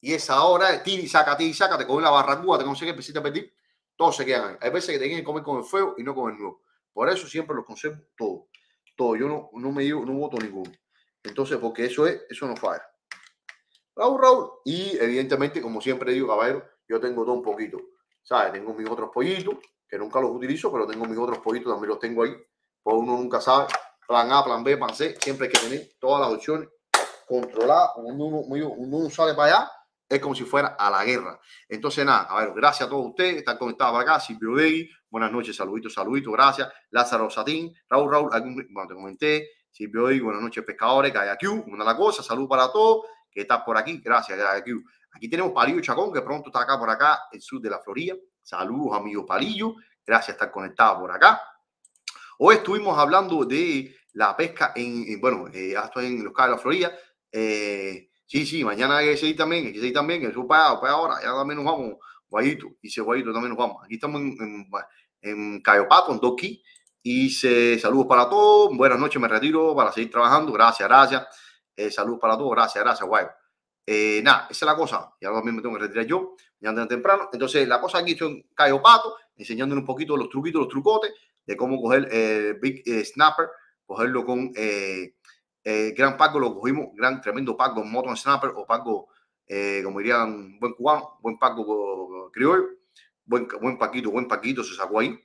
y esa hora de tira y saca, tira y saca, te comen la barracuda, te el pesita a pedir. Todos se quedan Hay veces que te que comer con el fuego y no con el nuevo. Por eso siempre los conservo todo. Todo. Yo no, no me digo, no voto ninguno. Entonces, porque eso es, eso no falla. Raúl, Raúl. Y evidentemente, como siempre digo, caballero, yo tengo todo un poquito. ¿Sabes? Tengo mis otros pollitos, que nunca los utilizo, pero tengo mis otros pollitos, también los tengo ahí. Pues uno nunca sabe. Plan A, plan B, plan C. Siempre hay que tener todas las opciones controladas. Cuando uno, uno, sale para allá, es como si fuera a la guerra. Entonces, nada, a ver, gracias a todos ustedes están conectados para acá. Silvio Degui, buenas noches, saluditos, saluditos, gracias. Lázaro Satín, Raúl, Raúl, bueno, te comenté. Silvio Degui, buenas noches, pescadores, kayaku una las cosa, salud para todos que están por aquí, gracias, kayaku Aquí tenemos Parío Chacón, que pronto está acá por acá, el sur de la Florida. Saludos, amigo Palillo. Gracias por estar conectado por acá. Hoy estuvimos hablando de la pesca en, eh, bueno, eh, estoy en los Cabos de la Florida. Eh, sí, sí, mañana hay que seguir también, hay que seguir también, eso para, pues ahora, ya también nos vamos, Guayito, dice Guayito, también nos vamos. Aquí estamos en, en, en Cayo Pato, en y se saludos para todos, buenas noches, me retiro para seguir trabajando, gracias, gracias, eh, saludos para todos, gracias, gracias, guay eh, nada, esa es la cosa. Y ahora mismo tengo que retirar yo, andan temprano. Entonces, la cosa aquí estoy en Pato, enseñándole un poquito los truquitos, los trucotes de cómo coger eh, Big eh, Snapper, cogerlo con eh, Gran Paco, lo cogimos, gran, tremendo Paco, Moton Snapper o Paco, como dirían, buen cubano, buen Paco criollo buen, buen Paquito, buen Paquito, se sacó ahí.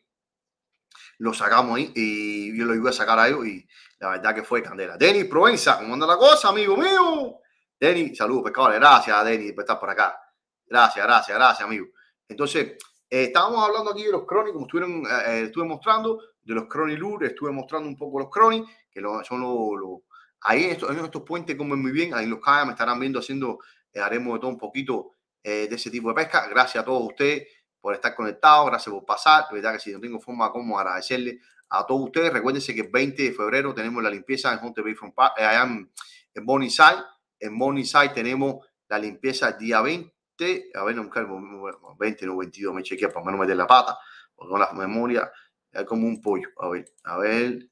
Lo sacamos ahí y yo lo iba a sacar a ellos y la verdad que fue candela. Denis Provenza, ¿cómo anda la cosa, amigo mío? Denny, saludos, pescadores. Gracias, Denny, por estar por acá. Gracias, gracias, gracias, amigo. Entonces, eh, estábamos hablando aquí de los cronies, como estuvieron, eh, eh, estuve mostrando, de los cronies lure, estuve mostrando un poco los cronies, que son los... Lo, ahí en estos, estos, puentes comen muy bien, ahí en los cañas me estarán viendo haciendo, haremos de todo un poquito de ese tipo de pesca. Gracias a todos ustedes por estar conectados, gracias por pasar. La verdad que si no tengo forma como agradecerle a todos ustedes, recuérdense que el 20 de febrero tenemos la limpieza en Hunter Bay from Park, en Bonnie Side en Morningside tenemos la limpieza día 20, a ver, no, 20, no 22, me chequeé para no meter la pata, porque con la memoria es como un pollo. A ver, a ver.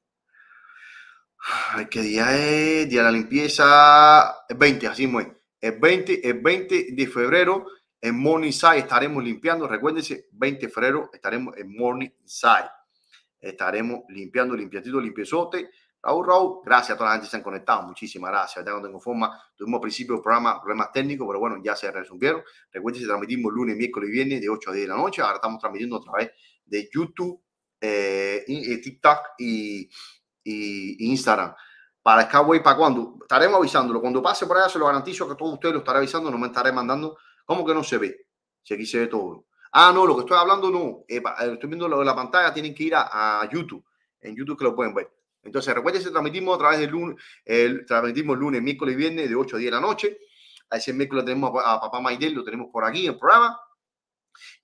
ver ¿Qué día es? Día de la limpieza. Es 20, así es. es 20, es 20 de febrero en Morningside estaremos limpiando. Recuérdense, 20 de febrero estaremos en Morningside. Estaremos limpiando, limpiadito, limpiezote Raúl, gracias a toda la gente que se han conectado. Muchísimas gracias. Ya no tengo forma. Tuvimos al principio programa problemas técnicos, pero bueno, ya se resumieron. Recuerden que transmitimos lunes, miércoles y viernes de 8 a 10 de la noche. Ahora estamos transmitiendo a través de YouTube, eh, eh, TikTok y, Instagram. Para Skyway, ¿para cuándo? Estaremos avisándolo. Cuando pase por allá, se lo garantizo que todos ustedes lo estarán avisando. No me estaré mandando. ¿Cómo que no se ve? Si aquí se ve todo. Ah, no, lo que estoy hablando no. Eh, estoy viendo lo de la pantalla. Tienen que ir a YouTube. En YouTube que lo pueden ver. Entonces, recuerden que transmitimos a través del lunes, transmitimos lunes, miércoles y viernes de 8 a 10 de la noche. A ese miércoles tenemos a, papá Maidel, lo tenemos por aquí en el programa.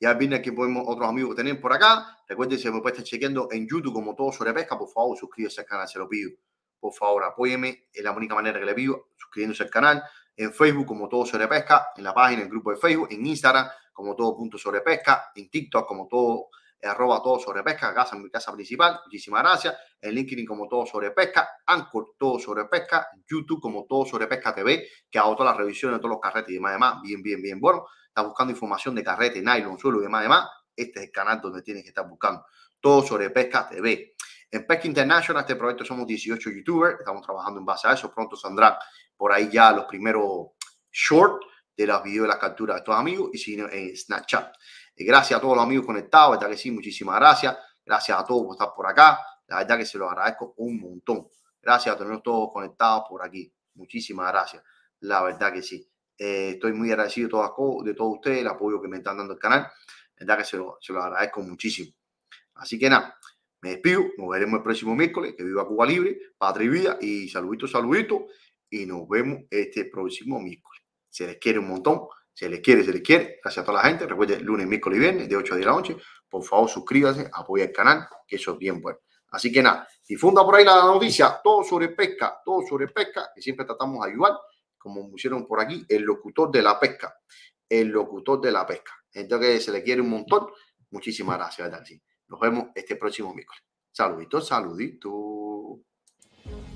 Ya viene aquí podemos otros amigos que tenemos por acá. Recuerden que me pueden estar chequeando en YouTube como todo sobre pesca. Por favor, suscríbase al canal, se lo pido. Por favor, apóyeme. Es la única manera que le pido, suscribiéndose al canal. En Facebook como todo sobre pesca. En la página, en el grupo de Facebook. En Instagram como todo punto sobre pesca. En TikTok como todo arroba todo sobre pesca, casa, mi casa principal. Muchísimas gracias. En LinkedIn como todo sobre pesca, Anchor todo sobre pesca, YouTube como todo sobre pesca TV, que hago todas las revisiones, de todos los carretes y demás, Bien, bien, bien. Bueno, estás buscando información de carrete, nylon, suelo y demás, demás. Este es el canal donde tienes que estar buscando. Todo sobre pesca TV. En Pesca International, este proyecto somos 18 youtubers, estamos trabajando en base a eso. Pronto saldrán por ahí ya los primeros short de los videos de las capturas de tus amigos y si en Snapchat. Y eh, gracias a todos los amigos conectados, verdad que sí, muchísimas gracias. Gracias a todos por estar por acá. La verdad que se lo agradezco un montón. Gracias a tenerlos todos conectados por aquí. Muchísimas gracias. La verdad que sí. Eh, estoy muy agradecido de, de todos ustedes, el apoyo que me están dando el canal. La verdad que se lo, agradezco muchísimo. Así que nada, me despido. Nos veremos el próximo miércoles. Que viva Cuba Libre, Patria y Vida. Y saluditos, saluditos. Y nos vemos este próximo miércoles. Se les quiere un montón. Se les quiere, se le quiere. Gracias a toda la gente. recuerde lunes, miércoles y viernes, de 8 a 10 de la noche. Por favor, suscríbase, apoya el canal, que eso es bien bueno. Así que nada, difunda por ahí la noticia, todo sobre pesca, todo sobre pesca, que siempre tratamos de ayudar, como pusieron por aquí, el locutor de la pesca, el locutor de la pesca. Entonces, se le quiere un montón. Muchísimas gracias, Nos vemos este próximo miércoles. Saluditos, saluditos.